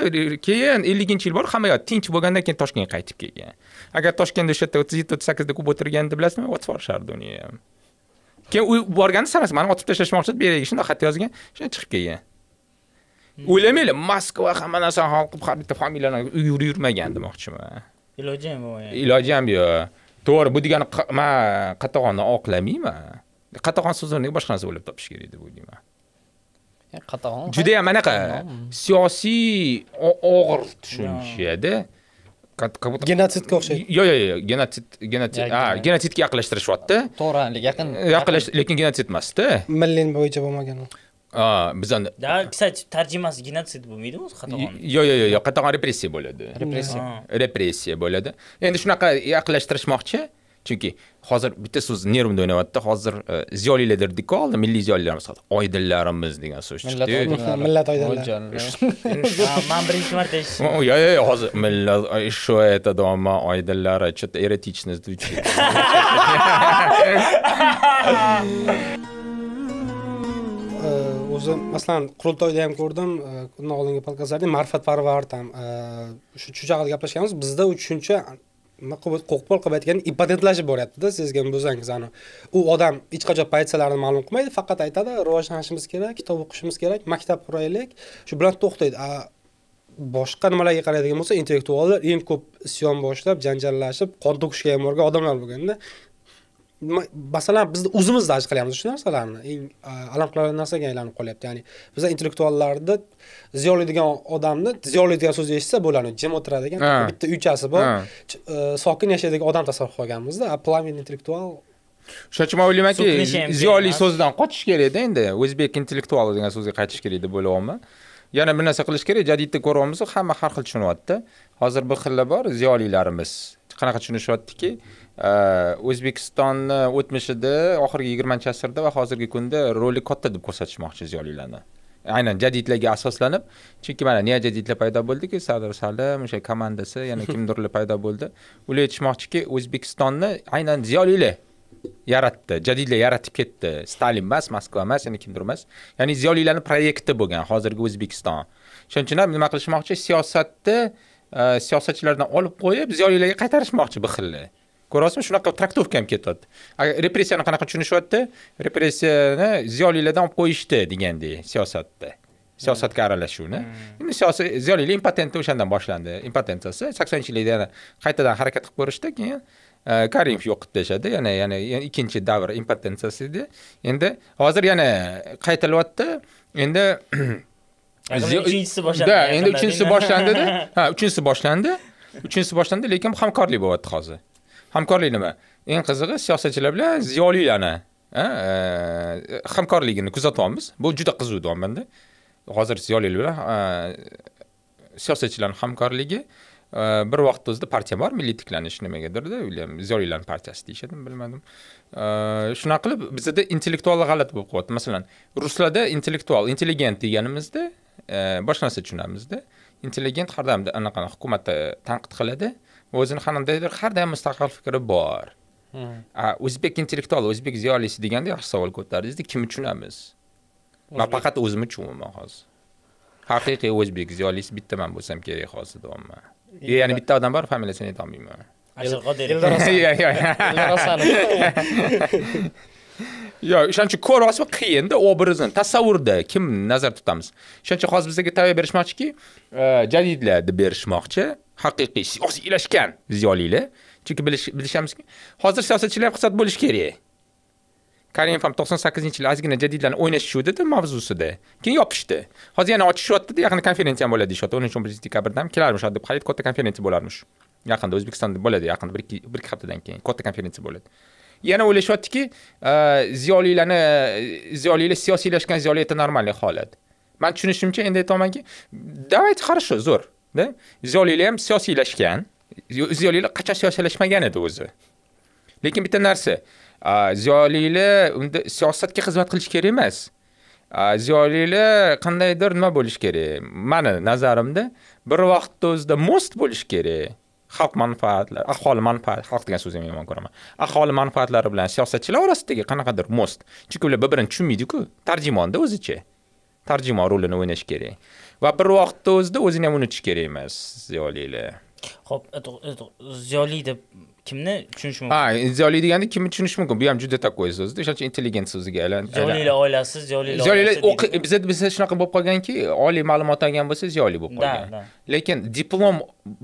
keyin elliginchi yil borib hamma tinch bo'lgandan keyin toshkentga qaytib kelgan agar toshkentda o'sha yerda o'ttiz yetti o'ttiz sakkizda ko'p o'tirganimni bilasizmi otib yuborishardi uni ham keyin u borganda sarans mani otib tashlashmoqchi edi beragiga shundoq xat yozgan shunday chiqib kelgan o'ylamanglar moskva hamma narsani hal qilib har bitta familiyani yurib yurmagan demoqchiman iloji ham bo'lmagan iloji ham yo'q to'g'ri bu degani man qatag'onni oqlamayman qatag'on so'zini boshqa narsa o'ylab topish kerak deb o'ylayman e, qatag'on juda ham anaqa siyosiy og'ir tushunchada genotsidga o'xshaydi yo'q yo'q yo'q genotsid genotsid ha genotsidga yaqinlashtirishyapti to'g'ri yaqin yaqinlash lekin genotsid emasda milliy bo'yicha bo'lmagan bizani кстати tarjimasi genotsid bo'lmaydi o'zi qatag'on yo'q yo'q yo'q qatag'on repressiya bo'ladi repressiya repressiya bo'ladi endi shunaqa yaqinlashtirishmoqchi chunki hozir bitta so'z nervimda o'ynayapti hozir ziyolilardiku oldin milliy ziyolilar masalan oydinlarimiz degan so'z chiqdiyu millat oydinlari man birinchi marta eshitdim yo'q yo'q hozir millat что это дома oydinlari что то эротично o'zi masalan qurultoyda ham ko'rdim e, undan oldingi podkastlarda ma'rifatparvar ham e, shu juda haqida gaplashganmiz bizda u tushuncha qo'pol qilib aytganda ipotentlashib boryaptida sezgan bo'lsangiz ani u odam hech qachon pozitsiyalarini ma'lum qilmaydi faqat aytadi rivojlanishimiz kerak kitob o'qishimiz kerak maktab quraylik shu bilan to'xtaydi boshqa nimalarga qaraydigan bo'lsa intellektuallar eng ko'p isyon boshlab janjallashib qon to'kishga ham borgan odamlar bo'lganda masalan biz o'zimiz haj qilyapmiz shu narsalarni eng alam qiladigan narsaga aylanib qolyapti ya'ni biza intellektuallarni degan odamni ziyolidigan so'zni eshitsa bo'ladi jim o'tiradigan bitta uychasi bor e, sokin yashaydigan odam tasavvur qilganmizda plamen intellektual o'shaning uchun man o'ylaymanki ziyoli so'zidan qochish kerakda endi o'zbek intellektuali degan so'zga qaytish kerak deb o'ylayapman yana bir narsa qilish kerak jadidda ko'ryapmiz hamma har xil tushunyapti hozir bir xillar bor ziyolilarimiz qanaqa tushunishyaptiki Э, o'zbekistonni o'tmishida oxirgi yigirmanchi asrda va hozirgi kunda roli katta deb ko'rsatishmoqchi ziyolilarni aynan jadidlarga asoslanib chunki mana niya jadidlar paydo bo'ldiki sadr salim o'sha komandasi yana kimdirlar paydo bo'ldi ular aytishmoqchiki o'zbekistonni aynan ziyolilar yaratdi jadidlar yaratib ketdi stalin emas moskva emas yana kimdir emas ya'ni ziyolilarni proyekti bo'lgan hozirgi o'zbekiston shuning uchun ham nima qilishmoqchi siyosatni e, siyosatchilardan olib qo'yib ziyolilarga qaytarishmoqchi bir xillar ko'ryapsizmi shunaqa traktovka ham ketadi repressiyani qanaqa tushunishyapti repressiyani ziyolilardan olib qo'yishdi degandek siyosatda siyosatga aralashuvni hmm. endi siyosiy ziyolilar impotentni o'shandan boshlandi impotensiyasi saksoninchi yillarda yana qaytadan harakat qilib ko'rishdi keyin e, karimov yo'q yoqib tashladi yana yana ikkinchi davr impotensiyasi edi endi hozir yana qaytalyapti endi uchinchisi boshlandi да endi uchinchisi boshlandida ha uchinchisi boshlandi uchinchisi boshlandi lekin hamkorlik bo'lyapti hozir hamkorlik nima eng qizig'i siyosatchilar bilan ziyolilarni e, hamkorligini kuzatyapmiz bu juda qiziq deyapmanda hozir ziyolilar bilan siyosatchilarni hamkorligi e, bir vaqtni o'zida partiya bor milliy tiklanish nimagadirda ham ziyolilarni partiyasi deyishadi bilmadim e, shunaqa qilib bizada intellektual g'alati bo'lib qolyapti masalan ruslarda intellektual intelligent deganimizda boshqa narsa tushunamizda intelligent har doim anaqa hukumatni tanqid qiladi o'zini qandaydir har doim mustaqil fikri bor o'zbek intellektual o'zbek ziyolisi deganda yaxshi savol ko'tardingizda kim tushunamiz man faqat o'zim uchun umuman hozir haqiqiy o'zbek ziyolisi bitta man bo'lsam kerak hozir deyapman ya'ni bitta odam bor familiyasini aytolmayman yo'q o'shaning uchun ko'ryapsizmi qiyinda obrazni tasavvurda kim nazarda tutamiz o'shaning uchun hozir bizlarga tavba berishmoqchiki e, jadidlarni berishmoqchi haqiqiy ilashgan ziyolilar chunki bilishamizki hozir siyosatchilar ham hisob bo'lishi kerak Karimov ham 98 yil ozgina jadidlarni o'ynash shu dedi mavzusida. Keyin yopishdi. Hozir yana ochishyapti yaqinda konferensiya ham bo'ladi deyishyapti. 13-11 dekabrdan ham kelarmish deb hali katta konferensiya bo'larmish. Yaqinda O'zbekistonda bo'ladi, yaqinda 1-2 haftadan keyin katta konferensiya bo'ladi. Yana o'ylashyaptiki, e, ziyolilarni ziyolilar siyosiylashgan это normal holat. Men tushunishimcha endi aytyapmanki давайте хорошо, zo'r. ziyolilar ham siyosiylashgan ziyolilar qachon siyosiylashmagan edi o'zi lekin bitta narsa ziyolilar unda siyosatga xizmat qilish kerak emas ziyolilar qandaydir nima bo'lishi kerak mani nazarimda bir vaqtda o'zida most bo'lishi kerak xalq manfaatlari aholi manfaat xalq degan so'zni yomon ko'raman aholi manfaatlari bilan siyosatchilar orasidagi qanaqadir most chunki ular bir birini tushunmaydiku tarjimonda o'zicha tarjimon rolini o'ynash kerak va bir vaqtda o'zida o'zini ham unutish kerak emas ziyolilar. Xo'p, ziyoli deb kimni tushunish mumkin ha ziyoli deganda kimni tushunish mumkin bu ham juda такой so'z uchun intelligent so'ziga aylandi ziyolilar oilasi ziyolilar ziyolilar bizda bizda shunaqa bo'lib qolganki oliy ma'lumot olgan bo'lsa ziyoli bo'lib qolgan lekin diplom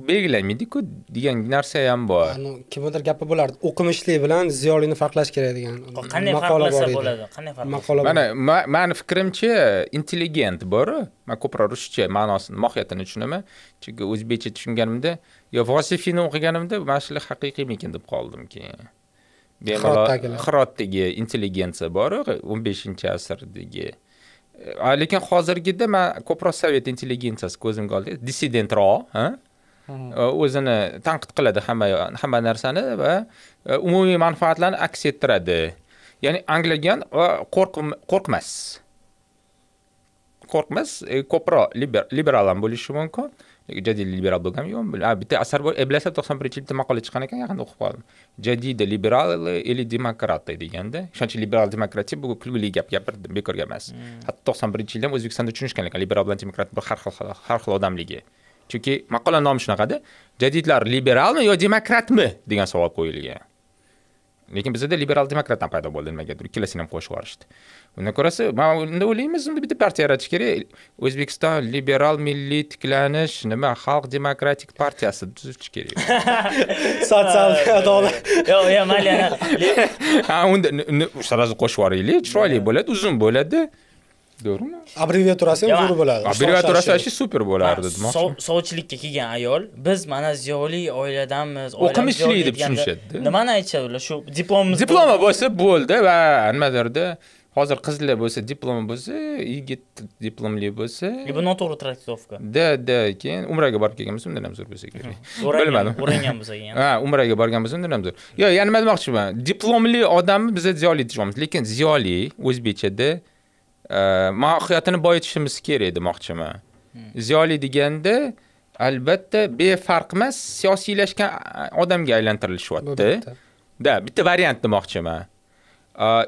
belgilamaydiku degan narsa ham bor kimnidir gapi bo'lardi o'qimishli bilan ziyolini farqlash kerak degan qanday farqlasa bo'ladi qanday farq mana mani fikrimcha intelligent boru man ko'proq ruscha ma'nosini mohiyatini tushunaman chunki o'zbekcha tushunganimda yo vosifiyni o'qiganimda mana shular haqiqiymikin deb qoldim keyin bemalol hirotdagi intelligensiya o'n 15 asrdagi lekin hozirgida man ko'proq sovet intelligensiyasi ko'zimga oldi dissidentroq o'zini tanqid qiladi hamma hamma narsani va e, umumiy manfaatlarni aks ettiradi ya'ni anglagan va qo'rqmas qo'rqmas e, ko'proq liberal ham bo'lishi mumkin jadid liberal bo'lganmi yo'qmi bil bitta asar bor eblasa to'qson birinchi yilda maqola chiqqan ekan yaqinda o'qib qoldim jadida liberali или demokrati deganda o'shaning liberal demokratiya bu kulgili gap gapirdim bekorga emas hatto to'qson birinchi yilda ham o'zbekistonda tushunishgan ekan liberal bilan demokrat bir har xil har xil odamligi chunki maqola nomi shunaqada jadidlar liberalmi yo demokratmi degan savol qo'yilgan lekin bizada liberal demokratdan paydo bo'ldi nimagadir ikkalasini ham qo'shib yuborishdi undan ko'rasi man unda o'ylaymiz unda bitta partiya yaratish kerak o'zbekiston liberal milliy tiklanish nima xalq demokratik partiyasi tuzish kerak sotsial adolat yo'q yo'q mayli unda sразу qo'shib yuboraylik chiroyli bo'ladi uzun bo'ladi to'g'rimi abbreviaturasi ham zo'r bo'ladi abbreviaturasi shu super bo'lardi demoqchiman sovchilikka kelgan ayol biz mana ziyoli oiladanmiz o'qimishli deb tushunishadida nimani aytishadi ular shu diplomimiz Diplom bo'lsa bo'ldi va nimadirda hozir qizlar bo'lsa diplom bo'lsa yigit diplomli bo'lsa e, bu noto'g'ri traktovka да да keyin umraga borib kelgan bo'lsa undan ham zo'r bo'lsa kerak uhm, bilmadim o'rangan bo'lsa keyin ha umraga borgan bo'lsa undan ham zo'r yo'q yana nima demoqchiman diplomli odamni biza ziyoli deyishamiz lekin ziyoli o'zbekchada boy boyitishimiz kerak demoqchiman. Hmm. Ziyoli deganda albatta befarq emas, siyosiylashgan odamga aylantirilishyapti. Da, bitta variant demoqchiman.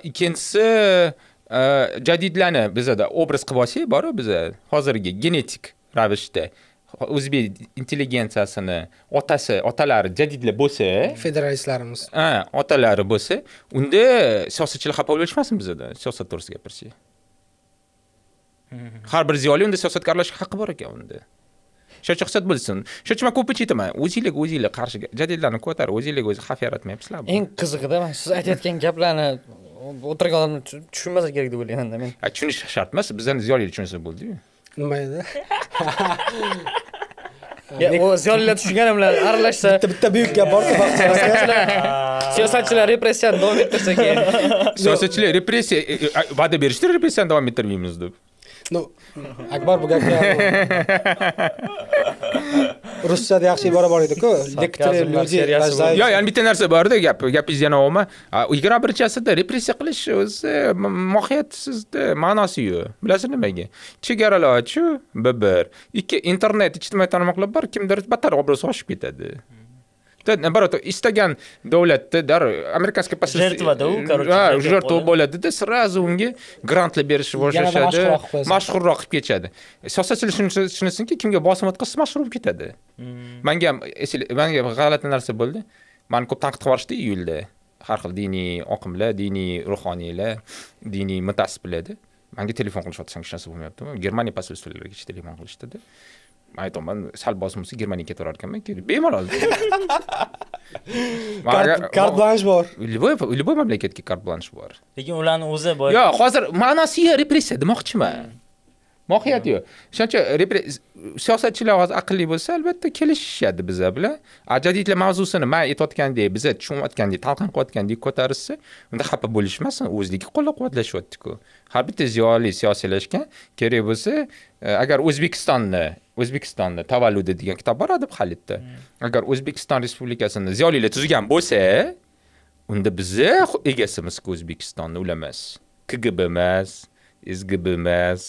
Ikkinchisi e, jadidlani bizada obraz qilib olsak borku biza hozirgi genetik ravishda o'zbek intelligensiyasini otasi otalari jadidlar bo'lsa federalistlarimiz ha otalari bo'lsa unda siyosatchilar xafa bo'lishmasin bizada siyosat to'g'risida gapirsak har bir ziyoli unda siyosatga aralashishga haqqi bor ekan unda o'sha ruxsat bo'lsin o'sha uchun man ko'pincha aytaman o'zinglar o'zinglar qarshi jadidlarni ko'tarib o'zinglar o'zi xavf yaratmayapsizlar eng qizig'ida man siz aytayotgan gaplarni o'tirgan odam tushunmasa kerak deb o'ylaymanda men tushunish shart emas bizani ziyolilar tushunsa bo'ldiyu nima edi ziyolilar tushungani bilan aralashsa bitta bitta buyuk gap borku siyosatchilar repressiyani davom ettirsa keyin siyosatchilar repressiya e, e, va'da berishdi repressiyani davom ettirmaymiz deb ну akbar bu gapga ruschada yaxshi ibora bor ediku yo'q yana bitta narsa borda gap gapingizni yana olma yigirma asrda repressiya qilish o'zi mohiyatsizda ma'nosi yo'q bilasiz nimaga chegaralar ochish bir bir ikki internet ijtimoiy tarmoqlar bor kimdir battar obro'si oshib ketadi наоборот, istagan davlatda amerikanskiy посольство жертва короче жертва bo'ladi da сразу unga grantlar berishni boshlashadi mashhurroq qilib ketishadi siyosatchilar shunisinki kimga bosim o'tkazsa mashhur bo'lib ketadi manga manga g'alati narsa bo'ldi mani ko'p tanqid qilib yuborishdi iyulda har xil diniy oqimlar diniy ruhoniylar diniy mutasassiblarda manga telefon qilishyapti senga hech narsa bo'lmayaptimi germaniya posolstvolarigacha telefon qilishdida aytyapman sal bosim bo'lsa germaniyaga ketib borar ekanman bemalol kart blansh bor любой любой mamlakatga kart blansh bor lekin ularni o'zi boy yo'q hozir ma'nosiga repressiya demoqchiman hmm. mohiyati hmm. yo'q o'shaning uchun siyosatchilar hozir aqlli bo'lsa albatta kelishishadi bizar bilan jadidlar mavzusini man aytayotgandek biza tushunayotgandek talqin qilayotgandek ko'tarishsa unda xafa bo'lishmasin o'zligi qo'llab quvvatlashyaptiku har bitta ziyoli siyosiylashgan kerak bo'lsa e, agar o'zbekistonni o'zbekistonda tavalludi degan kitob bor deb halitda agar o'zbekiston respublikasini ziyolilar tuzgan bo'lsa unda bizni egasimizku o'zbekistonni ulamas kgb emas sgb emas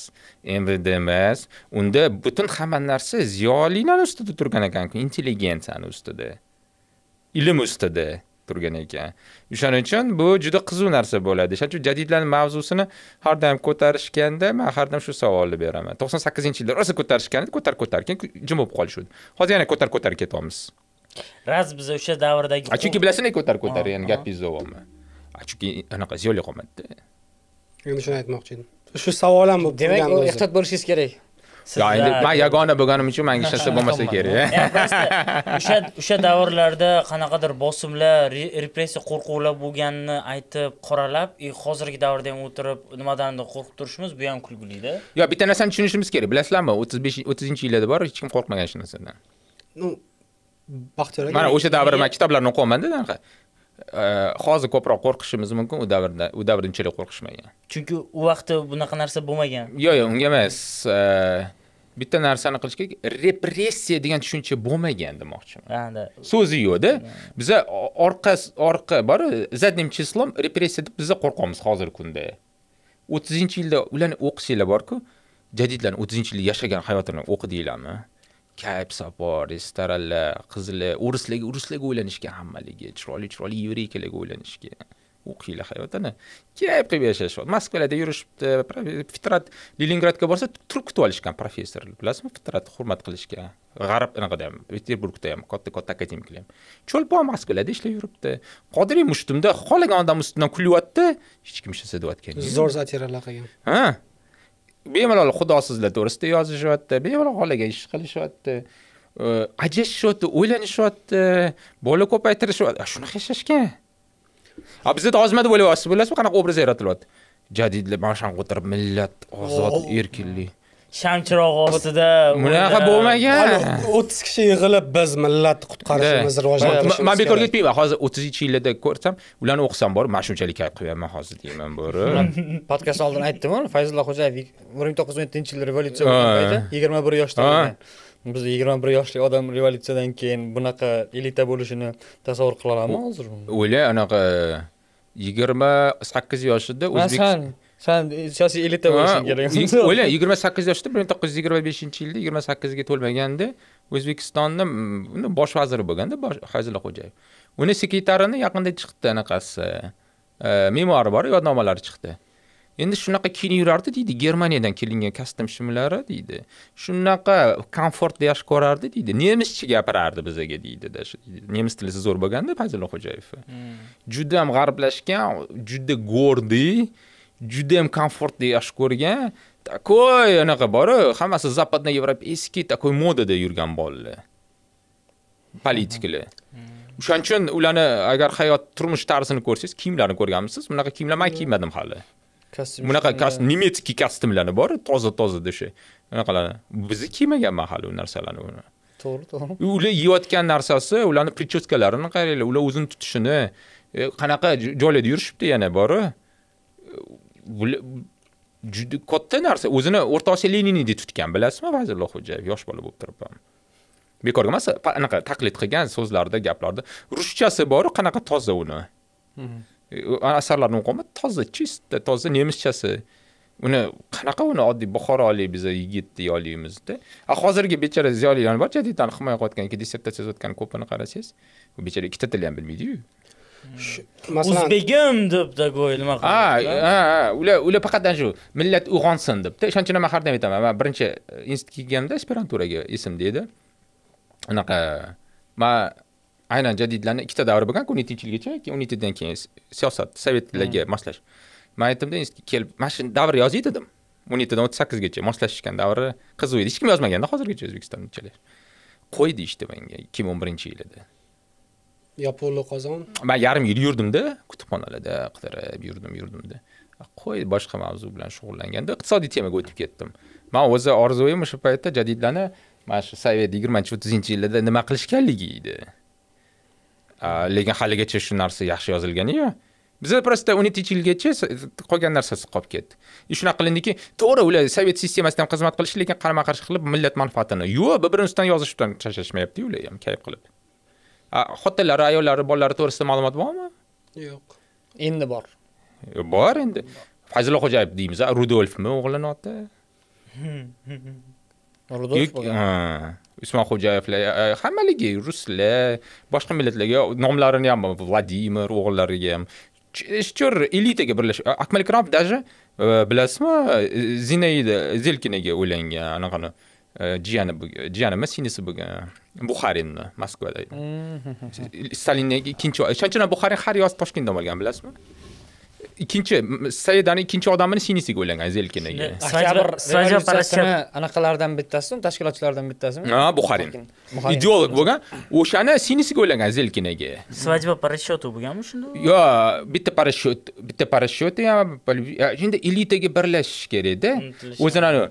mvd emas unda butun hamma narsa ziyolilarni ustida turgan ekanku intelligensiyani ustida ilm ustida turgan ekan o'shaning uchun bu juda qiziq narsa bo'ladi shuning uchun jadidlar mavzusini har doim ko'tarishganda man har doim shu savolni beraman to'qson sakkizinchi yilda rosa ko'tarishgan ko'tar ko'tar keyin jim bo'lib qolishuvdi hozir yana ko'tar ko'tar ketyapmiz raz biz o'sha davrdagi chunki bilasizlar ko'tar ko'tar yana gapingizni uzyapman chunki anaqa ziyonli qolmadida endi shuni aytmoqchi edim shu savol ham bo'lib demak ehtiyot bo'lishingiz kerak yo endi man yagona bo'lganim uchun manga hech narsa bo'lmasa kerak o'sha o'sha davrlarda qanaqadir bosimlar repressiya qo'rquvlar bo'lganini aytib qoralab e, hozirgi davrda ham o'tirib nimadandir qo'rqib turishimiz bu ham kulgilida yo bitta narsani tushunishimiz kerak bilasizlarmi o'ttiz besh o'ttizinchi yillarda bor hech kim qo'rqmagan hech narsadan baxtiyor aka mana o'sha davr man kitoblarni o'qiyapmanda anaqa hozir ko'proq qo'rqishimiz mumkin u davrda u davrda unchalik qo'rqishmagan chunki u vaqtda bunaqa narsa bo'lmagan yo'q yo'q unga emas bitta narsani qilish kerak repressiya degan tushuncha bo'lmagan demoqchiman so'zi yo'qda biza orqa orqa boru задним числом repressiya deb biza qo'rqamiz hozirgi kunda o'ttizinchi yilda ularni o'qisanglar borku jadidlarni o'ttizinchi yilda yashagan hayotini o'qidinglarmi kayf bor restoranlar qizlar o'rislarga o'rislarga o'ylanishgan hammaligi chiroyli chiroyli yevreyklarga o'ylanishgan o'qinglar hayotini kerak qilib yashashyapti moskvalarda yurishibdi e, fitrat leningradga borsa turib kutib olishgan professor bilasizmi fitratni hurmat qilishga g'arb anaqada ham peterburgda ham katta katta akademiklar ham cho'lpon moskvalarda ishlab yuribdi qodiriy mushtumda xohlagan odam ustidan kulyapti hech kim hech narsa deyotgan zo'r zatiralar qilgan ha bemalol xudosizlar to'g'risida yozishyapti bemalol xohlagan ish qilishyapti e, ajrashishyapti o'ylanishyapti bola ko'paytirishyapti shunaqa yashashgan a bizda hozir nima deb o'ylayapsiz bilasizmi qanaqa obraz yaratilyapti jadidlar mana shunga o'tirib millat ozod erkinlik sham chirog'i ostida bunaqa bo'lmagan o'ttiz kishi yig'ilib biz millatni qutqarishimiz rivojlantirishimiz man bekorga aytmayman hozir o'ttizinchi yillarda ko'rsam ularni o'qisam bor mashunchalik shunchalik qo'yaman hozir deyman bo'ri podkast oldin aytdim fayzulla xo'jayev bir ming to'qqiz yuz o'n yettinchi yil revolyutsiya bo'lgan paytda yigirma bir yoshda biz yigirma bir yoshli odam revolyutsiyadan keyin bunaqa elita bo'lishini tasavvur qila olamiz hozir o'yla anaqa yigirma sakkiz yoshida o'zbek san siyosiy elita bo'lishing kerak o'yla yigirma sakkiz yoshda bir ming to'qqiz yuz yigirma beshinchi yilda yigirma sakkizga to'lmaganda o'zbekistonni bosh vaziri bo'lganda fazilla xo'jayev uni sekretarini yaqinda chiqdi anaqasi e, memuari bor yodnomalari chiqdi endi shunaqa kiyinib yurardi deydi germaniyadan kelingan kostyum shimlari deydi shunaqa komfortni yaxshi ko'rardi deydi nemischa gapirardi bizaga deydida nemis tili zo'r bo'lganda fazillo xo'jayev hmm. juda ham g'arblashgan juda gordiy juda ham komfortni yaxshi ko'rgan такой anaqa boru hammasi западная европейский такой modada yurgan bolalar politikalar hmm. o'shaning uchun ularni agar hayot turmush tarzini ko'rsangiz kiyimlarini ko'rganmisiz bunaqa kiyimlar man kiymadim hali bunaqa немецкий kostyumlari bor toza toza o'sha anaqalar bizni kiymaganman hali u narsalarni to'g'ri to'g'ri ular yeyotgan narsasi ularni prichoskalarini qaranglar ular o'zini tutishini qanaqa joylarda yurishibdi yana bori juda katta narsa o'zini o'rta osiyo leninidek tutgan bilasizmi vazirulloh xo'jayev yosh bola bo'lib turib ham bekorga emas anaqa taqlid qilgan so'zlarda gaplarda ruschasi bor qanaqa toza uni mhm. asarlarni o'qiyman toza чисто toza nemischasi uni qanaqa uni oddiy buxorolik biza yigitni yolyimizda a hozirgi bechara ziyolilarni bor jadiddan himoya qilayotgan dissertatsiya yozayotgan ko'pini qarasangiz u bechara ikkita tilni ham bilmaydiyu masalan o'zbegim deb такой nima ha ha ular ular faqat shu millat uyg'onsin debda o'shaning uchun man har doim aytaman man birinchi institutga kelganimda aspiranturaga esimda edi anaqa man aynan jadidlarni ikkita davri bo'lgan yilgacha keyin yettidan keyin siyosat sovetlarga moslash man aytdimda kelib mana shu davr yozing dedim yettidan o'ttiz sakkizgacha moslashishgan davri qiziq edi hech kim yozmaganda hozirgacha o'zbekistonlikchalar qo'y deyishdi menga ikki ming o'n birinchi yilida yaponiya qozon man yarim yil yurdimda kutubxonalarda qidirib yurdim yurdimda qo'y boshqa mavzu bilan shug'ullanganda iqtisodiy temaga o'tib ketdim man o'zi orzuim o'sha paytda jadidlarni mana shu sovet yigirmanchi o'ttizinchi yillarda nima qilishganligi edi lekin haligacha shu narsa yaxshi yozilganiyu biza просто o'n yettinchi yilgacha qolgan narsasi qolib ketdi и e, shunaqa qilindiki to'g'ri ular sovet sistemasida ham xizmat qilish lekin qarama qarshi qilib millat manfaatini yo'q bir birini ustidan yozishdan charchashmayaptiyu ular ham kayf qilib xotinlari ayollari bolalari to'g'risida ma'lumot bormi yo'q endi bor e, bor endi fazilla xo'jayev deymiz rudolfmi o'g'lini oti hmm, hmm, hmm. rudolf usmonxo'jayevlar e, e, hammaligi ruslar boshqa millatlarga nomlarini ham vladimir o'g'illariga ham chor elitaga birlash akmal ikromov даже e, bilasizmi zinaida zelkinaga uylangan anaqani jiyani jiyani emas singlisi bo'lgan buxarinni moskvada mm-hmm. stalinni ikkinchi ishonchan buxarin har yoz toshkentda bo'lgan bilasizmi ikkinchi saidani ikkinchi odamini sinisiga o'ylangan zelkinaga anaqalardan bittasi tashkilotchilardan bittasimi ha buxarin ideolog bo'lgan o'shani sinisiga o'ylangan zelkinaga свадьба расчету bo'lganmi shunda yo'q bitta parashyot bitta parashyot endi elitaga birlashish kerakda o'zini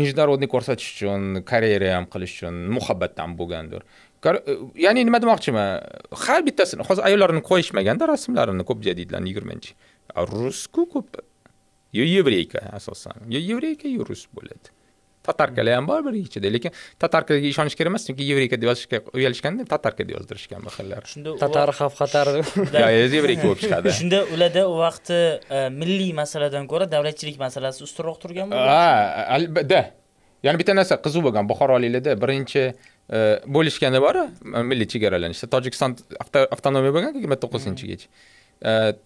международный e, ko'rsatish uchun karyera ham qilish uchun muhabbatdan bo'lgandir E, ya'ni nima demoqchiman har bittasini hozir ayollarini qo'yishmaganda rasmlarini ko'p jadidlarni yigirmanchi rusku ko'p yo yevreyka asosan yo yevreyka yo rus bo'ladi tatarkalar ham bor bir ichida lekin tatarkaga ishonish kerak emas chunki yevreyka deb yozishga uyalishganda tatarka deb yozdirishgan xillar shunda tatar xavf xatar yevreyka bo'lib chiqadi shunda ularda u vaqti e, milliy masaladan ko'ra davlatchilik masalasi ustunroq turgan ha albatta yana bitta narsa qiziq bo'lgan buxoroliklarda birinchi bo'lishgani bor milliy chegaralanishda tojikiston avtonomiya bo'lgan yigirma to'qqizinchigacha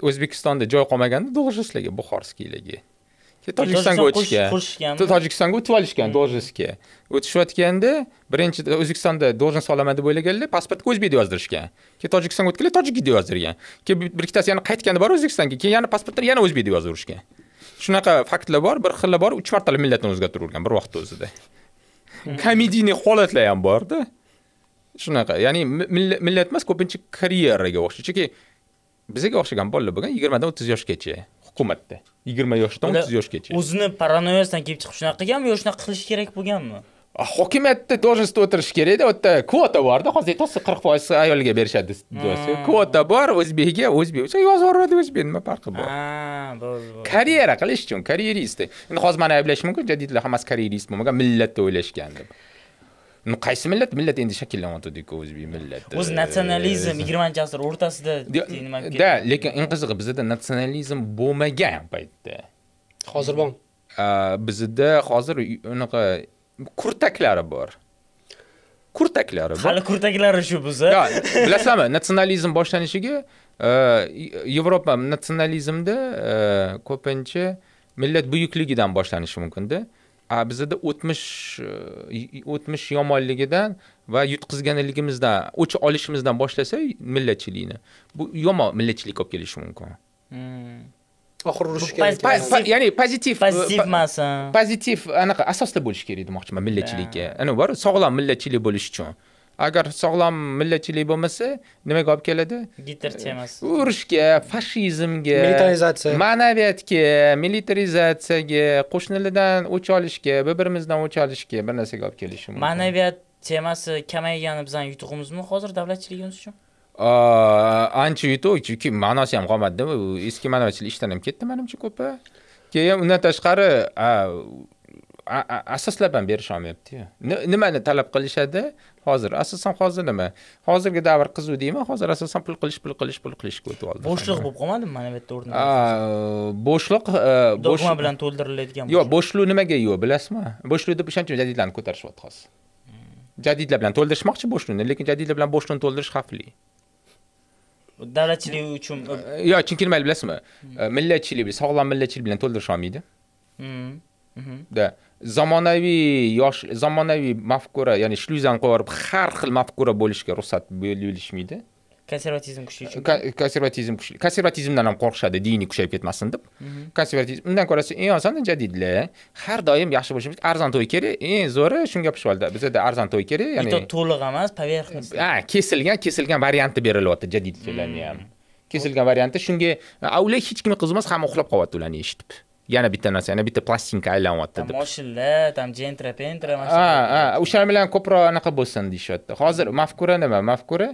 o'zbekistonda joy qolmaganda должностьlarga buxorskiyligi tojikistonga o'tishgan tojikistonga o'tib olishgan должностьga o'tishayotganda birinchi o'zbekistonda должность olaman deb o'ylaganlar pasportga o'zbek deb yozdirishgan keyin tojikistonga o'tganlar tojik deb yozdirgan keyin bir ikkitasi yana qaytgani bor o'zbekistonga keyin yana pasportlar yana o'zbek deb yozaverishgan shunaqa faktlar bor bir xillar bor uch martalab millatni o'zgartiravergan bir vaqtni o'zida komediyniy holatlar ham borda shunaqa ya'ni millat emas ko'pincha karyeraga o'xshaydi chunki bizaga o'xshagan bolalar bo'lgan yigirmadan o'ttiz yoshgacha hukumatda yigirma yoshdan o'ttiz yoshgacha o'zini paranoyasidan kelib chiqib shunaqa qilganmi yo shunaqa qilish kerak bo'lganmi hokimiyatda должность o'tirish da u yerda kvota borda hozir aytyapsiz qirq foiz ayolga berishadi kvota bor o'zbekga o'zbek o'sha yozaveradi o'zbek nima farqi bor bo'ldi karyera qilish uchun karyerist endi hozir mani ayblash mumkin jadidlar hammasi karyerist bo'lmagan millatda o'ylashgan deb qaysi millat millat endi shakllanyotgandiku o'zbek millati o'zi natsionalizm yigirmanchi asr o'rtasida nima да lekin eng qizig'i bizada natsionalizm bo'lmagan paytda hozir bor bizda hozir unaqa kurtaklari bor. Kurtaklari bor. Hali kurtaklari shu bo'lsa bilasanmi natsionalizm boshlanishiga e, Yevropa natsionalizmda e, ko'pincha millat buyukligidan boshlanishi mumkin-da. a bizda o'tmish e, o'tmish yomonligidan va yutqizganligimizdan o'ch olishimizdan boshlasak millatchilikni bu yomon millatchilik olib kelishi mumkin hmm. oxiri urishish kerak ya'ni pozitiv pozitivmasin e, emas pozitiv anaqa asosda bo'lishi kerak demoqchiman millatchilikka anavi bor sog'lom millatchilik bo'lishi uchun agar sog'lom millatchilik bo'lmasa nimaga olib keladi gitlerchi e, emas urushga fashizmga militarizatsiya ma'naviyatga militarizatsiyaga qo'shnilardan o'ch olishga bir birimizdan o'ch olishga bir narsaga olib kelishi mumkin ma'naviyat temasi kamaygani bizani yutug'imizmi hozir davlatchiligimiz uchun ancha yutuq chunki ma'nosi ham qolmadida u eski ma'nochilik ishdan ham ketdi manimcha ko'pi keyin undan tashqari asoslab ham berisha olmayaptiyu nimani talab qilishadi hozir asosan hozir nima hozirgi davr qiziq deyman hozir asosan pul qilish pul qilish pul qilishga o'tib oldi bo'shliq bo'lib qolmadimi mana bu yerda o'rnida bo'shliq dogma bilan to'ldiriladigan yo'q bo'shliq nimaga yo'q bilasizmi bo'shliq deb o'shaning uchun jadidlarni ko'tarishyapti hozir jadidlar bilan to'ldirishmoqchi bo'shliqni lekin jadidlar bilan bo'shliqni to'ldirish xavfli davlatchilik uchun yo'q chunki nima bilasizmi hmm. millatchilik sog'lom millatchilik bilan to'ldirish olmaydi да hmm, mhm. zamonaviy yosh zamonaviy mafkura ya'ni shlyuzani qo'yib har xil mafkura bo'lishiga ruxsat berilishmaydi konservatizm kuchli konservatizm kuchli konservatizmdan ham qo'rqishadi diniy kuchayib ketmasin deb konservatizm undan ko'ra eng osoni jadidlar har doim yaxshi bo'lishimiz arzon to'y kerak eng zo'ri shunga oldi bizada arzon to'y kerak ya'ni to'liq emas поверхность ha kesilgan kesilgan varianti berilyapti jadidga ularni ham kesilgan varianti shunga ular hech kimni qiziq emas hamma uxlab qolyapti ularni eshitib yana bitta narsa yana bitta plastinka aylanyapti deb moshinlar там jentra pentra ha ha o'sha bilan ko'proq anaqa bo'lsin deyishyapti hozir mafkura nima mafkura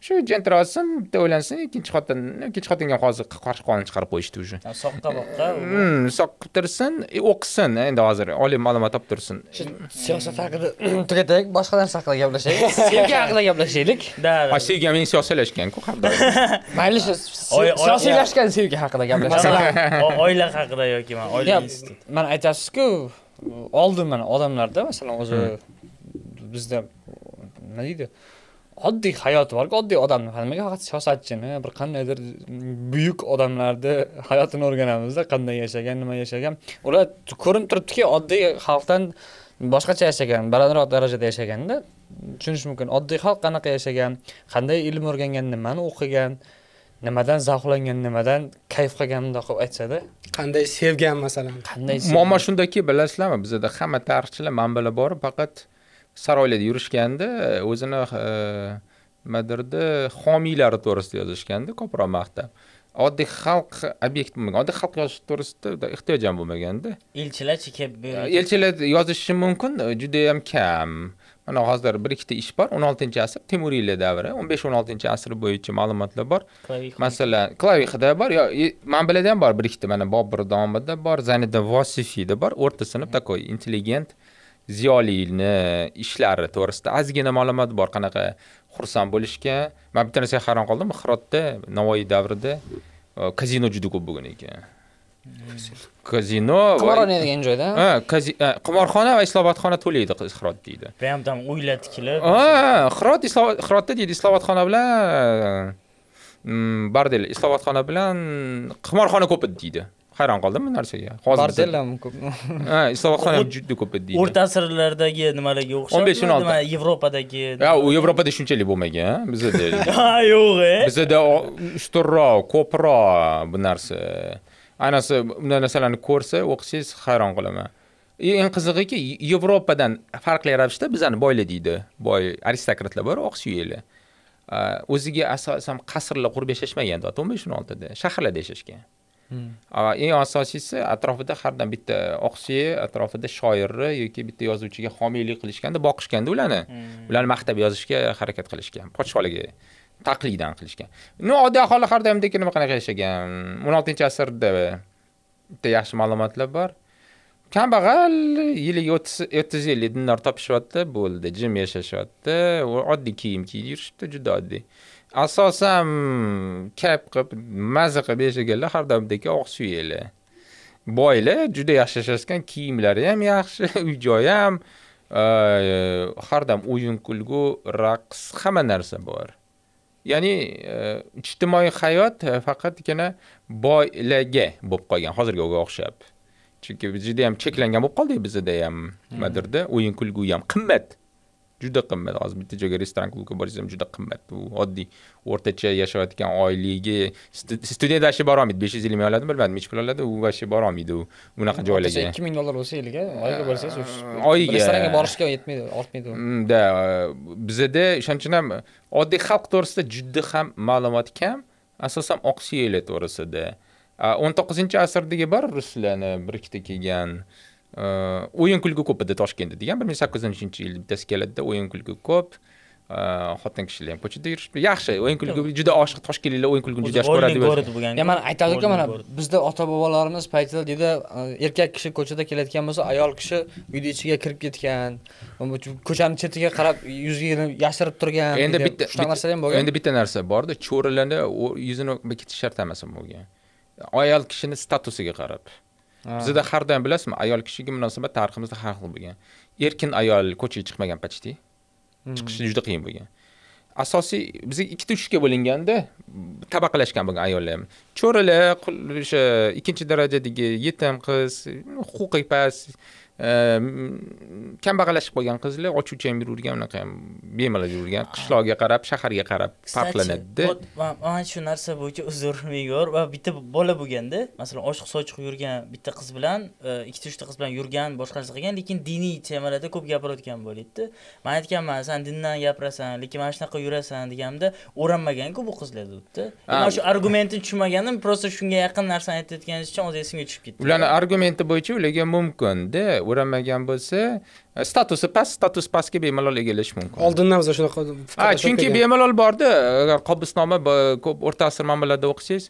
shu jent olsin bitta o'ylansin ikkinchi xotin ikkinchi xotinga hozir qarshi qonun chiqarib qo'yishdi уже soqqa boqqa hmm, soqtirsin e, o'qisin endi hozir oliy ma'lumot olib tursin siyosat haqida tugatayik boshqa narsa haqida gaplashaylik sevgi haqida gaplashaylik да sevgi men siyosiylashganku mayli shu siyosiylashgan sevgi haqida gaplashaylik oila haqida yoki mana oila mana aytasizku oldin mana odamlarda masalan o'zi hmm. bizda nima deydi oddiy hayoti borku oddiy odamni nimaga faqat siyosatchini bir qandaydir buyuk odamlarni hayotini o'rganamizda qanday yashagan nima yashagan ular ko'rinib turibdiki oddiy xalqdan boshqacha yashagan balandroq darajada yashaganda tushunish mumkin oddiy xalq qanaqa yashagan qanday ilm o'rgangan nimani o'qigan nimadan zavqlangan nimadan kayf qilgan bundoq qilib aytsada qanday sevgan masalan qanday muammo shundaki bilasizlarmi bizada hamma tarixchilar manbalar bor faqat saroylarda yurishganda e, o'zini nimadirda e, homiylari to'g'risida yozishganda ko'proq maqtab oddiy xalq obyekt bo'lmagan oddiy xalq yozish to'g'risida ehtiyoj ham bo'lmaganda elchilarchi kelib e, elchilar yozishi mumkin judayam kam mana hozir bir ikkita ish bor o'n oltinchi asr temuriylar davri o'n besh o'n oltinchi asr bo'yicha ma'lumotlar bor masalan klavixida bor yo manbalarda ham bor bir ikkita mana bobur domida bor zanida vosifiyda bor o'rta sinf такой intelligent ziyolini e, ishlari to'g'risida ozgina ma'lumot bor qanaqa xursand bo'lishga man bitta narsaga hayron qoldim hirotda navoiy davrida e, kazino juda ko'p bo'lgan ekan kazino qimor o'ynaydigan joyda ha e, qimorxona va islobatxona to'laydi hirot deydi bu там uylar tikilib ha hirot hirotda deydi islobatxona bilan mm, bar deydi islobatxona bilan qimorxona ko'p edi deydi hayron qoldim bu narsaga hozir ko'p ha islovoqxona ham juda ko'p deydi o'rta asrlardagi nimalarga o'xshab o'n besh o'n olti yevropadagi ha u yevropada shunchalik bo'lmagan bizada ha yo'q e bizada ustunroq ko'proq bu narsa ayniqsa bunday narsalarni ko'rsa o'qisangiz hayron qolaman e, eng qizig'iki yevropadan farqli ravishda bizani boylar deydi boy aristokratlar bor oq suyaklar o'ziga asosan qasrlar qurib yashashmagan o'n besh o'n oltida shaharlarda yashashgan Hmm. eng asosiysi atrofida har doim bitta oqsuya atrofida shoirni yoki bitta yozuvchiga homiylik qilishganda boqishganda ularni hmm. ularni maqtab yozishga harakat qilishgan podsholiga taqlidan qilishgan ну oddiy aholi har doimdek nima qanaqa yashagan 16 asrda bitta yaxshi ma'lumotlar bor kambag'al yiliga o'ttiz o'ttiz ellik dinar topishyapti bo'ldi jim yashashyapti oddiy kiyim kiyib yurishibdi juda oddiy asosan kayf qilib maza qilib yashaganlar har doimdagi oqsuyaklar boylar juda yaxshi yashashgan kiyimlari ham yaxshi uy joyi ham e, har doim o'yin kulgu raqs hamma narsa bor ya'ni e, ijtimoiy hayot faqatgina boylarga bo'lib qolgan hozirgiga o'xshab chunki juda yam cheklangan bo'lib qoldik bizda ham nimadirda hmm. o'yin kulgu ham qimmat juda qimmat hozir bitta joyga restoran klubga ham juda qimmat u oddiy o'rtacha yashayotgan oyligi student vashe borolmaydi besh yuz ellik ming oladimi bilmadim nechi pul oladi u vashe borolmaydi u unaqa joylarga ikki ming dollar bo'lsa yiliga oyiga borsangiz oyiga restoranga borishga yetmaydi ortmaydi да bizada o'shaning uchun ham oddiy xalq to'g'risida juda ham ma'lumot kam asosan oqsiyeli to'g'risida o'n to'qqizinchi asrdagi bor ruslarni bir ikkita kelgan o'yin kulgi ko'p edi toshkentda degan bir ming sakkiz yuz uchinchi yil bittasi keladida o'yin kulgi ko'p xotin kishilar ham ko'chada yurishibdi yaxshi o'yin kulgi juda oshiq toshkentliklar o'yin kulgini juda yaxshi ko'radi man aytadi ekan mana bizda ota bobolarimiz paytida deydi erkak kishi ko'chada kelayotgan bo'lsa ayol kishi uyni ichiga kirib ketgan ko'chani chetiga qarab yuzini yashirib turgan endi bitta shunaqa narsalar ham bo'lgan endi bitta narsa borda cho'rilarni yuzini bekitish shart emas bo'lgan ayol kishini statusiga qarab bizda har doim bilasizmi ayol kishiga munosabat tariximizda har xil bo'lgan erkin ayol ko'chaga chiqmagan почти hmm. chiqishi juda qiyin bo'lgan asosiy biz ikkita uchga bo'linganda tabaqalashgan bo'lgan ayollar ham cho'rilar o'sha ikkinchi darajadagi yetim qiz huquqi past Ehm, kambag'allashib qolgan qizlar ham yurgan unaqa ham bemalol yururgan qishloqga qarab shaharga qarab farqlanadida mana shu narsa bo'yicha uzr me'yor va bitta bola bo'lganda masalan oshiq sochiq yurgan bitta qiz bilan e, ikkita uchta qiz bilan yurgan boshqa narsa qilgan lekin diniy temalarda ko'p gapirayotgan bo'ladida man aytganman san dindan gapirasan lekin mana shunaqa yurasan deganimda o'ranmaganku bu qizlar debdi mana shu argumentni tushunmaganim просто shunga yaqin narsani aytayotganingiz uchun hozir esimga tushib ketdi ularni argumenti bo'yicha ularga mumkinda o'ramagan bo'lsa e, statusi past status pastga bemalol egallash mumkin oldindan biza shunaqa ha chunki bemalol borda agar qobusnoma ko'p o'rta asr manbalarida o'qisangiz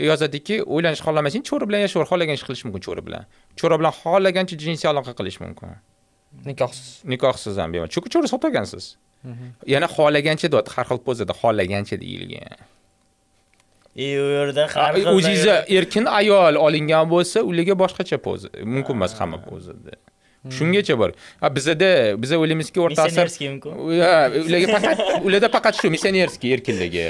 e, yozadiki uylanishni xohlamasang cho'ri bilan yashaver xohlagan ish qilish mumkin cho'ri bilan cho'ri bilan xohlagancha jinsiy aloqa qilish mumkin nikohsiz nikohsiz ham bemalol chunki cho'ri sotib olgansiz mhm. yana xohlagancha deyapti har xil pozada xohlagancha deyilgan u yerda har xil o'zingizni erkin ayol olingan bo'lsa ularga boshqacha poza mumkin emas hamma pozada hmm. shungacha bor a bizada biz o'ylaymizki o'rta asr ularga faqat ularda faqat shu missionerskiy e, erkinligi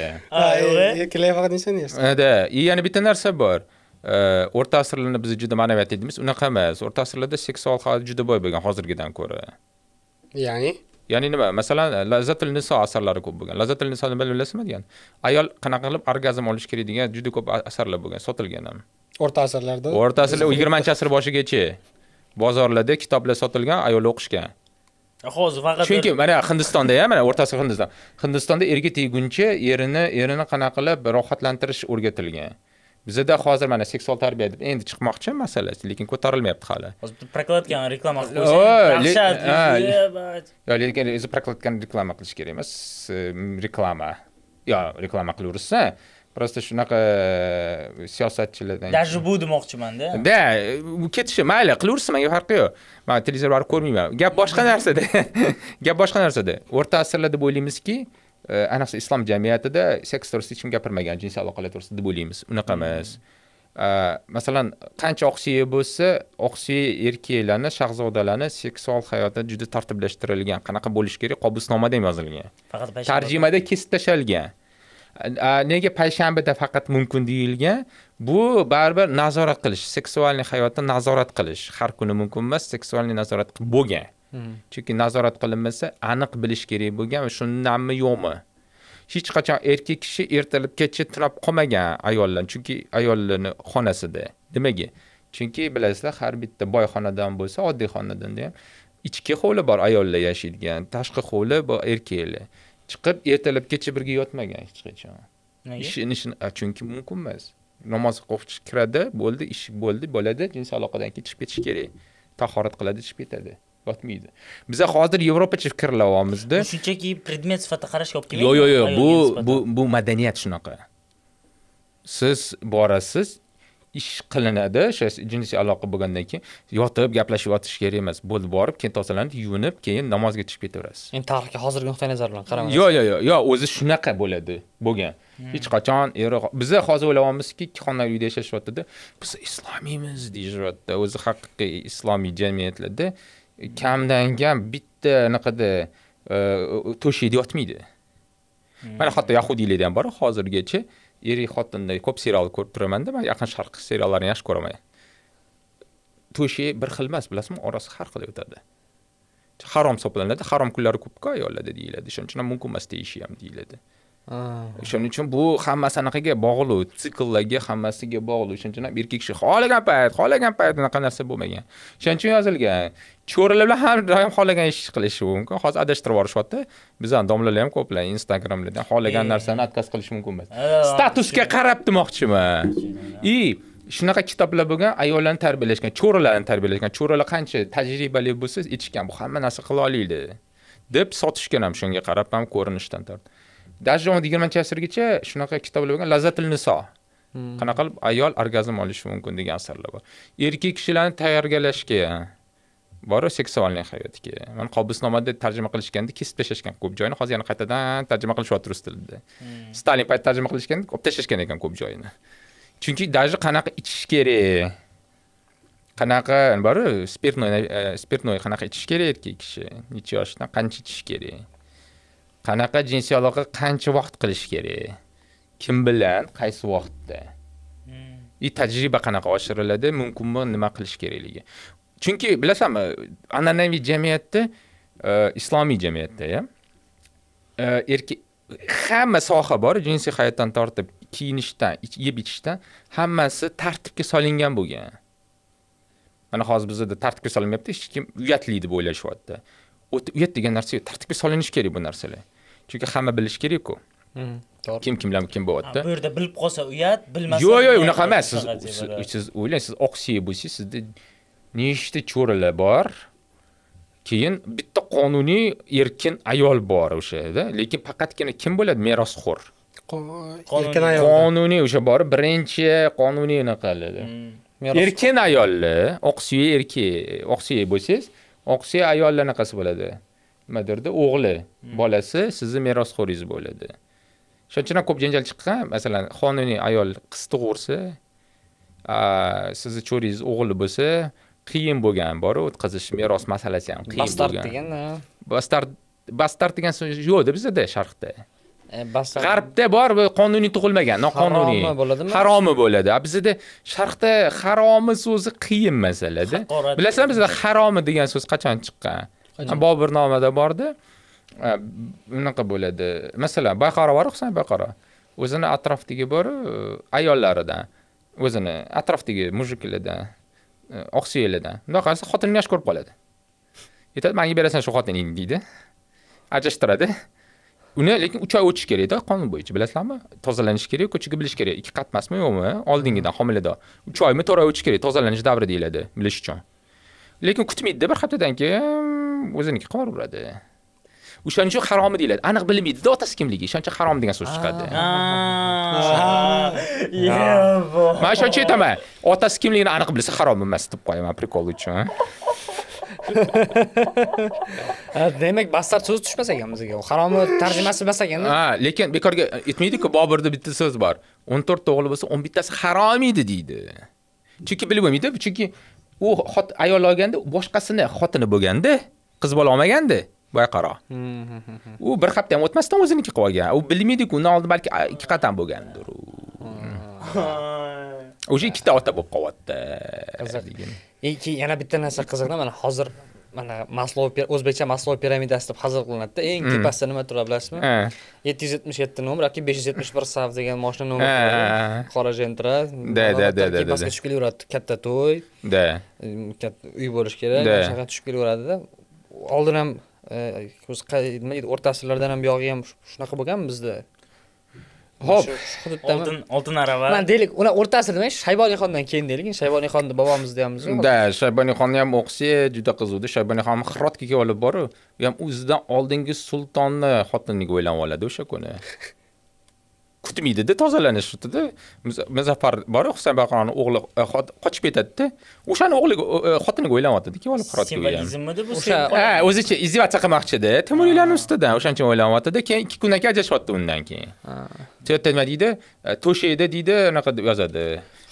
erkinligi faqat missionerskiy да и yana bitta narsa bor e, o'rta asrlarni biz juda ma'naviyatli deymiz unaqa emas o'rta asrlarda seksual hali juda boy bo'lgan hozirgidan ko'ra ya'ni ya'ni nima masalan e, lazzatil niso asarlari ko'p bo'lgan lazzatil niso nima bilasizmi degan ayol qanaqa qilib orgazm olish kerak degan juda ko'p asarlar bo'lgan sotilgan ham o'rta asrlarda o'rta asrlar yigirmanchi asr boshigacha bozorlarda kitoblar sotilgan ayol o'qishgan e, hozir faqat chunki mana hindistonda ya mana o'rta asr hindiston hindistonda erga tegguncha erini erini qanaqa qilib rohatlantirish o'rgatilgan bizada hozir mana seksual tarbiya deb endi chiqmoqchi masala lekin ko'tarilmayapti hali hozir bitta прокладкani reklama qilib lekin o'zi прокладкani reklama qilish kerak emas e, reklama yo reklama qilaversa просто shunaqa e, siyosatchilardan даже bu demoqchimanda да u ketishi mayli qilaversin menga farqi yo'q man televizor borib ko'rmayman gap boshqa narsada gap boshqa narsada o'rta asrlarda deb o'ylaymizki ayniqsa islom jamiyatida seks to'g'risida hech kim gapirmagan jinsiy aloqalar to'g'risida deb o'ylaymiz unaqa emas masalan qancha oqsiya bo'lsa oqsiya erkaklarni shahzodalarni seksual hayoti juda tartiblashtirilgan qanaqa bo'lishi kerak qobusnomada ham yozilgan tarjimada kesib tashalgan nega payshanbada faqat mumkin deyilgan bu baribir nazorat qilish seksualniy hayotni nazorat qilish har kuni mumkin emas seksualniy nazorat bo'lgan chunki nazorat qilinmasa aniq bilish kerak bo'lgan va shundanmi yo'qmi hech qachon erkak kishi ertalabgacha tirab qolmagan ayollar chunki ayollarni xonasida nimaga chunki bilasizlar har bitta boy xonadon bo'lsa oddiy xonadonda ham ichki hovli bor ayollar yashaydigan tashqi hovli bor erkaklar chiqib ertalabgacha birga yotmagan hech qachon ishini ishini chunki mumkin emas namoz o'qib kiradi bo'ldi ish bo'ldi bo'ladi jinsiy aloqadan keyin chiqib ketish kerak tahorat qiladi chiqib ketadi yotmaydi biza hozir yevropacha fikrlayapmizda shunchaki predmet sifatida qarashga olib kelmaydi yo'q yo'q yo'q bu bu bu madaniyat shunaqa siz borasiz ish qilinadi o'sha jinsiy aloqa bo'lgandan keyin yotib gaplashib yotish kerak emas bo'ldi borib keyin tozalanib yuvinib keyin namozga tushib ketaverasiz endi tarixga hozirgi nuqtai nazar bilan qaramaysiz yo'q yo'q yo'q yo'q o'zi shunaqa bo'ladi bo'lgan hmm. hech qachon biza hozir o'ylayapmizki ikki xonali uyda yashashyaptida biz islomiymiz deyishyapti o'zi haqiqiy islomiy jamiyatlarda E, kamdan kam bitta anaqada e, to'shakda yotmaydi hmm. mana hatto yahudiylarda ham bor hozirgacha eri xotinni ko'p serial ko'rib turamanda man yaqin sharq seriallarini yaxshi ko'raman to'shak bir xil emas bilasizmi orasi har xil o'tadi harom hisoblanadi harom kunlari ko'pku ayollarda deyiladi shuning uchun ham mumkin emas deyishi ham deyiladi o'shaning uchun bu hammasi anaqaga bog'liq sikllarga hammasiga bog'liq o'shaning uchun ham erkak kishi xohlagan payt xohlagan payt unaqa narsa bo'lmagan o'shaning uchun yozilgan cho'rilar bilan ham doim xohlagan ish qilishi mumkin hozir adashtirib yuborishyapti bizani domlalar ham ko'plar instagramlardan xohlagan narsani отказ qilish mumkin emas statusga qarab demoqchiman и shunaqa kitoblar bo'lgan ayollarni tarbiyalashgan cho'rilarni tarbiyalashgan cho'rilar qancha tajribali bo'lsa echkan bu hamma narsa qila oladi deb sotishgan ham shunga qarab ham ko'rinishdan tortib даже o'n yigirmanchi asrgacha shunaqa kitoblar bo'lgan lazzatil niso hmm. qanaqa qilib ayol orgazm olishi mumkin degan asarlar bor erkak kishilarni tayyorlashga boru seksualniy hayotga mana qobisnomada tarjima qilishganda kesib tashlashgan ko'p joyini hozir yana qaytadan tarjima qilishyapti rus tilida hmm. stalin payt tarjima qilishganda olib tashlashgan ekan ko'p joyini chunki даже qanaqa ichish kerak qanaqa boru spirtnoy spirtnoy qanaqa ichish kerak erkak kishi necha yoshdan qancha ichish kerak qanaqa jinsiy aloqa qancha vaqt qilish kerak kim bilan qaysi vaqtda hmm. и tajriba qanaqa oshiriladi mumkinmi nima qilish kerakligi chunki bilasanmi an'anaviy jamiyatda e, islomiy jamiyatda ya e, erkak hamma soha bor jinsiy hayotdan tortib kiyinishdan yeb ichishdan hammasi tartibga solingan bo'lgan mana hozir bizda tartibga solinmayapti hech kim uyatli deb o'ylashyapti uyat degan narsa yo'q tartibga solinishi kerak bu narsalar chunki hamma bilishi kerakku hmm, kim kim bilan kim bo'lyapti bu yerda bilib qolsa uyat bilmasa yo'q yo'q unaqa emas siz siz o'ylang siz oqsiya bo'lsangiz sizda nechta cho'rilar bor keyin bitta qonuniy erkin ayol bor o'shada lekin faqatgina kim bo'ladi merosxo'r erkin ayol qonuniy o'sha bor birinchi qonuniy anaqalar hmm. erkin ayollar oqsuya erkak oqsuya bo'lsangiz oqsuya ayollar anaqasi bo'ladi nima derdi o'g'li hmm. bolasi sizni merosxo'ringiz bo'ladi shuning uchun ham ko'p janjal chiqqan masalan qonuniy ayol qiz tug'ursa sizni cho'ringiz o'g'li bo'lsa qiyin bo'lgan boru o'tkazish meros masalasi ham qiyin bastard degan bastard bastard degan so'z yo'qda bizada sharqda e, g'arbda bor qonuniy tug'ilmagan noqonuniy haromi bo'ladi a bizada sharqda haromi so'zi qiyin masalada bilasizmi bizda haromi degan so'z qachon chiqqan bobur nomida borda unaqa bo'ladi masalan baqara bor husan baqara o'zini atrofdagi bor e, ayollaridan o'zini atrofdagi mujiklardan e, oqsuyaklardan bundoq qarasa xotinini yaxshi ko'rib qoladi aytadi manga berasan shu xotiningni deydi ajrashtiradi uni lekin uch oy o'tishi kerakda qonun bo'yicha bilasizlarmi tozalanishi kerak ko'chaga bilish kerak ikki qat emasmi yo'qmi oldingidan homilador uch oymi to'rt oy o'tishi kerak tozalanish davri deyiladi bilish uchun lekin kutmaydida bir haftadan keyin o'ziniki qolaveradi o'shaning uchun harom deyiladi aniq bilmaydida otasi kimligi o'shaning uchun harom degan so'z chiqadi man o'shaning uchun aytaman otasi kimligini aniq bilsa harom emas deb qo'yaman prikol uchun ah, demak bastard so'zi tushmas ekan bizga haromni tarjimasi bilmas ekan ha lekin bekorga e, aytmaydiku boburda bitta so'z bor o'n to'rtta o'g'li bo'lsa o'n bittasi harom edi deydi chunki bilib bo'lmaydi chunki u ayol olganda boshqasini xotini bo'lganda qiz bola olmaganda qaro mm-hmm. u bir hafta ham o'tmasdan o'ziniki qilib olgan u bilmaydiku undan oldin balki ikki qatam bo'lgandir u ah. o'sha ikkita ota bo'lib qolyapti qiziq keyin yana bitta narsa qiziqda mana hozir mana maslov o'zbekcha maslov piramidasi deb hazil qilinadida eng mm. tepasida nima turadi bilasizmi yetti yuz yetmish yetti nomer yoki besh yuz yetmish bir sav degan moshina nomer qora jentra да да да да pastga tushib kelaveradi katta to'y да katta uy bo'lishi kerak shunaqa tushib kelaveradida oldin ham e, nima deydi o'rta asrlardan ham buyog'i ham shunaqa bo'lganmi bizda ho'p shu hududda oltin oltin arava man deylik ular o'rta asr demang shayboniyxondan keyin deylik shayboniyxonni bobomiz deyapmiz да shayboniyxonni ham o'qisangiz juda qiziqda shayboniyxon hirotga kelib olib boru u ham o'zidan oldingi sultonni xotiniga uylanib oladi o'sha kuni kutmaydida tozalanish ustida muzaffar boru husan baqani o'g'li e, qochib ketadida o'shani o'g'liga e, xotiniga o'ylanyotdiki olib simvolizmmidi bu ha o'zicha izdevatsiya qilmoqchida temuriylarni ustidan o'shaning uchun o'ylanyotdi keyin ikki kundan keyin ajrashyapti undan keyin u yerda nima deydi e, to'shakda deydi anaqa deb yozadi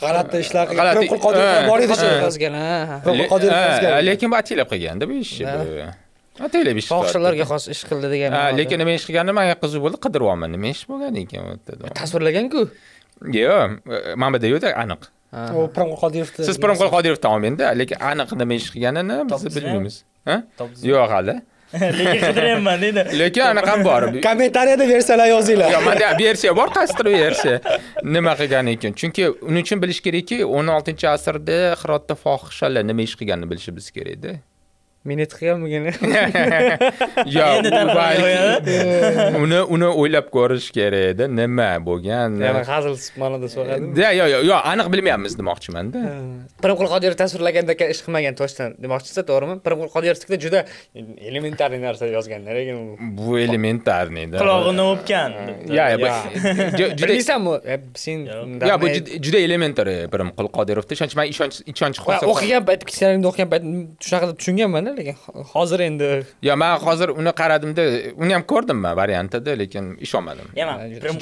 g'alati ishlar qilgan bor edi shu yozgan lekin bu ataylab qilganda bu ishni ataylab ish fohishalarga xos ish qildi degan ha lekin nima ish qilgani manga qiziq bo'ldi qidiryapman nima ish bo'lgan ekan u yerda e, tasvirlaganku yo'q manbada yo'qda aniq u pirimqul qodirovni siz pirimqul qodirovdan olmangda lekin aniq nima ish qilganini biz bilmaymiz yo'q hali lekin qidiryapman deydi lekin anaqa bor kommentariyada versiyalar yozinglar yo'q manda versiya bor qaysidir versiya nima qilgani ekan chunki uning uchun bilish kerakki o'n oltinchi asrda hirotda fohishalar nima ish qilganini bilishimiz kerakda meni tiqilganmigina yo'q uni uni o'ylab ko'rish kerakda nima bo'lgan yana hazil ma'noda so'radi yo'q yo'q yo'q aniq bilmayapmiz demoqchimanda pirimqul qodirov tasvirlaganda ish qilmagan toshdan demoqchisiz to'g'rimi pirimqul qodirovnikida juda elementarniy narsa yozgan lekin bu elementarniyda qulog'ini o'pgan bilmaysanmi e, sen yo'q bu juda elementar pirimqul qodirovda ishonch man ishonch ishonch o'qigan payt kichkinaligimda o'qigan payt shunaqa deb tushunganman lekin hozir endi yo'q man hozir uni qaradimda uni ham ko'rdim man variantida lekin ishonmadim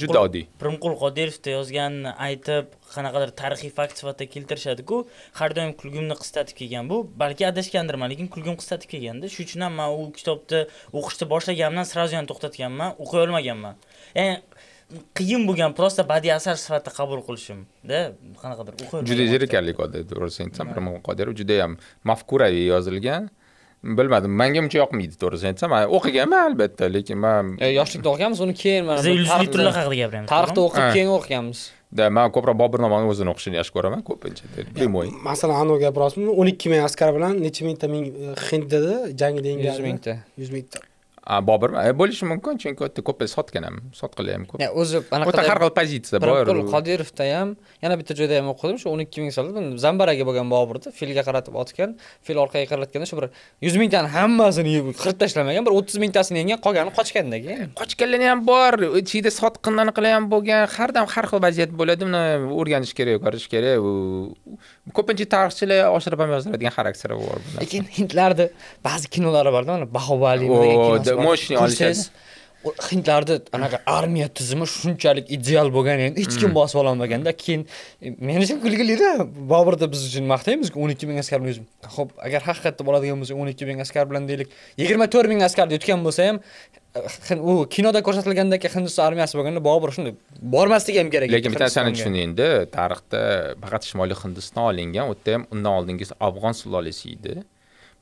juda oddiy pirimqul qodirovda yozganini aytib qanaqadir tarixiy fakt sifatida keltirishadiku har doim kulgimni qistatib kelgan bu balki adashgandirman lekin kulgim qistatib kelganda shuning uchun ham man u kitobni o'qishni boshlaganimdan сразу ham to'xtatganman o'qiy olmaganman ya'ni qiyin bo'lgan prosta badiiy asar sifatida qabul qilishimda qanaqadir juda zerikarli qodir to'g'risini aytsam qodirov judayam mafkuraviy yozilgan bilmadim manga uncha yoqmaydi to'g'risini aytsam o'qiganman albatta lekin man e, yoshlikda o'qiganmiz uni keyin mana biz turlar haqida gapiramiz tarixda o'qib keyin o'qiganmiz да man ko'proq bobur nomani o'zini o'qishini yaxshi ko'raman ko'pincha прямой masalan anavi gapi rostmi o'n ikki ming askar bilan necha mingta ming e, hind dedi jangida yuz mingta yuz mingta bobir bo'lishi mumkin chunki u yerda ko'p sotgan ham sotqilar ham ko'p o'zi anaqa o'ta har xil pozitsiya bor qodirovda ham yana bitta joyda ham o'qidim shu o'n ikki ming so'mdan zambaraga bo'lgan boburni filga qaratib otgan fil orqaga qaratganda shu bir yuz mingtani hammasini yeb qirib tashlamagan bir o'ttiz mingtasini yegan qolgani qochganda keyin qochganlar ham bor ichida sotqin anaqalar ham bo'lgan har dam har xil vaziyat bo'ladi buni o'rganish kerak ko'rish kerak ko'pincha tarixchilar oshirib ham yozdiradigan xarakteri bor lekin hindlarni ba'zi kinolari borda mana bahubali mashina olishadi hindlarni anaqa armiya tizimi shunchalik ideal bo'lgan endi hech kim mm. bosib ololmaganda keyin uchun kulgilida boburni biz uchun maqtaymizku o'n ikki ming askar o'zi ho'p agar haqiqatda bo'ladigan bo'lsa o'n ikki ming askar bilan deylik yigirma to'rt ming askarni yutgan bo'lsa ham u kinoda ko'rsatilgandek hindiston armiyasi bo'lganda bobur shunday bormasligi ham kerak lekin bitta narsani tushuning endi tarixda faqat shimoliy hindiston olingan u yerda ham undan oldingi afg'on sulolasi edi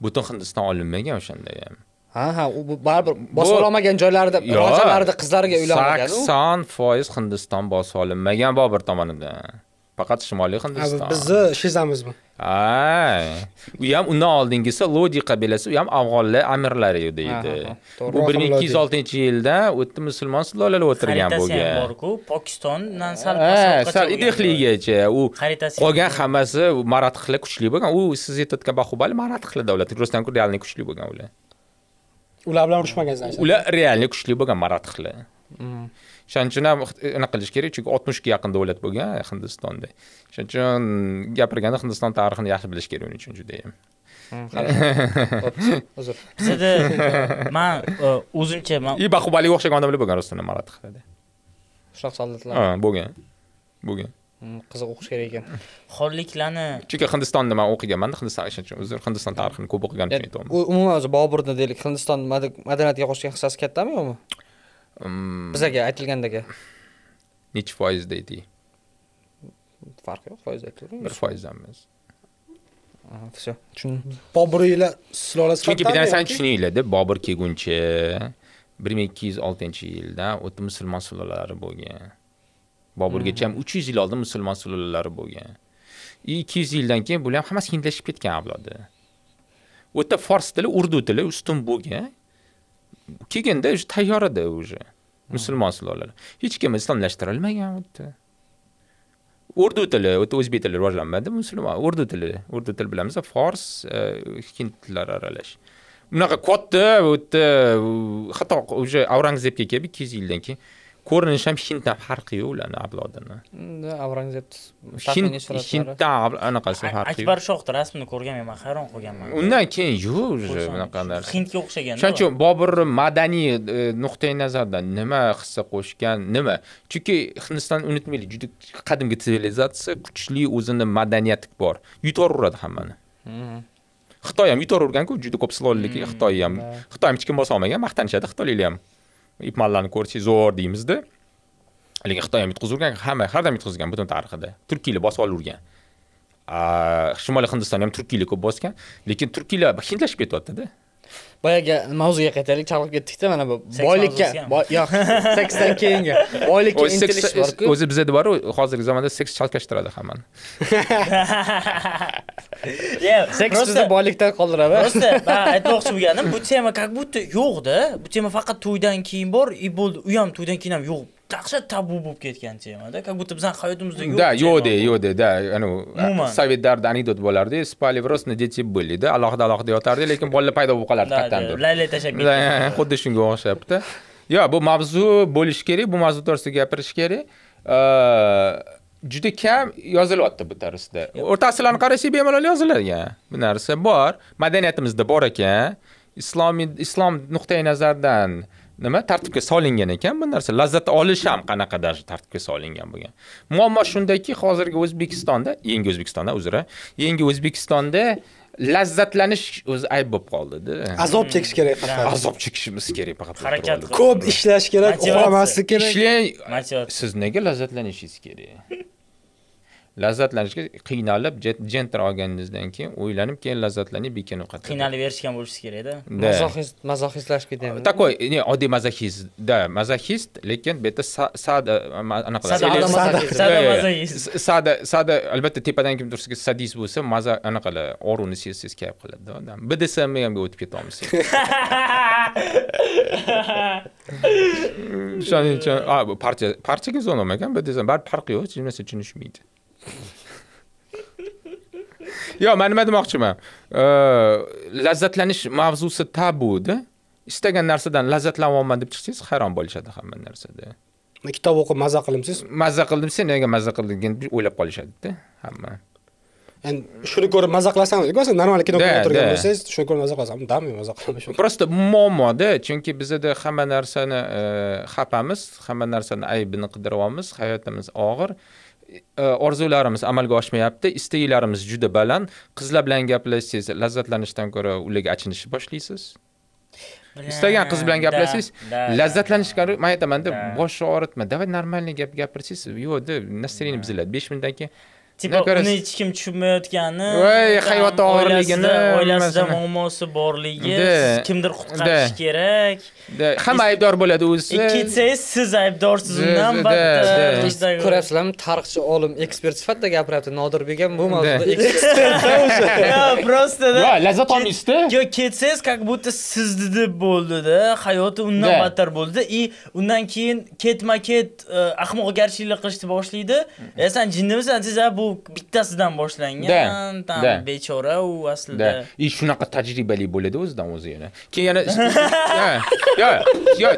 butun hindiston olinmagan o'shanda ham ha ha u baribir bosib ololmagan joylarida rojalarida qizlariga uylanmagan sakson foiz hindiston bosib olinmagan bobur tomonidan faqat shimoliy hindiston bizni bu ha u ham undan oldingisi lodi qabilasi u ham afg'onlar amirlari edi u bir ming ikki yuz oltinchi yilda u yerda musulmon sulolalari o'tirgan bo'lgan borku pokistondan sal sal dehligacha u qolgan hammasi maratxlar kuchli bo'lgan u siz aytayotgan bahubali maratxlar davlati rustam realniy kuchli bo'lgan ular ular bilan urushmagansan ular реально kuchli bo'lgan maratxlar o'shaning uchun ham unaqa qilish kerak chunki oltmishga yaqin davlat bo'lgan eh, hindistonda shuning uchun gapirganda hindiston tarixini yaxshi bilish kerak uning uchun judayam hmm, bizada eh, man eh, o'zimcha man и бахубалиga o'xshagan odamlar bo'lgan rostdan marat shunaqa soldatlar bo'lgan bo'lgan qiziq o'qish kerak ekan xorliklarni chunki hindistonni man o'qiganman hindiston uzr hindiston tarixini ko'p o'qiganim uchun aytyapman umuman o'zi boburni deylik hindiston madaniyatiga qo'shgan hissasi kattami yo'qmi bizaga aytilgandaga nechi foiz deydi farqi yo'q foiz aytavering bir foizdan emas все tushundim boburiylar sulolasi chunki bitta narsani tushuninglarda bobur kelguncha bir ming ikki yuz oltinchi yilda o'ta musulmon sulolalari bo'lgan boburgacha ham 300 mhm. yil oldin musulmon sulolalari bo'lgan и 200 yildan keyin bular ham hammasi hindlashib ketgan avlodi yerda fors tili urdu tili ustun bo'lgan keyinda уже tayyor edi уже mhm. musulmon sulolalari hech kim islomlashtirilmagan yerda urdu tili yerda o'zbek tili rivojlanmadi musulmon urdu tili urdu tili bilamiz fors e, hind tillari aralash bunaqa katta u yerda xato уже avrangzebga kelib ikki yuz yildan keyin ko'rinishi ham hinddan farqi yo'q ularni ablodini avrangzeb hinddan anaqasi farqi akbar shohni rasmini ko'rganman man hayron qolganman undan keyin yo'q уже bunaqa narsa hindga o'xshagan shuning uchun boburni madaniy e, nuqtai nazardan nima hissa qo'shgan nima chunki hindiston unutmaylik juda qadimgi sivilizatsiya kuchli o'zini madaniyati bor yutaveradi hammani mm-hmm. xitoy ham yutaverganku juda ko'p slollik mm-hmm. xitoy ham xitoy ham hech kim olmagan maqtanishadi xitoyliklar ham ipmanlarni ko'rishi zo'r deymizda lekin xitoy ham yutqazurgan hamma har doim yutqazgan butun tarixida turkiylar bosib olavergan shimoliy hindiston ham turkiylar ko'p bosgan lekin turkiylar hindlashib ketyaptida boyagi mavzuga qaytaylik chalg'ib ketdikda mana bu boylikka yo'q seksdan keyingi boylikka intilish borku o'zi bizada borku hozirgi zamonda seks chalkashtiradi hammani seks bizni boylikdan qoldiradi просто man aytmoqchi bo'lganim bu tema как будто yo'qda bu tema faqat to'ydan keyin bor и bo'ldi u ham to'ydan keyin ham yo'q dahshat tabu bo'lib ketganchemanda как будто bizani hayotimizda yo'q да yo'qde yo'qde да anavi sovetlarda anekdot bo'lardi спали в на дети были да alohida alohida yotardi lekin bolalar paydo bo'lib qolardi qayerdandir laylay tashlab ketgan xuddi shunga o'xshabdi yo'q bu mavzu bo'lishi kerak bu mavzu to'g'risida gapirish kerak juda kam yozilyapti bu tarzda asrlarni qarasak bemalol yoziladigan bu narsa bor madaniyatimizda bor ekan islomiy islom nuqtai nazaridan nima tartibga solingan ekan bu narsa lazzat olish ham qanaqa даже tartibga solingan bo'lgan muammo shundaki hozirgi o'zbekistonda yangi o'zbekistonda uzra yangi o'zbekistonda lazzatlanish o'zi ayb bo'lib qoldida azob chekish kerak faqat azob chekishimiz kerak faqat harakat ko'p ishlash kerak uxlamaslik kerak ishlang siz nega lazzatlanishingiz kerak lazzatlanishga qiynalib jentr olganingizdan keyin o'ylanib keyin lazzatlanib bekin ovqat qiynalib erishgan bo'lishi kerakda mazoxist mazoxistlashib ketyapti такой не oddiy mazoxist да mazoxist lekin bu yerda sada anaqa sada sada albatta tepadan kim tursa sadist bo'lsa maza anaqalar oruni sezsangiz kayf qiladi odam bdsm hamga o'tib ketyapmiz o'shaning uchun partiya partiyaga zo'r ekan bdsm baribir farqi yo'q hech narsa tushunishmaydi yo'q man nima demoqchiman lazzatlanish mavzusi tabuda istagan narsadan lazzatlanyapman deb chiqsangiz hayron bo'lishadi hamma narsada kitob o'qib maza qilibsiz maza qildim sen nega maza qilding deb o'ylab qolishadida hamma endi shuni ko'rib maza qilasanmi masalan normal kino ko'rib o'tirgan bo'lsangiz shuni ko'rib maza qilasanmi да men maza qilaman просто muammoda chunki bizada hamma narsani e, xafamiz hamma narsani aybini qidiryapmiz hayotimiz og'ir Э, orzularimiz amalga oshmayapti istaglarimiz juda baland qizlar bilan gaplashsangiz lazzatlanishdan ko'ra ularga achinishni boshlaysiz istagan qiz bilan gaplashsangiz lazzatlanishga man aytamanda bosh og'ritma давай нормальный gap gapirsangiz yo'q deb настроение buziladi besh minutdan keyin типа uni hech kim tushunmayotgani voy hayot og'irligini oilasida muammosi borligi kimdir qutqarish kerak hamma aybdor bo'ladi o'zi e, ketsangiz siz aybdorsiz undan battar ko'rasizlarmi tarixchi olim ekspert sifatida gapiryapti nodirbek ham bu mavzuda ekspert prostoda lazzat olmaysizda yo'q ketsangiz как будто sizni deb bo'ldida hayoti undan battar bo'ldida и undan keyin ketma ket e, ahmoqgarchilik qilishni boshlaydi mm. e, san jinnimisan desa bu bittasidan boshlangan там bechora u aslida и shunaqa tajribali bo'ladi o'zidan o'zi yana keyin yana yo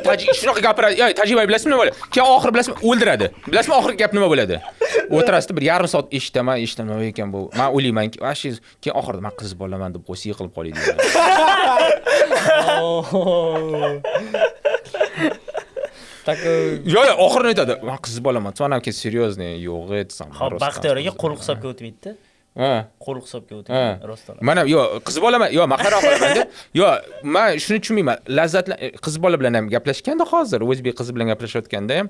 shunaqa gapiradi yo tajriba bilasizmi nima bo'ladi keyin oxiri bilasizmi o'ldiradi bilasizmi oxirgi gap nima bo'ladi o'tirasizda bir yarim soat eshitaman eshitaman nima ekan bu man o'ylaymanki вообще keyin oxirida man qiz bolaman deb qo'ysa yiqilib qolaydi так э, yo' yo'q oxirini aytadi qiz bolaman san aka серьезный yo'q desam hop baxtiyor aka qo'l hisobga o'tmaydida ha qo'l hisobga o'tmaydi rostdan mana yo qiz bolaman yo man qanaqa qilamanda yo' man shuni tushunmayman lazzatla e, qiz bola bilan ham gaplashganda hozir o'zbek qizi bilan gaplashayotganda ham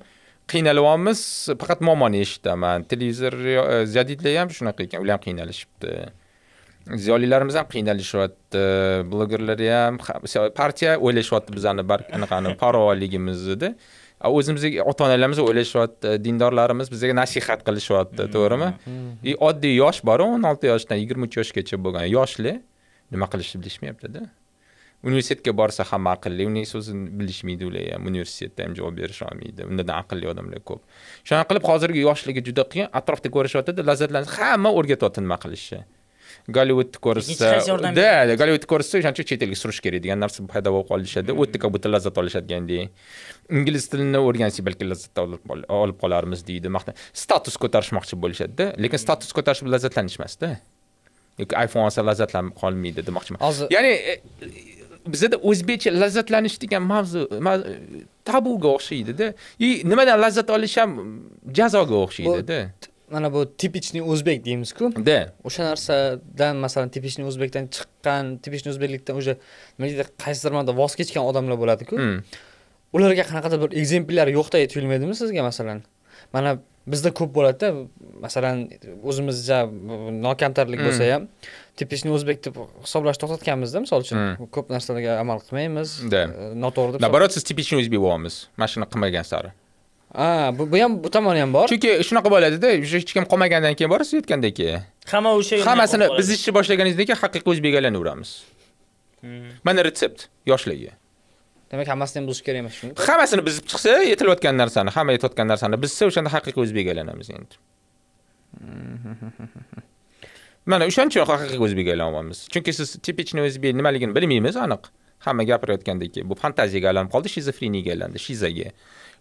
qiynalyapmiz faqat muammoni eshitaman televizor e, zadidlar ham shunaqa ekan ular ham qiynalishibdi ziyolilarimiz ham qiynalishyapti blogerlar ham partiya o'ylashyapti bizani anaqani farovonligimizni o'zimizga ota onalarimiz o'ylashyapti dindorlarimiz bizga nasihat qilishyapti mm-hmm. to'g'rimi и mm-hmm. oddiy yosh boru o'n olti yoshdan yigirma uch yoshgacha bo'lgan yoshli nima qilishni bilishmayaptida universitetga borsa ham aqlli uni so'zini bilishmaydi ular ham universitetda ham javob berisha olmaydi undan aqlli odamlar ko'p shunaqa qilib hozirgi yoshligi juda qiyin atrofda ko'rishyaptida lazzatlanish hamma o'rgatyapti nima qilishni gollivudni ko'rishsa да gollivudni ko'rishsa o'shaning uchun chet elga surish kerak degan narsa paydo bo'lib qolishadi u yerda как будто lazzat olishadigandek ingliz tilini o'rgansak balki lazzat olib qolarmiz deydi maqtan status ko'tarishmoqchi bo'lishadida lekin status ko'tarish bilan lazzatlanishmasda yoki iphone olsa lazzatlanib qolmaydi demoqchiman hozir ya'ni bizada o'zbekcha lazzatlanish degan mavzu tabuga o'xshaydida и nimadan lazzat olish ham jazoga o'xshaydida mana bu tipichniy o'zbek deymizku да o'sha narsadan masalan tipichniy o'zbekdan chiqqan tipichniy o'zbeklikdan уже nima deydi qaysidir ma'noda voz kechgan odamlar bo'ladiku hmm. ularga qanaqadir bir ekzemplyar yo'qday tuyulmaydimi sizga masalan mana bizda ko'p bo'ladida masalan o'zimizcha nokamtarlik hmm. bo'lsa ham tipichniy o'zbek deb hisoblashni to'xtatganmizda misol uchun hmm. ko'p narsalarga amal qilmaymiz да e, noto'g'ri deb наоборот siz типичный o'zbek bo'lyapmiz mana shuni qilmagan sari a bu ham bu tomoni ham bor chunki shunaqa bo'ladida hech kim qolmagandan keyin borasiz aytgandek hamma o'sha hammasini biz ishni boshlaganimizdan keyin haqiqiy o'zbek aylanaveramiz hmm. mana retsept yoshlarga demak hammasini ham buzish kerak emas shunga hammasini buzib chiqsa aytilayotgan narsani hamma aytayotgan narsani bizsa o'shanda haqiqiy o'zbek aylanamiz endi mana o'shaning uchun haqiqiy o'zbek aylanyapmiz chunki siz tipichniy o'zbek nimaligini bilmaymiz aniq hamma gapirayotgandek bu fantaziyaga aylanib qoldi shizofreniyaga aylandi shizaga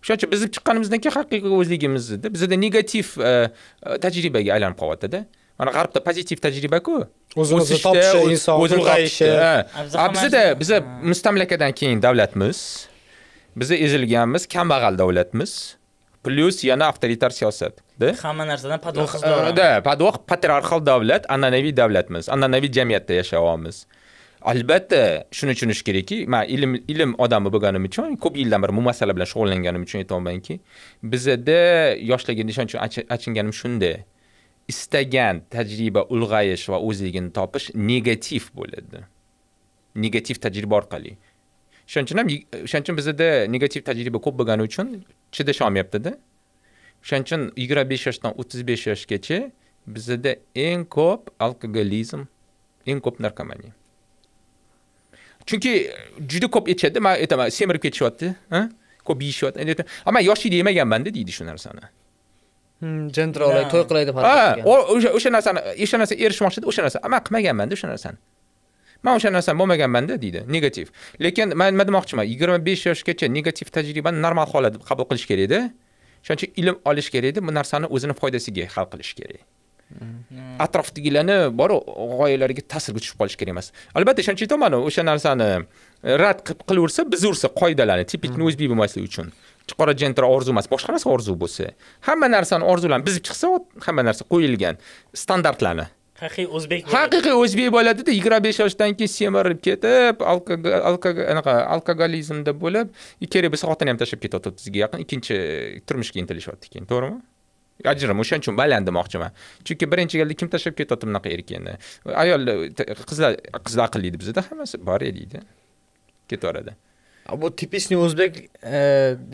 o'shaning uchun bizni chiqqanimizdan keyin haqiqiy o'zligimizda bizada negativ e, e, tajribaga aylanib qolyaptida mana g'arbda pozitiv tajribaku o'zimizni topishni inson o'zini ulg'ayishi a bizda biza mustamlakadan keyin davlatmiz biza ezilganmiz kambag'al davlatmiz plyus yana avtoritar siyosat hamma narsadan padvoh qilib да e, podvoh patriarxal davlat an'anaviy davlatmiz an'anaviy jamiyatda yashayapmiz albatta shuni tushunish kerakki man ilm ilm odami bo'lganim uchun ko'p yildan beri bu masala bilan shug'ullanganim uchun aytyapmanki bizada yoshligimda ishonch achinganim shunda istagan tajriba ulg'ayish va o'zligini topish negativ bo'ladi negativ tajriba orqali shuning uchun ham o'shaning uchun bizada negativ tajriba ko'p bo'lgani uchun chidash olmayaptida o'shaning uchun yigirma besh yoshdan o'ttiz besh yoshgacha bizada eng ko'p alkogolizm eng ko'p narkomaniya chunki juda e, ko'p aytishadida man aytaman e, semirib ketishyapti ko'p yeyishyapti man yoshlikda yemaganmanda deydi shu narsani jentra olay to'y qilay deb o'sha o'sha narsani o'sha narsa erishmoqchida o'sha narsa man qilmaganmanda o'sha narsani man o'sha narsa bo'lmaganmanda deydi negativ lekin man nima demoqchiman yigirma besh yoshgacha negativ tajribani normal holat deb qabul qilish kerakda o'shaning uchun ilm olish kerakda bu narsani o'zini foydasiga hal qilish kerak Mm-hmm. atrofdagilarni bor g'oyalariga ta'sirga tushib qolish kerak emas albatta ishonch aytaman o'sha narsani e, rad qilaversa buzaversa qoidalarni tipikni o'zbek mm-hmm. bo'lmasligi uchun qora jentra orzu emas boshqa narsa orzu bo'lsa hamma narsani orzularni bizib chiqsa hamma narsa qo'yilgan standartlarni haqiqiy o'zbek haqiqiy o'zbek bo'ladida yigirma besh yoshdan keyin semirib ketib anaqa alkogolizmda bo'lib kerak bo'lsa xotini ham tashlab ketyapti o'ttizga yaqin ikkinchi turmushga intilishyapti keyin to'g'rimi ajrim o'shaning uchun baland demoqchiman chunki birinchi galda kim tashlab ketyapti bunaqa erkakni ayollar e, qizlar qizlar aqlli edi bizda hammasi bor deydi ketaveradi bu типичный o'zbek e,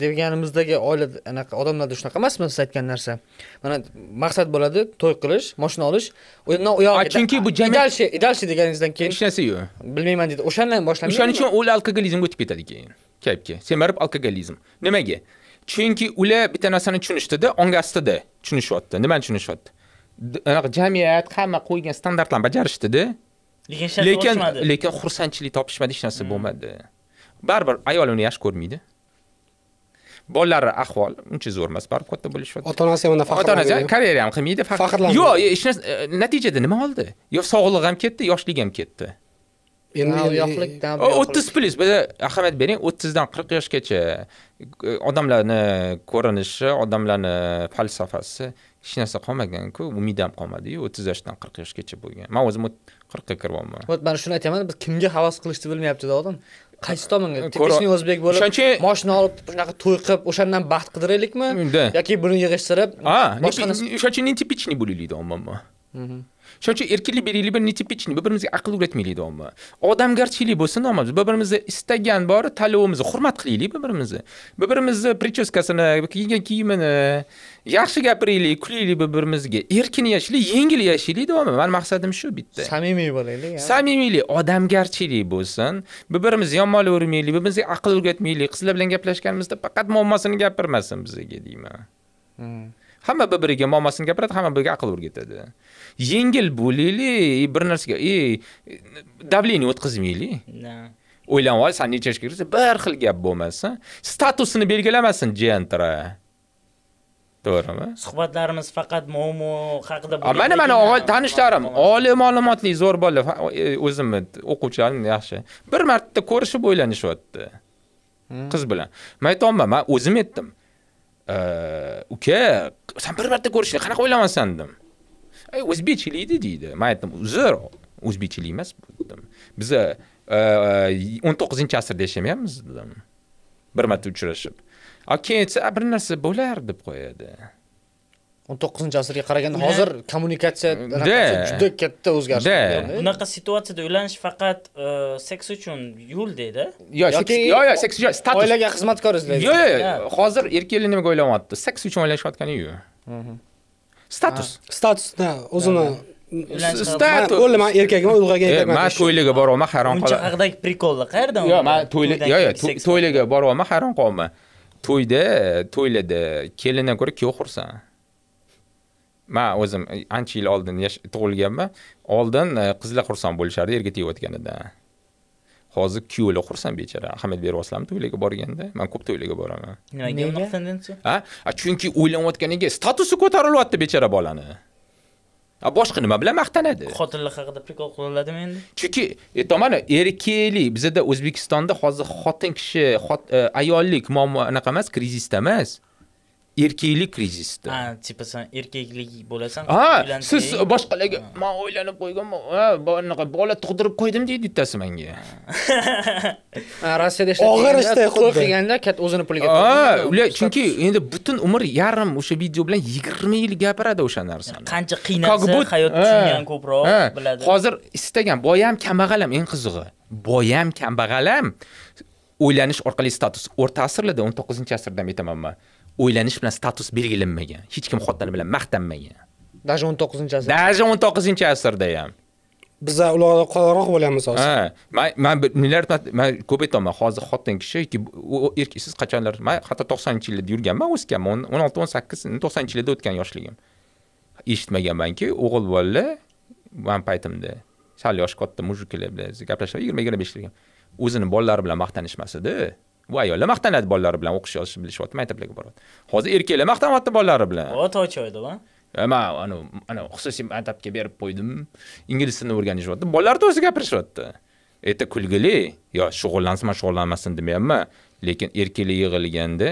deganimizdagi oila anaqa odamlarda shunaqa emasmi siz aytgan narsa mana maqsad bo'ladi to'y qilish moshina olish undan u yoqqa chunki bu jamiyat дальше deganingizdan keyin hech narsa yo'q bilmayman deydi o'shandan boshlanadi o'shaning uchun ular alkogolizmga o'tib ketadi keyin kayfga semirib alkogolizm nimaga chunki ular bitta narsani tushunishdida ong ostida tushunishyapti nimani tushunishyapti anaqa jamiyat hamma qo'ygan standartlarni bajarishdida lekin lekin xursandchilik topishmadi hech narsa hmm. bo'lmadi baribir ayol uni yaxshi ko'rmaydi bolalari ahvol uncha zo'r emas baribir katta bo'lishyapti ota onasi ham undan ota onasi karyera ham qilmaydi faxrlan yo'q e, hech narsa natijada nima oldi yo sog'lig'i ham ketdi yoshligi ham ketdi endi yoqlik e, o'ttiz plyus ahamiyat bering o'ttizdan qirq yoshgacha e, odamlarni ko'rinishi odamlarni falsafasi hech narsa qolmaganku umid ham qolmadiyu o'ttiz yoshdan qirq yoshgacha bo'lgan man o'zim qirqqa kiryapman вот mana shuni aytaman biz kimga havas qilishni bilmayapti odam qaysi tomonga tepishniy o'zbek bo'lib uchun moshina olib shunaqa to'y qilib o'shandan baxt qidiraylikmi yoki buni yig'ishtirib boshqa narsa uchun netipichniy типичный bo'linglar umuman shuning uchun erkinlik beraylik bir pechni bir birimizga aql o'rgatmaylik doimo odamgarchilik bo'lsin nomimiz bir birimizni istagan bori tanlovimizni hurmat qilaylik bir birimizni bir birimizni prichoskasini kiygan kiyimini yaxshi gapiraylik kulaylik bir birimizga erkin yashaylik yengil yashaylik deyapman mani maqsadim shu bitta samimiy bo'laylik samimiylik odamgarchilik bo'lsin bir birimizni yomonlayvermaylik bir birimizga aql o'rgatmaylik qizlar bilan gaplashganimizda faqat muammosini gapirmasin bizga deyman hmm. hamma bir biriga muammosini gapiradi hamma biriga aql o'rgatadi yengil bo'laylik и bir narsaga и давление o'tkazmaylik o'ylanib ol san necha yoshga kirsa bir xil gap bo'lmasin statusini belgilamasin jentra to'g'rimi suhbatlarimiz faqat muammo haqida bo'ladi mana mana tanishlarim oliy ma'lumotli zo'r bola e, o'zimni o'quvchilarim yaxshi bir marta ko'rishib o'ylanishyapti hmm. qiz bilan man aytyapman man o'zim aytdim uka san bir marta ko'rishing qanaqa o'ylamasan dedim o'zbekchilikni deydi man aytdim zero o'zbekchilik emas bu dedim biza o'n to'qqizinchi asrda yashamayapmiz dedim bir marta uchrashib a keyin bir narsa bo'lar deb qo'yadi o'n to'qqizinchi asrga qaraganda hozir kommunikatsiya juda katta o'zgarish unaqa situatsiyada uylanish faqat seks uchun yo'l deydi yo'q yo'q yo'q seks yo'q status oilaga xizmatkor izlaydi yo'q yo'q hozir erkaklar nimaga o'ylanyapti seks uchun o'ylashayotgani yo'q status ah. status да o'zini status o'g'liman erkakman ulg'aga erkakman man eh, to'yliga boryapman hayron qolaman uncha haqidagi prikolni qayerdan yo'q man to'yla yo' yo' to'yliga boryapman hayron qolaman to'yda to'ylada kelindan ko'ra kuyov xursand man o'zim ancha yil oldin tug'ilganman oldin eh, qizlar xursand bo'lishardi erga tegayotganidan hozir kuyovlar xursand bechara ahamiyat beryapsizlarmi to'ylarga borganda man ko'p to'ylarga boraman nimaga a chunki o'ylanayotganiga statusi ko'tarilyapti bechara bolani a boshqa nima bilan maqtanadi xotinlar haqida prikol qilinadimi endi chunki e, mana erkaklik bizada o'zbekistonda hozir xotin kishi e, ayollik muammo anaqa emas krizisda emas erkaklik krizisida ha типа san erkaklik bo'lasan ha siz boshqalarga man o'ylanib qo'yganman anaqa bola tug'dirib qo'ydim deydi bittasi menga rossiyada ishlab og'ir ishda to'y qilganda katta o'zini puliga ha ular chunki endi butun umr yarim o'sha video bilan yigirma yil gapiradi o'sha narsani qancha qiynalsa hayot tushungan ko'proq biladi hozir istagan boya ham kambag'al ham eng qizig'i boya ham kambag'al ham o'ylanish orqali status o'rta asrlarda 19 asrdan aytamanman o'ylanish bilan status belgilanmagan hech kim xotini bilan maqtanmagan даже 19 asr даже to'qqizinchi asrda ham bizlar ulardan qoloqroq bo'lamiz hozir ha man man milliard man ko'p aytyapman hozir xotin kishi yoki erk siz qachonlar man hatto 90 yillarda yurganman o'sganman 16 18 90 yillarda o'tgan yoshligim eshitmaganmanki o'g'il bolalar man paytimda sal yoshi katta mujiklar bilan gaplashib 20 25 yigirma o'zini bolalari bilan maqtanishmas edi bu ayollar maqtanadi bolalari bilan o'qish yozishni bilishyapti maktablarga boradi hozir erkaklar maqtanyapti bolalari bilan o toy choydimi e, man anavi xususiy maktabga berib qo'ydim ingliz tilini o'rganishyapti bolalar to'g'risida gapirishyapti это kulgili yo shug'ullansin man shug'ullanmasin demayapman lekin erkaklar yig'ilganda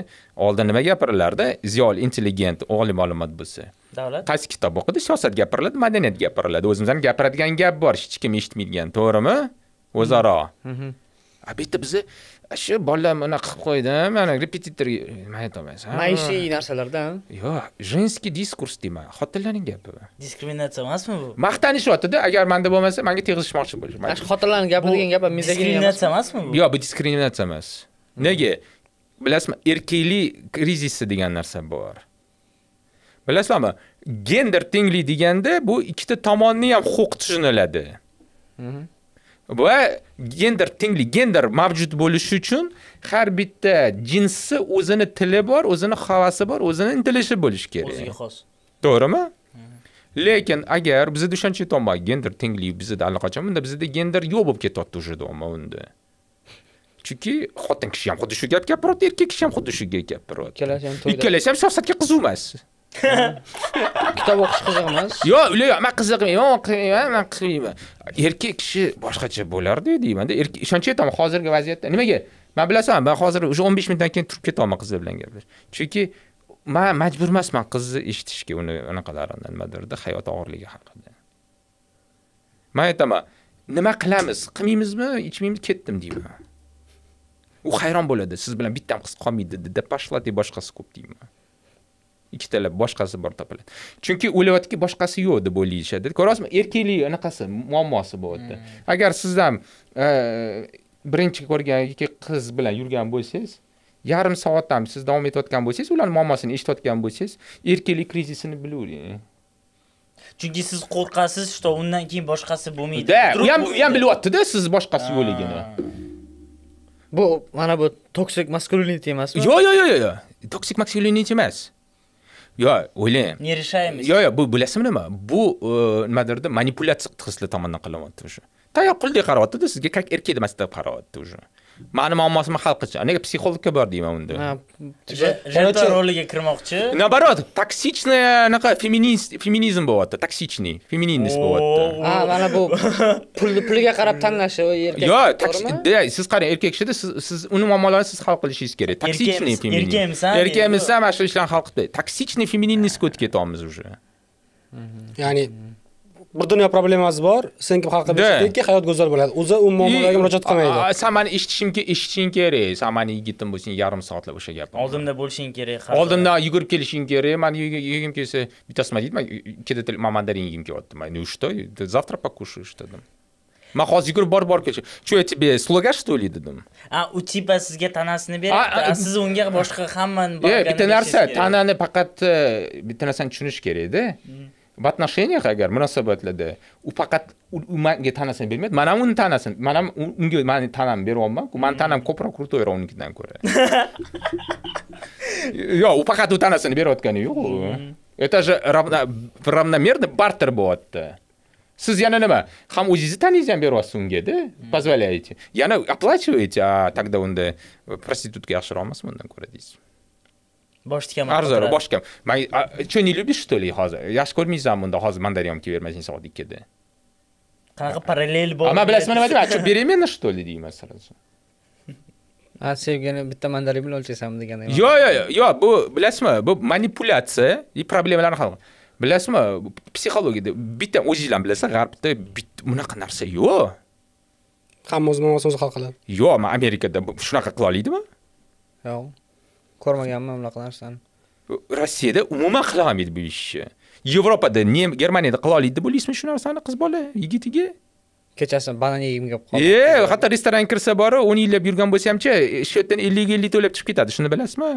oldin nima gapirilardi ziyoli intelligent oliy ma'lumot bo'lsa davlat qaysi kitob o'qidi siyosat gapiriladi madaniyat gapiriladi o'zimizni gapiradigan gap bor hech kim eshitmaydigan to'g'rimi o'zaro mm-hmm. a bu yerda shu bolalarni unaqa qilib qo'ydim mana repetitorga nima aytolmaysan maishiy narsalardan yo'q женский diskurs deyman xotinlarning gapi diskriminatsiya emasmi bu maqtanishyaptida agar manda bo'lmasa manga tegizishmoqchi bo'lishmaydi xotinlarning gapi degan gap diskriminatsiya emasmi bu yo'q bu diskriminatsiya emas nega bilasizmi erkaklik krizisi degan narsa bor bilasizlarmi gender tenglik deganda bu ikkita tomonni ham huquqi tushuniladi mhm. va gender tenglik, gender mavjud bo'lishi uchun har bitta jinsi o'zini tili bor, o'zini havasi bor, o'zini intilishi bo'lishi kerak. O'ziga xos. To'g'rimi? Hmm. Lekin agar bizda o'shancha aytyapman gender tengligi bizada allaqachon bunda bizda gender yo'q bo'lib ketyapti уже do'ma unda. Chunki xotin kishi ham xuddi shu gap gapiryapti, erkak kishi ham xuddi shu gap gapiryapti. Ikkalasi ham Ikkalasi ham siyosatga qiziq emas. kitob o'qish qiziq emas yo'q ular yo'q man qiziqmayman o'qimayman man qiziqmayman erkak kishi boshqacha bo'lardi deymanda ishonch aytaman hozirgi vaziyatda nimaga man bilasan man hozir уже o'n besh minutdan keyin turib ketaman qizlar bilan gaplashib chunki man majbur emasman qizni eshitishga uni anaqalarini nimadirda hayot og'irligi haqida man aytaman nima qilamiz qilmaymizmi ichmaymiz ketdim deyman u hayron bo'ladi siz bilan bittam qiz qolmaydi да пошла ты boshqasi ko'p deyman ikkitalab boshqasi bor topiladi chunki o'ylayaptiki boshqasi yo'q deb o'ylayishadi ko'ryapsizmi erkaklik anaqasi muammosi bu yerda hmm. agar siz ham e, birinchi ko'rgan qiz bilan yurgan bo'lsangiz yarim soat ham siz davom etayotgan bo'lsangiz ularni muammosini eshitayotgan bo'lsangiz erkaklik krizisini bilavering chunki siz qo'rqasiz что undan keyin boshqasi bo'lmaydi u ham u ham bilyaptida siz boshqasi yo'qligini bu mana bu toksik maskulinity emasmi yo'q yo'q yo'q yo'q toksik maskulinity emas yo o'ylang нерешаемость yo'q yo'q bu bilasizmi nima bu э, nimadirda manipulyatsiya qilganlar tomonidan qilyapti o'sha tayoq quldek qarayaptida sizga как erkak emas deb qarayapti уже mani muammosini hal qilchi nega psixologga bor deyman unda жертва roliga kirmoqchi наоборот toksichная anaqa feminizm bo'lyapti токсичный feminist bo'lyapti ha mana bu pulni puliga qarab tanlashi erkak yo'q siz qarang erkak kishida siz uni muammolarini siz hal qilishingiz kerak toksichniy feminist erkakmisan erkakmisan mana shu ishlarni hal qilib toksichniy feministga o'tib ketyapmiz уже ya'ni bir dunyo problemasi bor sen haqida eshitdiki hayot go'zal bo'ladi o'zi u muammolarga murojaat qilmaydi san mani eshitishimga eshitishing kerak san mani yigitim bo'lsang yarim soatlab o'sha gapni oldimda bo'lishing kerak oldimda yugurib kelishing kerak mani yegim kelsa bitta man ikkita til mandarin yegim kelyapti ну что ты завтра покушаешь dedim man hozir yugurib borib borib kelishim что я тебе слуга что ли dedim a u tipa sizga tanasini beryapti siz unga boshqa hammani bitta narsa tanani faqat э, bitta narsani tushunish kerakda в отношениях агар munosabatlarda u faqat у menga tanasini bermaydi man ham uni tanasini man ham unga mani tanamni beryapmanku танам tanam ko'proq krutoyroq unikidan ko'ra у u faqat u tanasini berayotgani yo'q это же равномерный бартер bo'lyapti siz yana nima ham o'zingizni tanangizni ham beryapsiz ungada позволяете yana оплачиваете а тогда unda prostitutka yaxshiroq emas bundan ko'ra deysiz bosh tikaman arzonroq bosh tikam man что не любишь что ли hozir yaxshi ko'rmaysan bunda hozir mandarin ham kelib bermaysan soat ikkida qanaqa parallel bor man bilasizmi nima deyman что беременна что ли deyman сразу a sevgini bitta mandarin bilan o'lchasanmi deganda yo'q yo'q yo'q bu bilasizmi bu manipulyatsiya и проблемаlarni hal bilasizmi psixologiyada bitta o'zingizlar bilasiz g'arbda bunaqa narsa yo'q hamma o'zini o'zi hal qiladi yo'q man amerikada shunaqa qila oladimi yo'q ko'rmaganman bunaqa narsani rossiyada umuman qila olmaydi bu ishni yevropada germaniyada qila oladi deb o'ylaysizmi shu narsani qiz bola yigitiga kechasi banan yegim kelib qoldi e hatto restoran kirsa bori o'n yillab yurgan bo'lsa hamchi shu yerdan ellik ellik to'lab chiqib ketadi shuni bilasizmi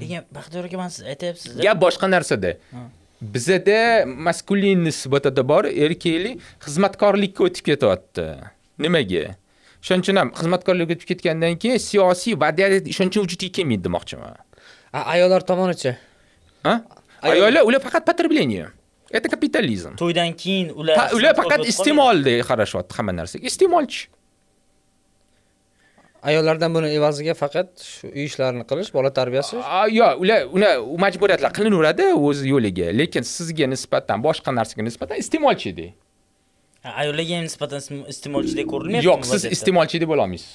lekin baxtiyor aka man siz aytyapsiz gap boshqa narsada bizada maskulinniy nisbatida bor erkaklik xizmatkorlikka o'tib ketyapti nimaga ishonchini ham xizmatkorlik o'tib ketgandan keyin siyosiy vadaiyat ishonchim vujudga kelmaydi demoqchiman ayollar tomonichi ayollar ular faqat потребление это kapitalizm to'ydan keyin ular ular faqat iste'molda qarashyapti hamma narsaga iste'molchi ayollardan buni evaziga faqat shu uy ishlarini qilish bola tarbiyasi yo'q ular uni majburiyatlar qilinaveradi o'z yo'liga lekin sizga nisbatan boshqa narsaga nisbatan edi ayollarga ham nisbatan iste'molchidek ko'rilmayaptimi yo'q siz iste'molchidek bo'la olmaysiz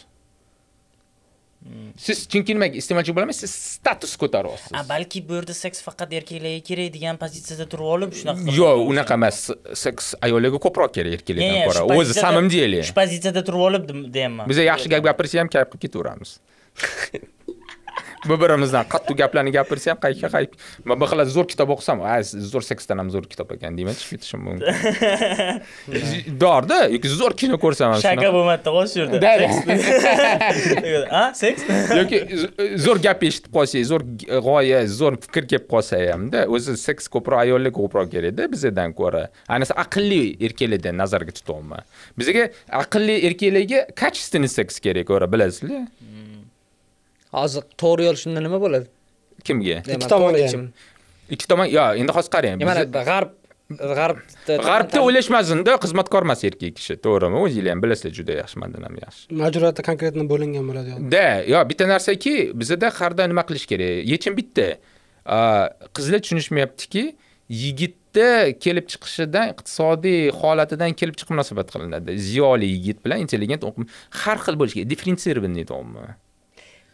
hmm. siz chunki nimaga iste'molchi bo'la olmaysiz siz status ko'taryapsiz balki bu yerda seks faqat erkaklarga kerak degan pozitsiyada turib olib shunaqa yo'q unaqa emas seks ayollarga ko'proq kerak erkaklardan ko'ra o'zi самом деле shu pozitsiyada turib olib deyapman biza yaxshi gap gapirsak ham kayf qilib ketaveramiz bir birimizdan qattiq gaplarni gapirsa ham qayga qayiq man bir xil zo'r kitob o'qisam a zo'r sakkizdan ham zo'r kitob ekan deyman chiqib ketishim mumkin dorda yoki zo'r kino ko'rsam ham shaka bo'lmadida hozir shu yerda a seks yoki zo'r gap eshitib qolsak zo'r g'oya zo'r fikr kelib qolsa hamda o'zi seks ko'proq ayollar ko'proq kerakda bizadan ko'ra ayniqsa aqlli erkaklarda nazarga tutyapman bizaga aqlli erkaklarga качественный seks kerak ko'ra bilasizlar hmm. Hozir to'g'ri yo'l shunda nima bo'ladi? Kimga? Ikki tomonga. Ikki tomon, yo, endi hozir qarang. Mana g'arb g'arbda g'arbda o'ylashmasinda xizmatkor emas erkak kishi to'g'rimi o'zinglar ham bilasizlar juda yaxshi mandan ham yaxshi majburiyati konkretno bo'lingan bo'ladi da yo bitta narsaki bizada qarda nima qilish kerak yechim bitta qizlar tushunishmayaptiki yigitni kelib chiqishidan iqtisodiy holatidan kelib chiqib munosabat qilinadi ziyoli yigit bilan intelligent har xil bo'lishi kerak differensirованный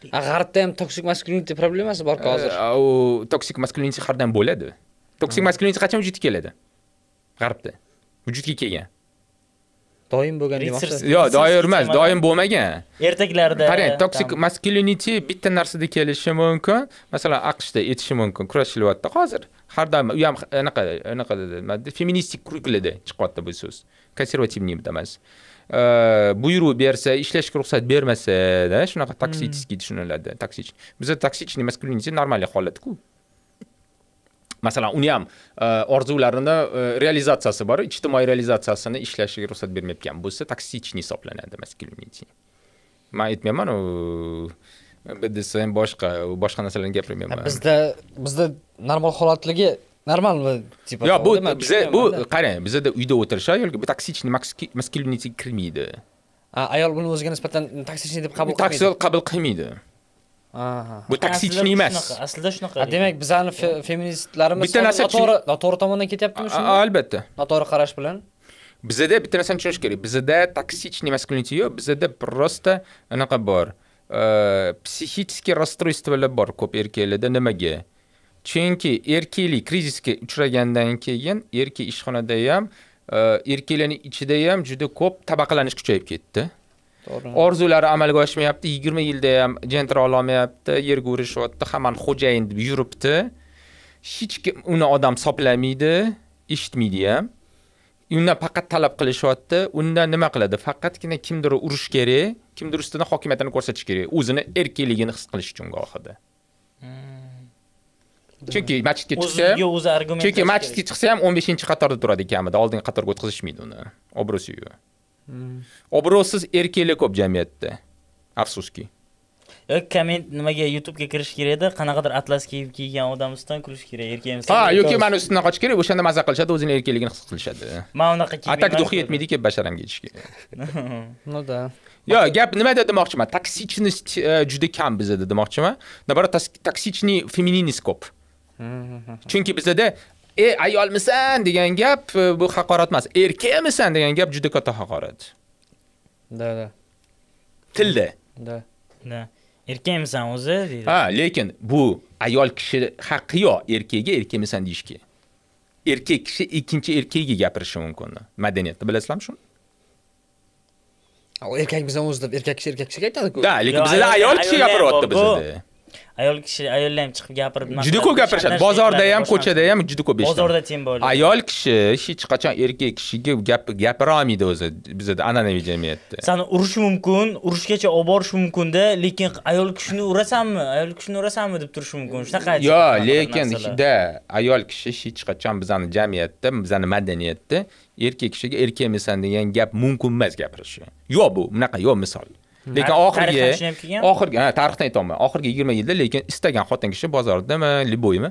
g'arbda ham toksik maskulinity problemasi borku hozir u toksik maskulinity har doim bo'ladi toksik maskulinity qachon vujudga keladi g'arbda vujudga kelgan doim bo'lgan demoqchi yo'q doim emas doim bo'lmagan ertaklarda qarang toksik maskulinity bitta narsada kelishi mumkin masalan aqshda etishi mumkin kurashilyapti hozir har doim u ham anaqa anaqa nima deydi feministik kruglida chiqyapti bu so'z konservativniy emas Э, buyruq bersa ishlashga ruxsat bermasada shunaqa toksический tushuniladi toksich bizda toksичный maskulinity нормальный holatku masalan uni ham e, orzularini e, realizatsiyasi bor ijtimoiy realizatsiyasini ishlashiga ruxsat bermayotgan bo'lsa toksichniy hisoblanadi maskulinity man aytmayman u bdsm boshqa boshqa narsalarni gapirmayman bizda bizda normal holatligi normalmi типа yo'q bu biza bu qarang bizada uyda o'tirish ayolga bu toksichniy maskulinitga kirmaydi ayol buni o'ziga nisbatan toksichniy deb qabul qilmaydi toksil qabul qilmaydi bu toksichniy emas aslida shunaqa demak bizani feministlarimiz bitta narsa noto'g'ri tomondan ketyaptimi shu albatta noto'g'ri qarash bilan bizada bitta narsani tushunish kerak bizada toksichniy maskulinity yo'q bizada просто anaqa bor psixический расстройстволар bor ko'p erkaklarda nimaga chunki erkaklik krizisga uchragandan keyin erkak ishxonada ham e, erkaklarni ichida ham juda ko'p tabaqalanish kuchayib ketdi orzulari amalga oshmayapti yigirma yilda ham jentr ololmayapti yerga urishyapti hammani xo'jayin deb yuribdi hech kim uni odam hisoblamaydi eshitmaydi ham undan faqat talab qilishyapti undan nima qiladi faqatgina kimdir urush kerak kimdir ustidan hokimiyatini ko'rsatish kerak o'zini erkinligini his qilish uchun gohida chunki masjidga chiqsa o'zi argument chunki masjidga chiqsa ham 15 qatorda turadi kamida oldingi qatorga o'tkazishmaydi uni obro'si yo'q hmm. obro'siz erkaklar ko'p jamiyatda afsuski yoki komment nimaga youtubega kirish kerak edi qanaqadir atlas kiyib kiygan odam ustidan kulish kerak erkak emas ha yoki mani ustidan qochish kerak o'shanda mazza qilishadi o'zini erkakligini his qilishadi man unaqa а atak духи yetmaydi deb basharamga yetish kerak ну да yo gap nimada demoqchiman toksichность uh, juda kam bizada demoqchiman наоборот токсичный фемининность ko'p chunki bizada e ayolmisan degan gap e, bu haqorat emas erkakmisan degan gap juda katta haqorat da da tilda da da erkakmisan o'zi deydi ha lekin bu ayol kishi haqqi yo'q erkakga erkakmisan deyishga erkak kishi ikkinchi erkakga gapirishi mumkin madaniyatda bilasizlarmi shuni erkak bizdan o'zi deb erkak kishi erkak kishiga aytadiku да lekin bizada ayol kishi gapiryapti bizada ayol kishi ayollar ham chiqib gapirib juda ko'p gapirishadi bozorda ham ko'chada ham juda ko'p eshitadi bozorda teng bo'ladi ayol kishi hech qachon erkak kishiga gap gapira olmaydi o'zi bizada an'anaviy jamiyatda sani urish mumkin urushgacha olib borish mumkinda lekin ayol kishini urasanmi ayol kishini urasanmi deb turishi mumkin shunaqa yo'q lekin da ayol kishi hech qachon bizani jamiyatda bizani madaniyatda erkak kishiga erkakmisan degan gap mumkin emas gapirishi yo'q bu bunaqa yo'q misol lekin oxirgi oxirgi tarixdan aytyapman oxirgi yigirma yilda lekin istagan xotin kishi bozordami любойmi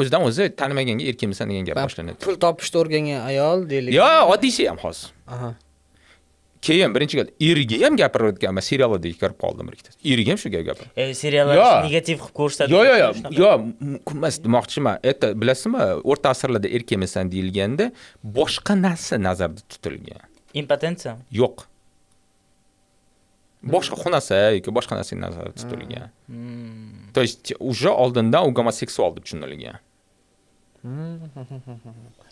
o'zidan o'zi tanimaganga erkinmisan degan gap boshlanadi pul topishni o'rgangan ayol deylik yo'q odyssey ham hozir keyin birinchi gal eriga ham gapirayotganman serialda ko'rib qoldim bir ikkita eriga ham shu gap gapir e, seriallar negativ qilib ko'rsatadi yo'q yo'q yo'q yo' emas demoqchiman это bilasizmi o'rta asrlarda erk emassan deyilganda boshqa narsa nazarda tutilgan impotensiya yo'q boshqa xunasa yoki boshqa narsa nazarda tutilgan то есть уже oldindan u gomoseksual deb tushunilgan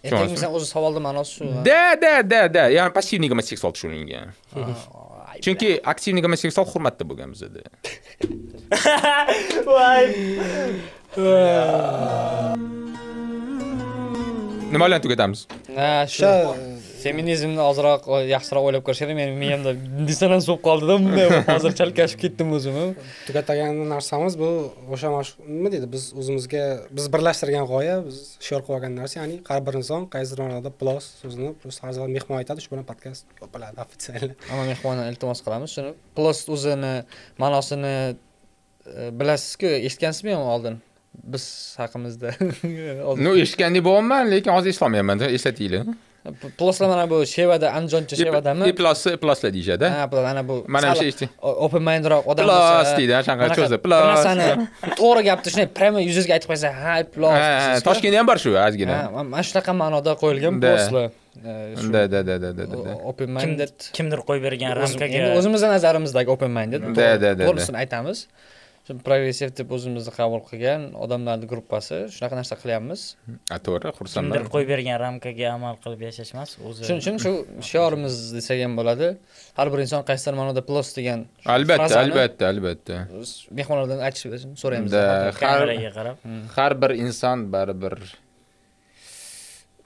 endi o'zi savolni ma'nosi shu да да да да ya'ni пассивный gomoseksual tushunilgan chunki aktivniy gomoseksual hurmatda bo'lgan bizada nima bilan tugatamiz o'sha feminizmni ozroq yaxshiroq o'ylab ko'rish kerak meni miyamda dissonans bo'lib qoldida bunday hozir chalkashib ketdim o'zimni tugatadigan narsamiz bu o'sha nima deydi biz o'zimizga biz birlashtirgan g'oya biz shior qilib olgan narsa ya'ni har bir inson qaysidir ma'noda plos so'zini plyus har zaman mehmon aytadi shu bilan podkast yopiladi официально ammo mehmondan iltimos qilamiz shuni plos o'zini ma'nosini e, bilasizku eshitgansizmi ham oldin biz haqimizda ну eshitgandek bo'lyapman lekin hozir eslolmayapman eslatinglar mana bu shevada andijoncha shevadami plus plos deyishadi ha ana bu mana o'sha işte open mindroq odam Plus deydi shunaqa cho'zib plos bir narsani to'g'ri gapni shunday prema yuzingizga aytib qo'ysa ha plos toshkentda ham bor shu ozgina mana shunaqa ma'noda qo'yilgan poslar да da da da da open minded kimdir qo'yib bergan ramkaga o'zimizni nazarimizdagi open minded да да to'g'risini aytamiz progressiv deb o'zimizni qabul qilgan odamlarni gruppasi shunaqa narsa qilyapmiz to'g'ri xursandman kimdir qo'yib bergan ramkaga amal qilib yashash emas o'zi shuning uchun shu shiorimiz desak ham bo'ladi har bir inson qaysidir ma'noda plus degan albatta albatta albatta mehmonlardan aytish so'raymiz kameraga qarab hmm. har bir inson baribir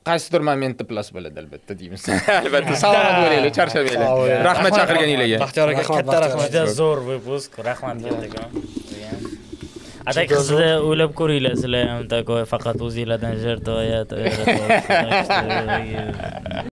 qaysidir momentda plas bo'ladi albatta deymiz albatta salomat bo'linglar charchamanglar rahmat chaqirganinglarga baxtiyor aka katta rahmat juda zo'r выпуск rahmat kattakon Ata kështë dhe ullëp kur i lesë le jam të kohë, fakat uzi la të në gjërë të jetë,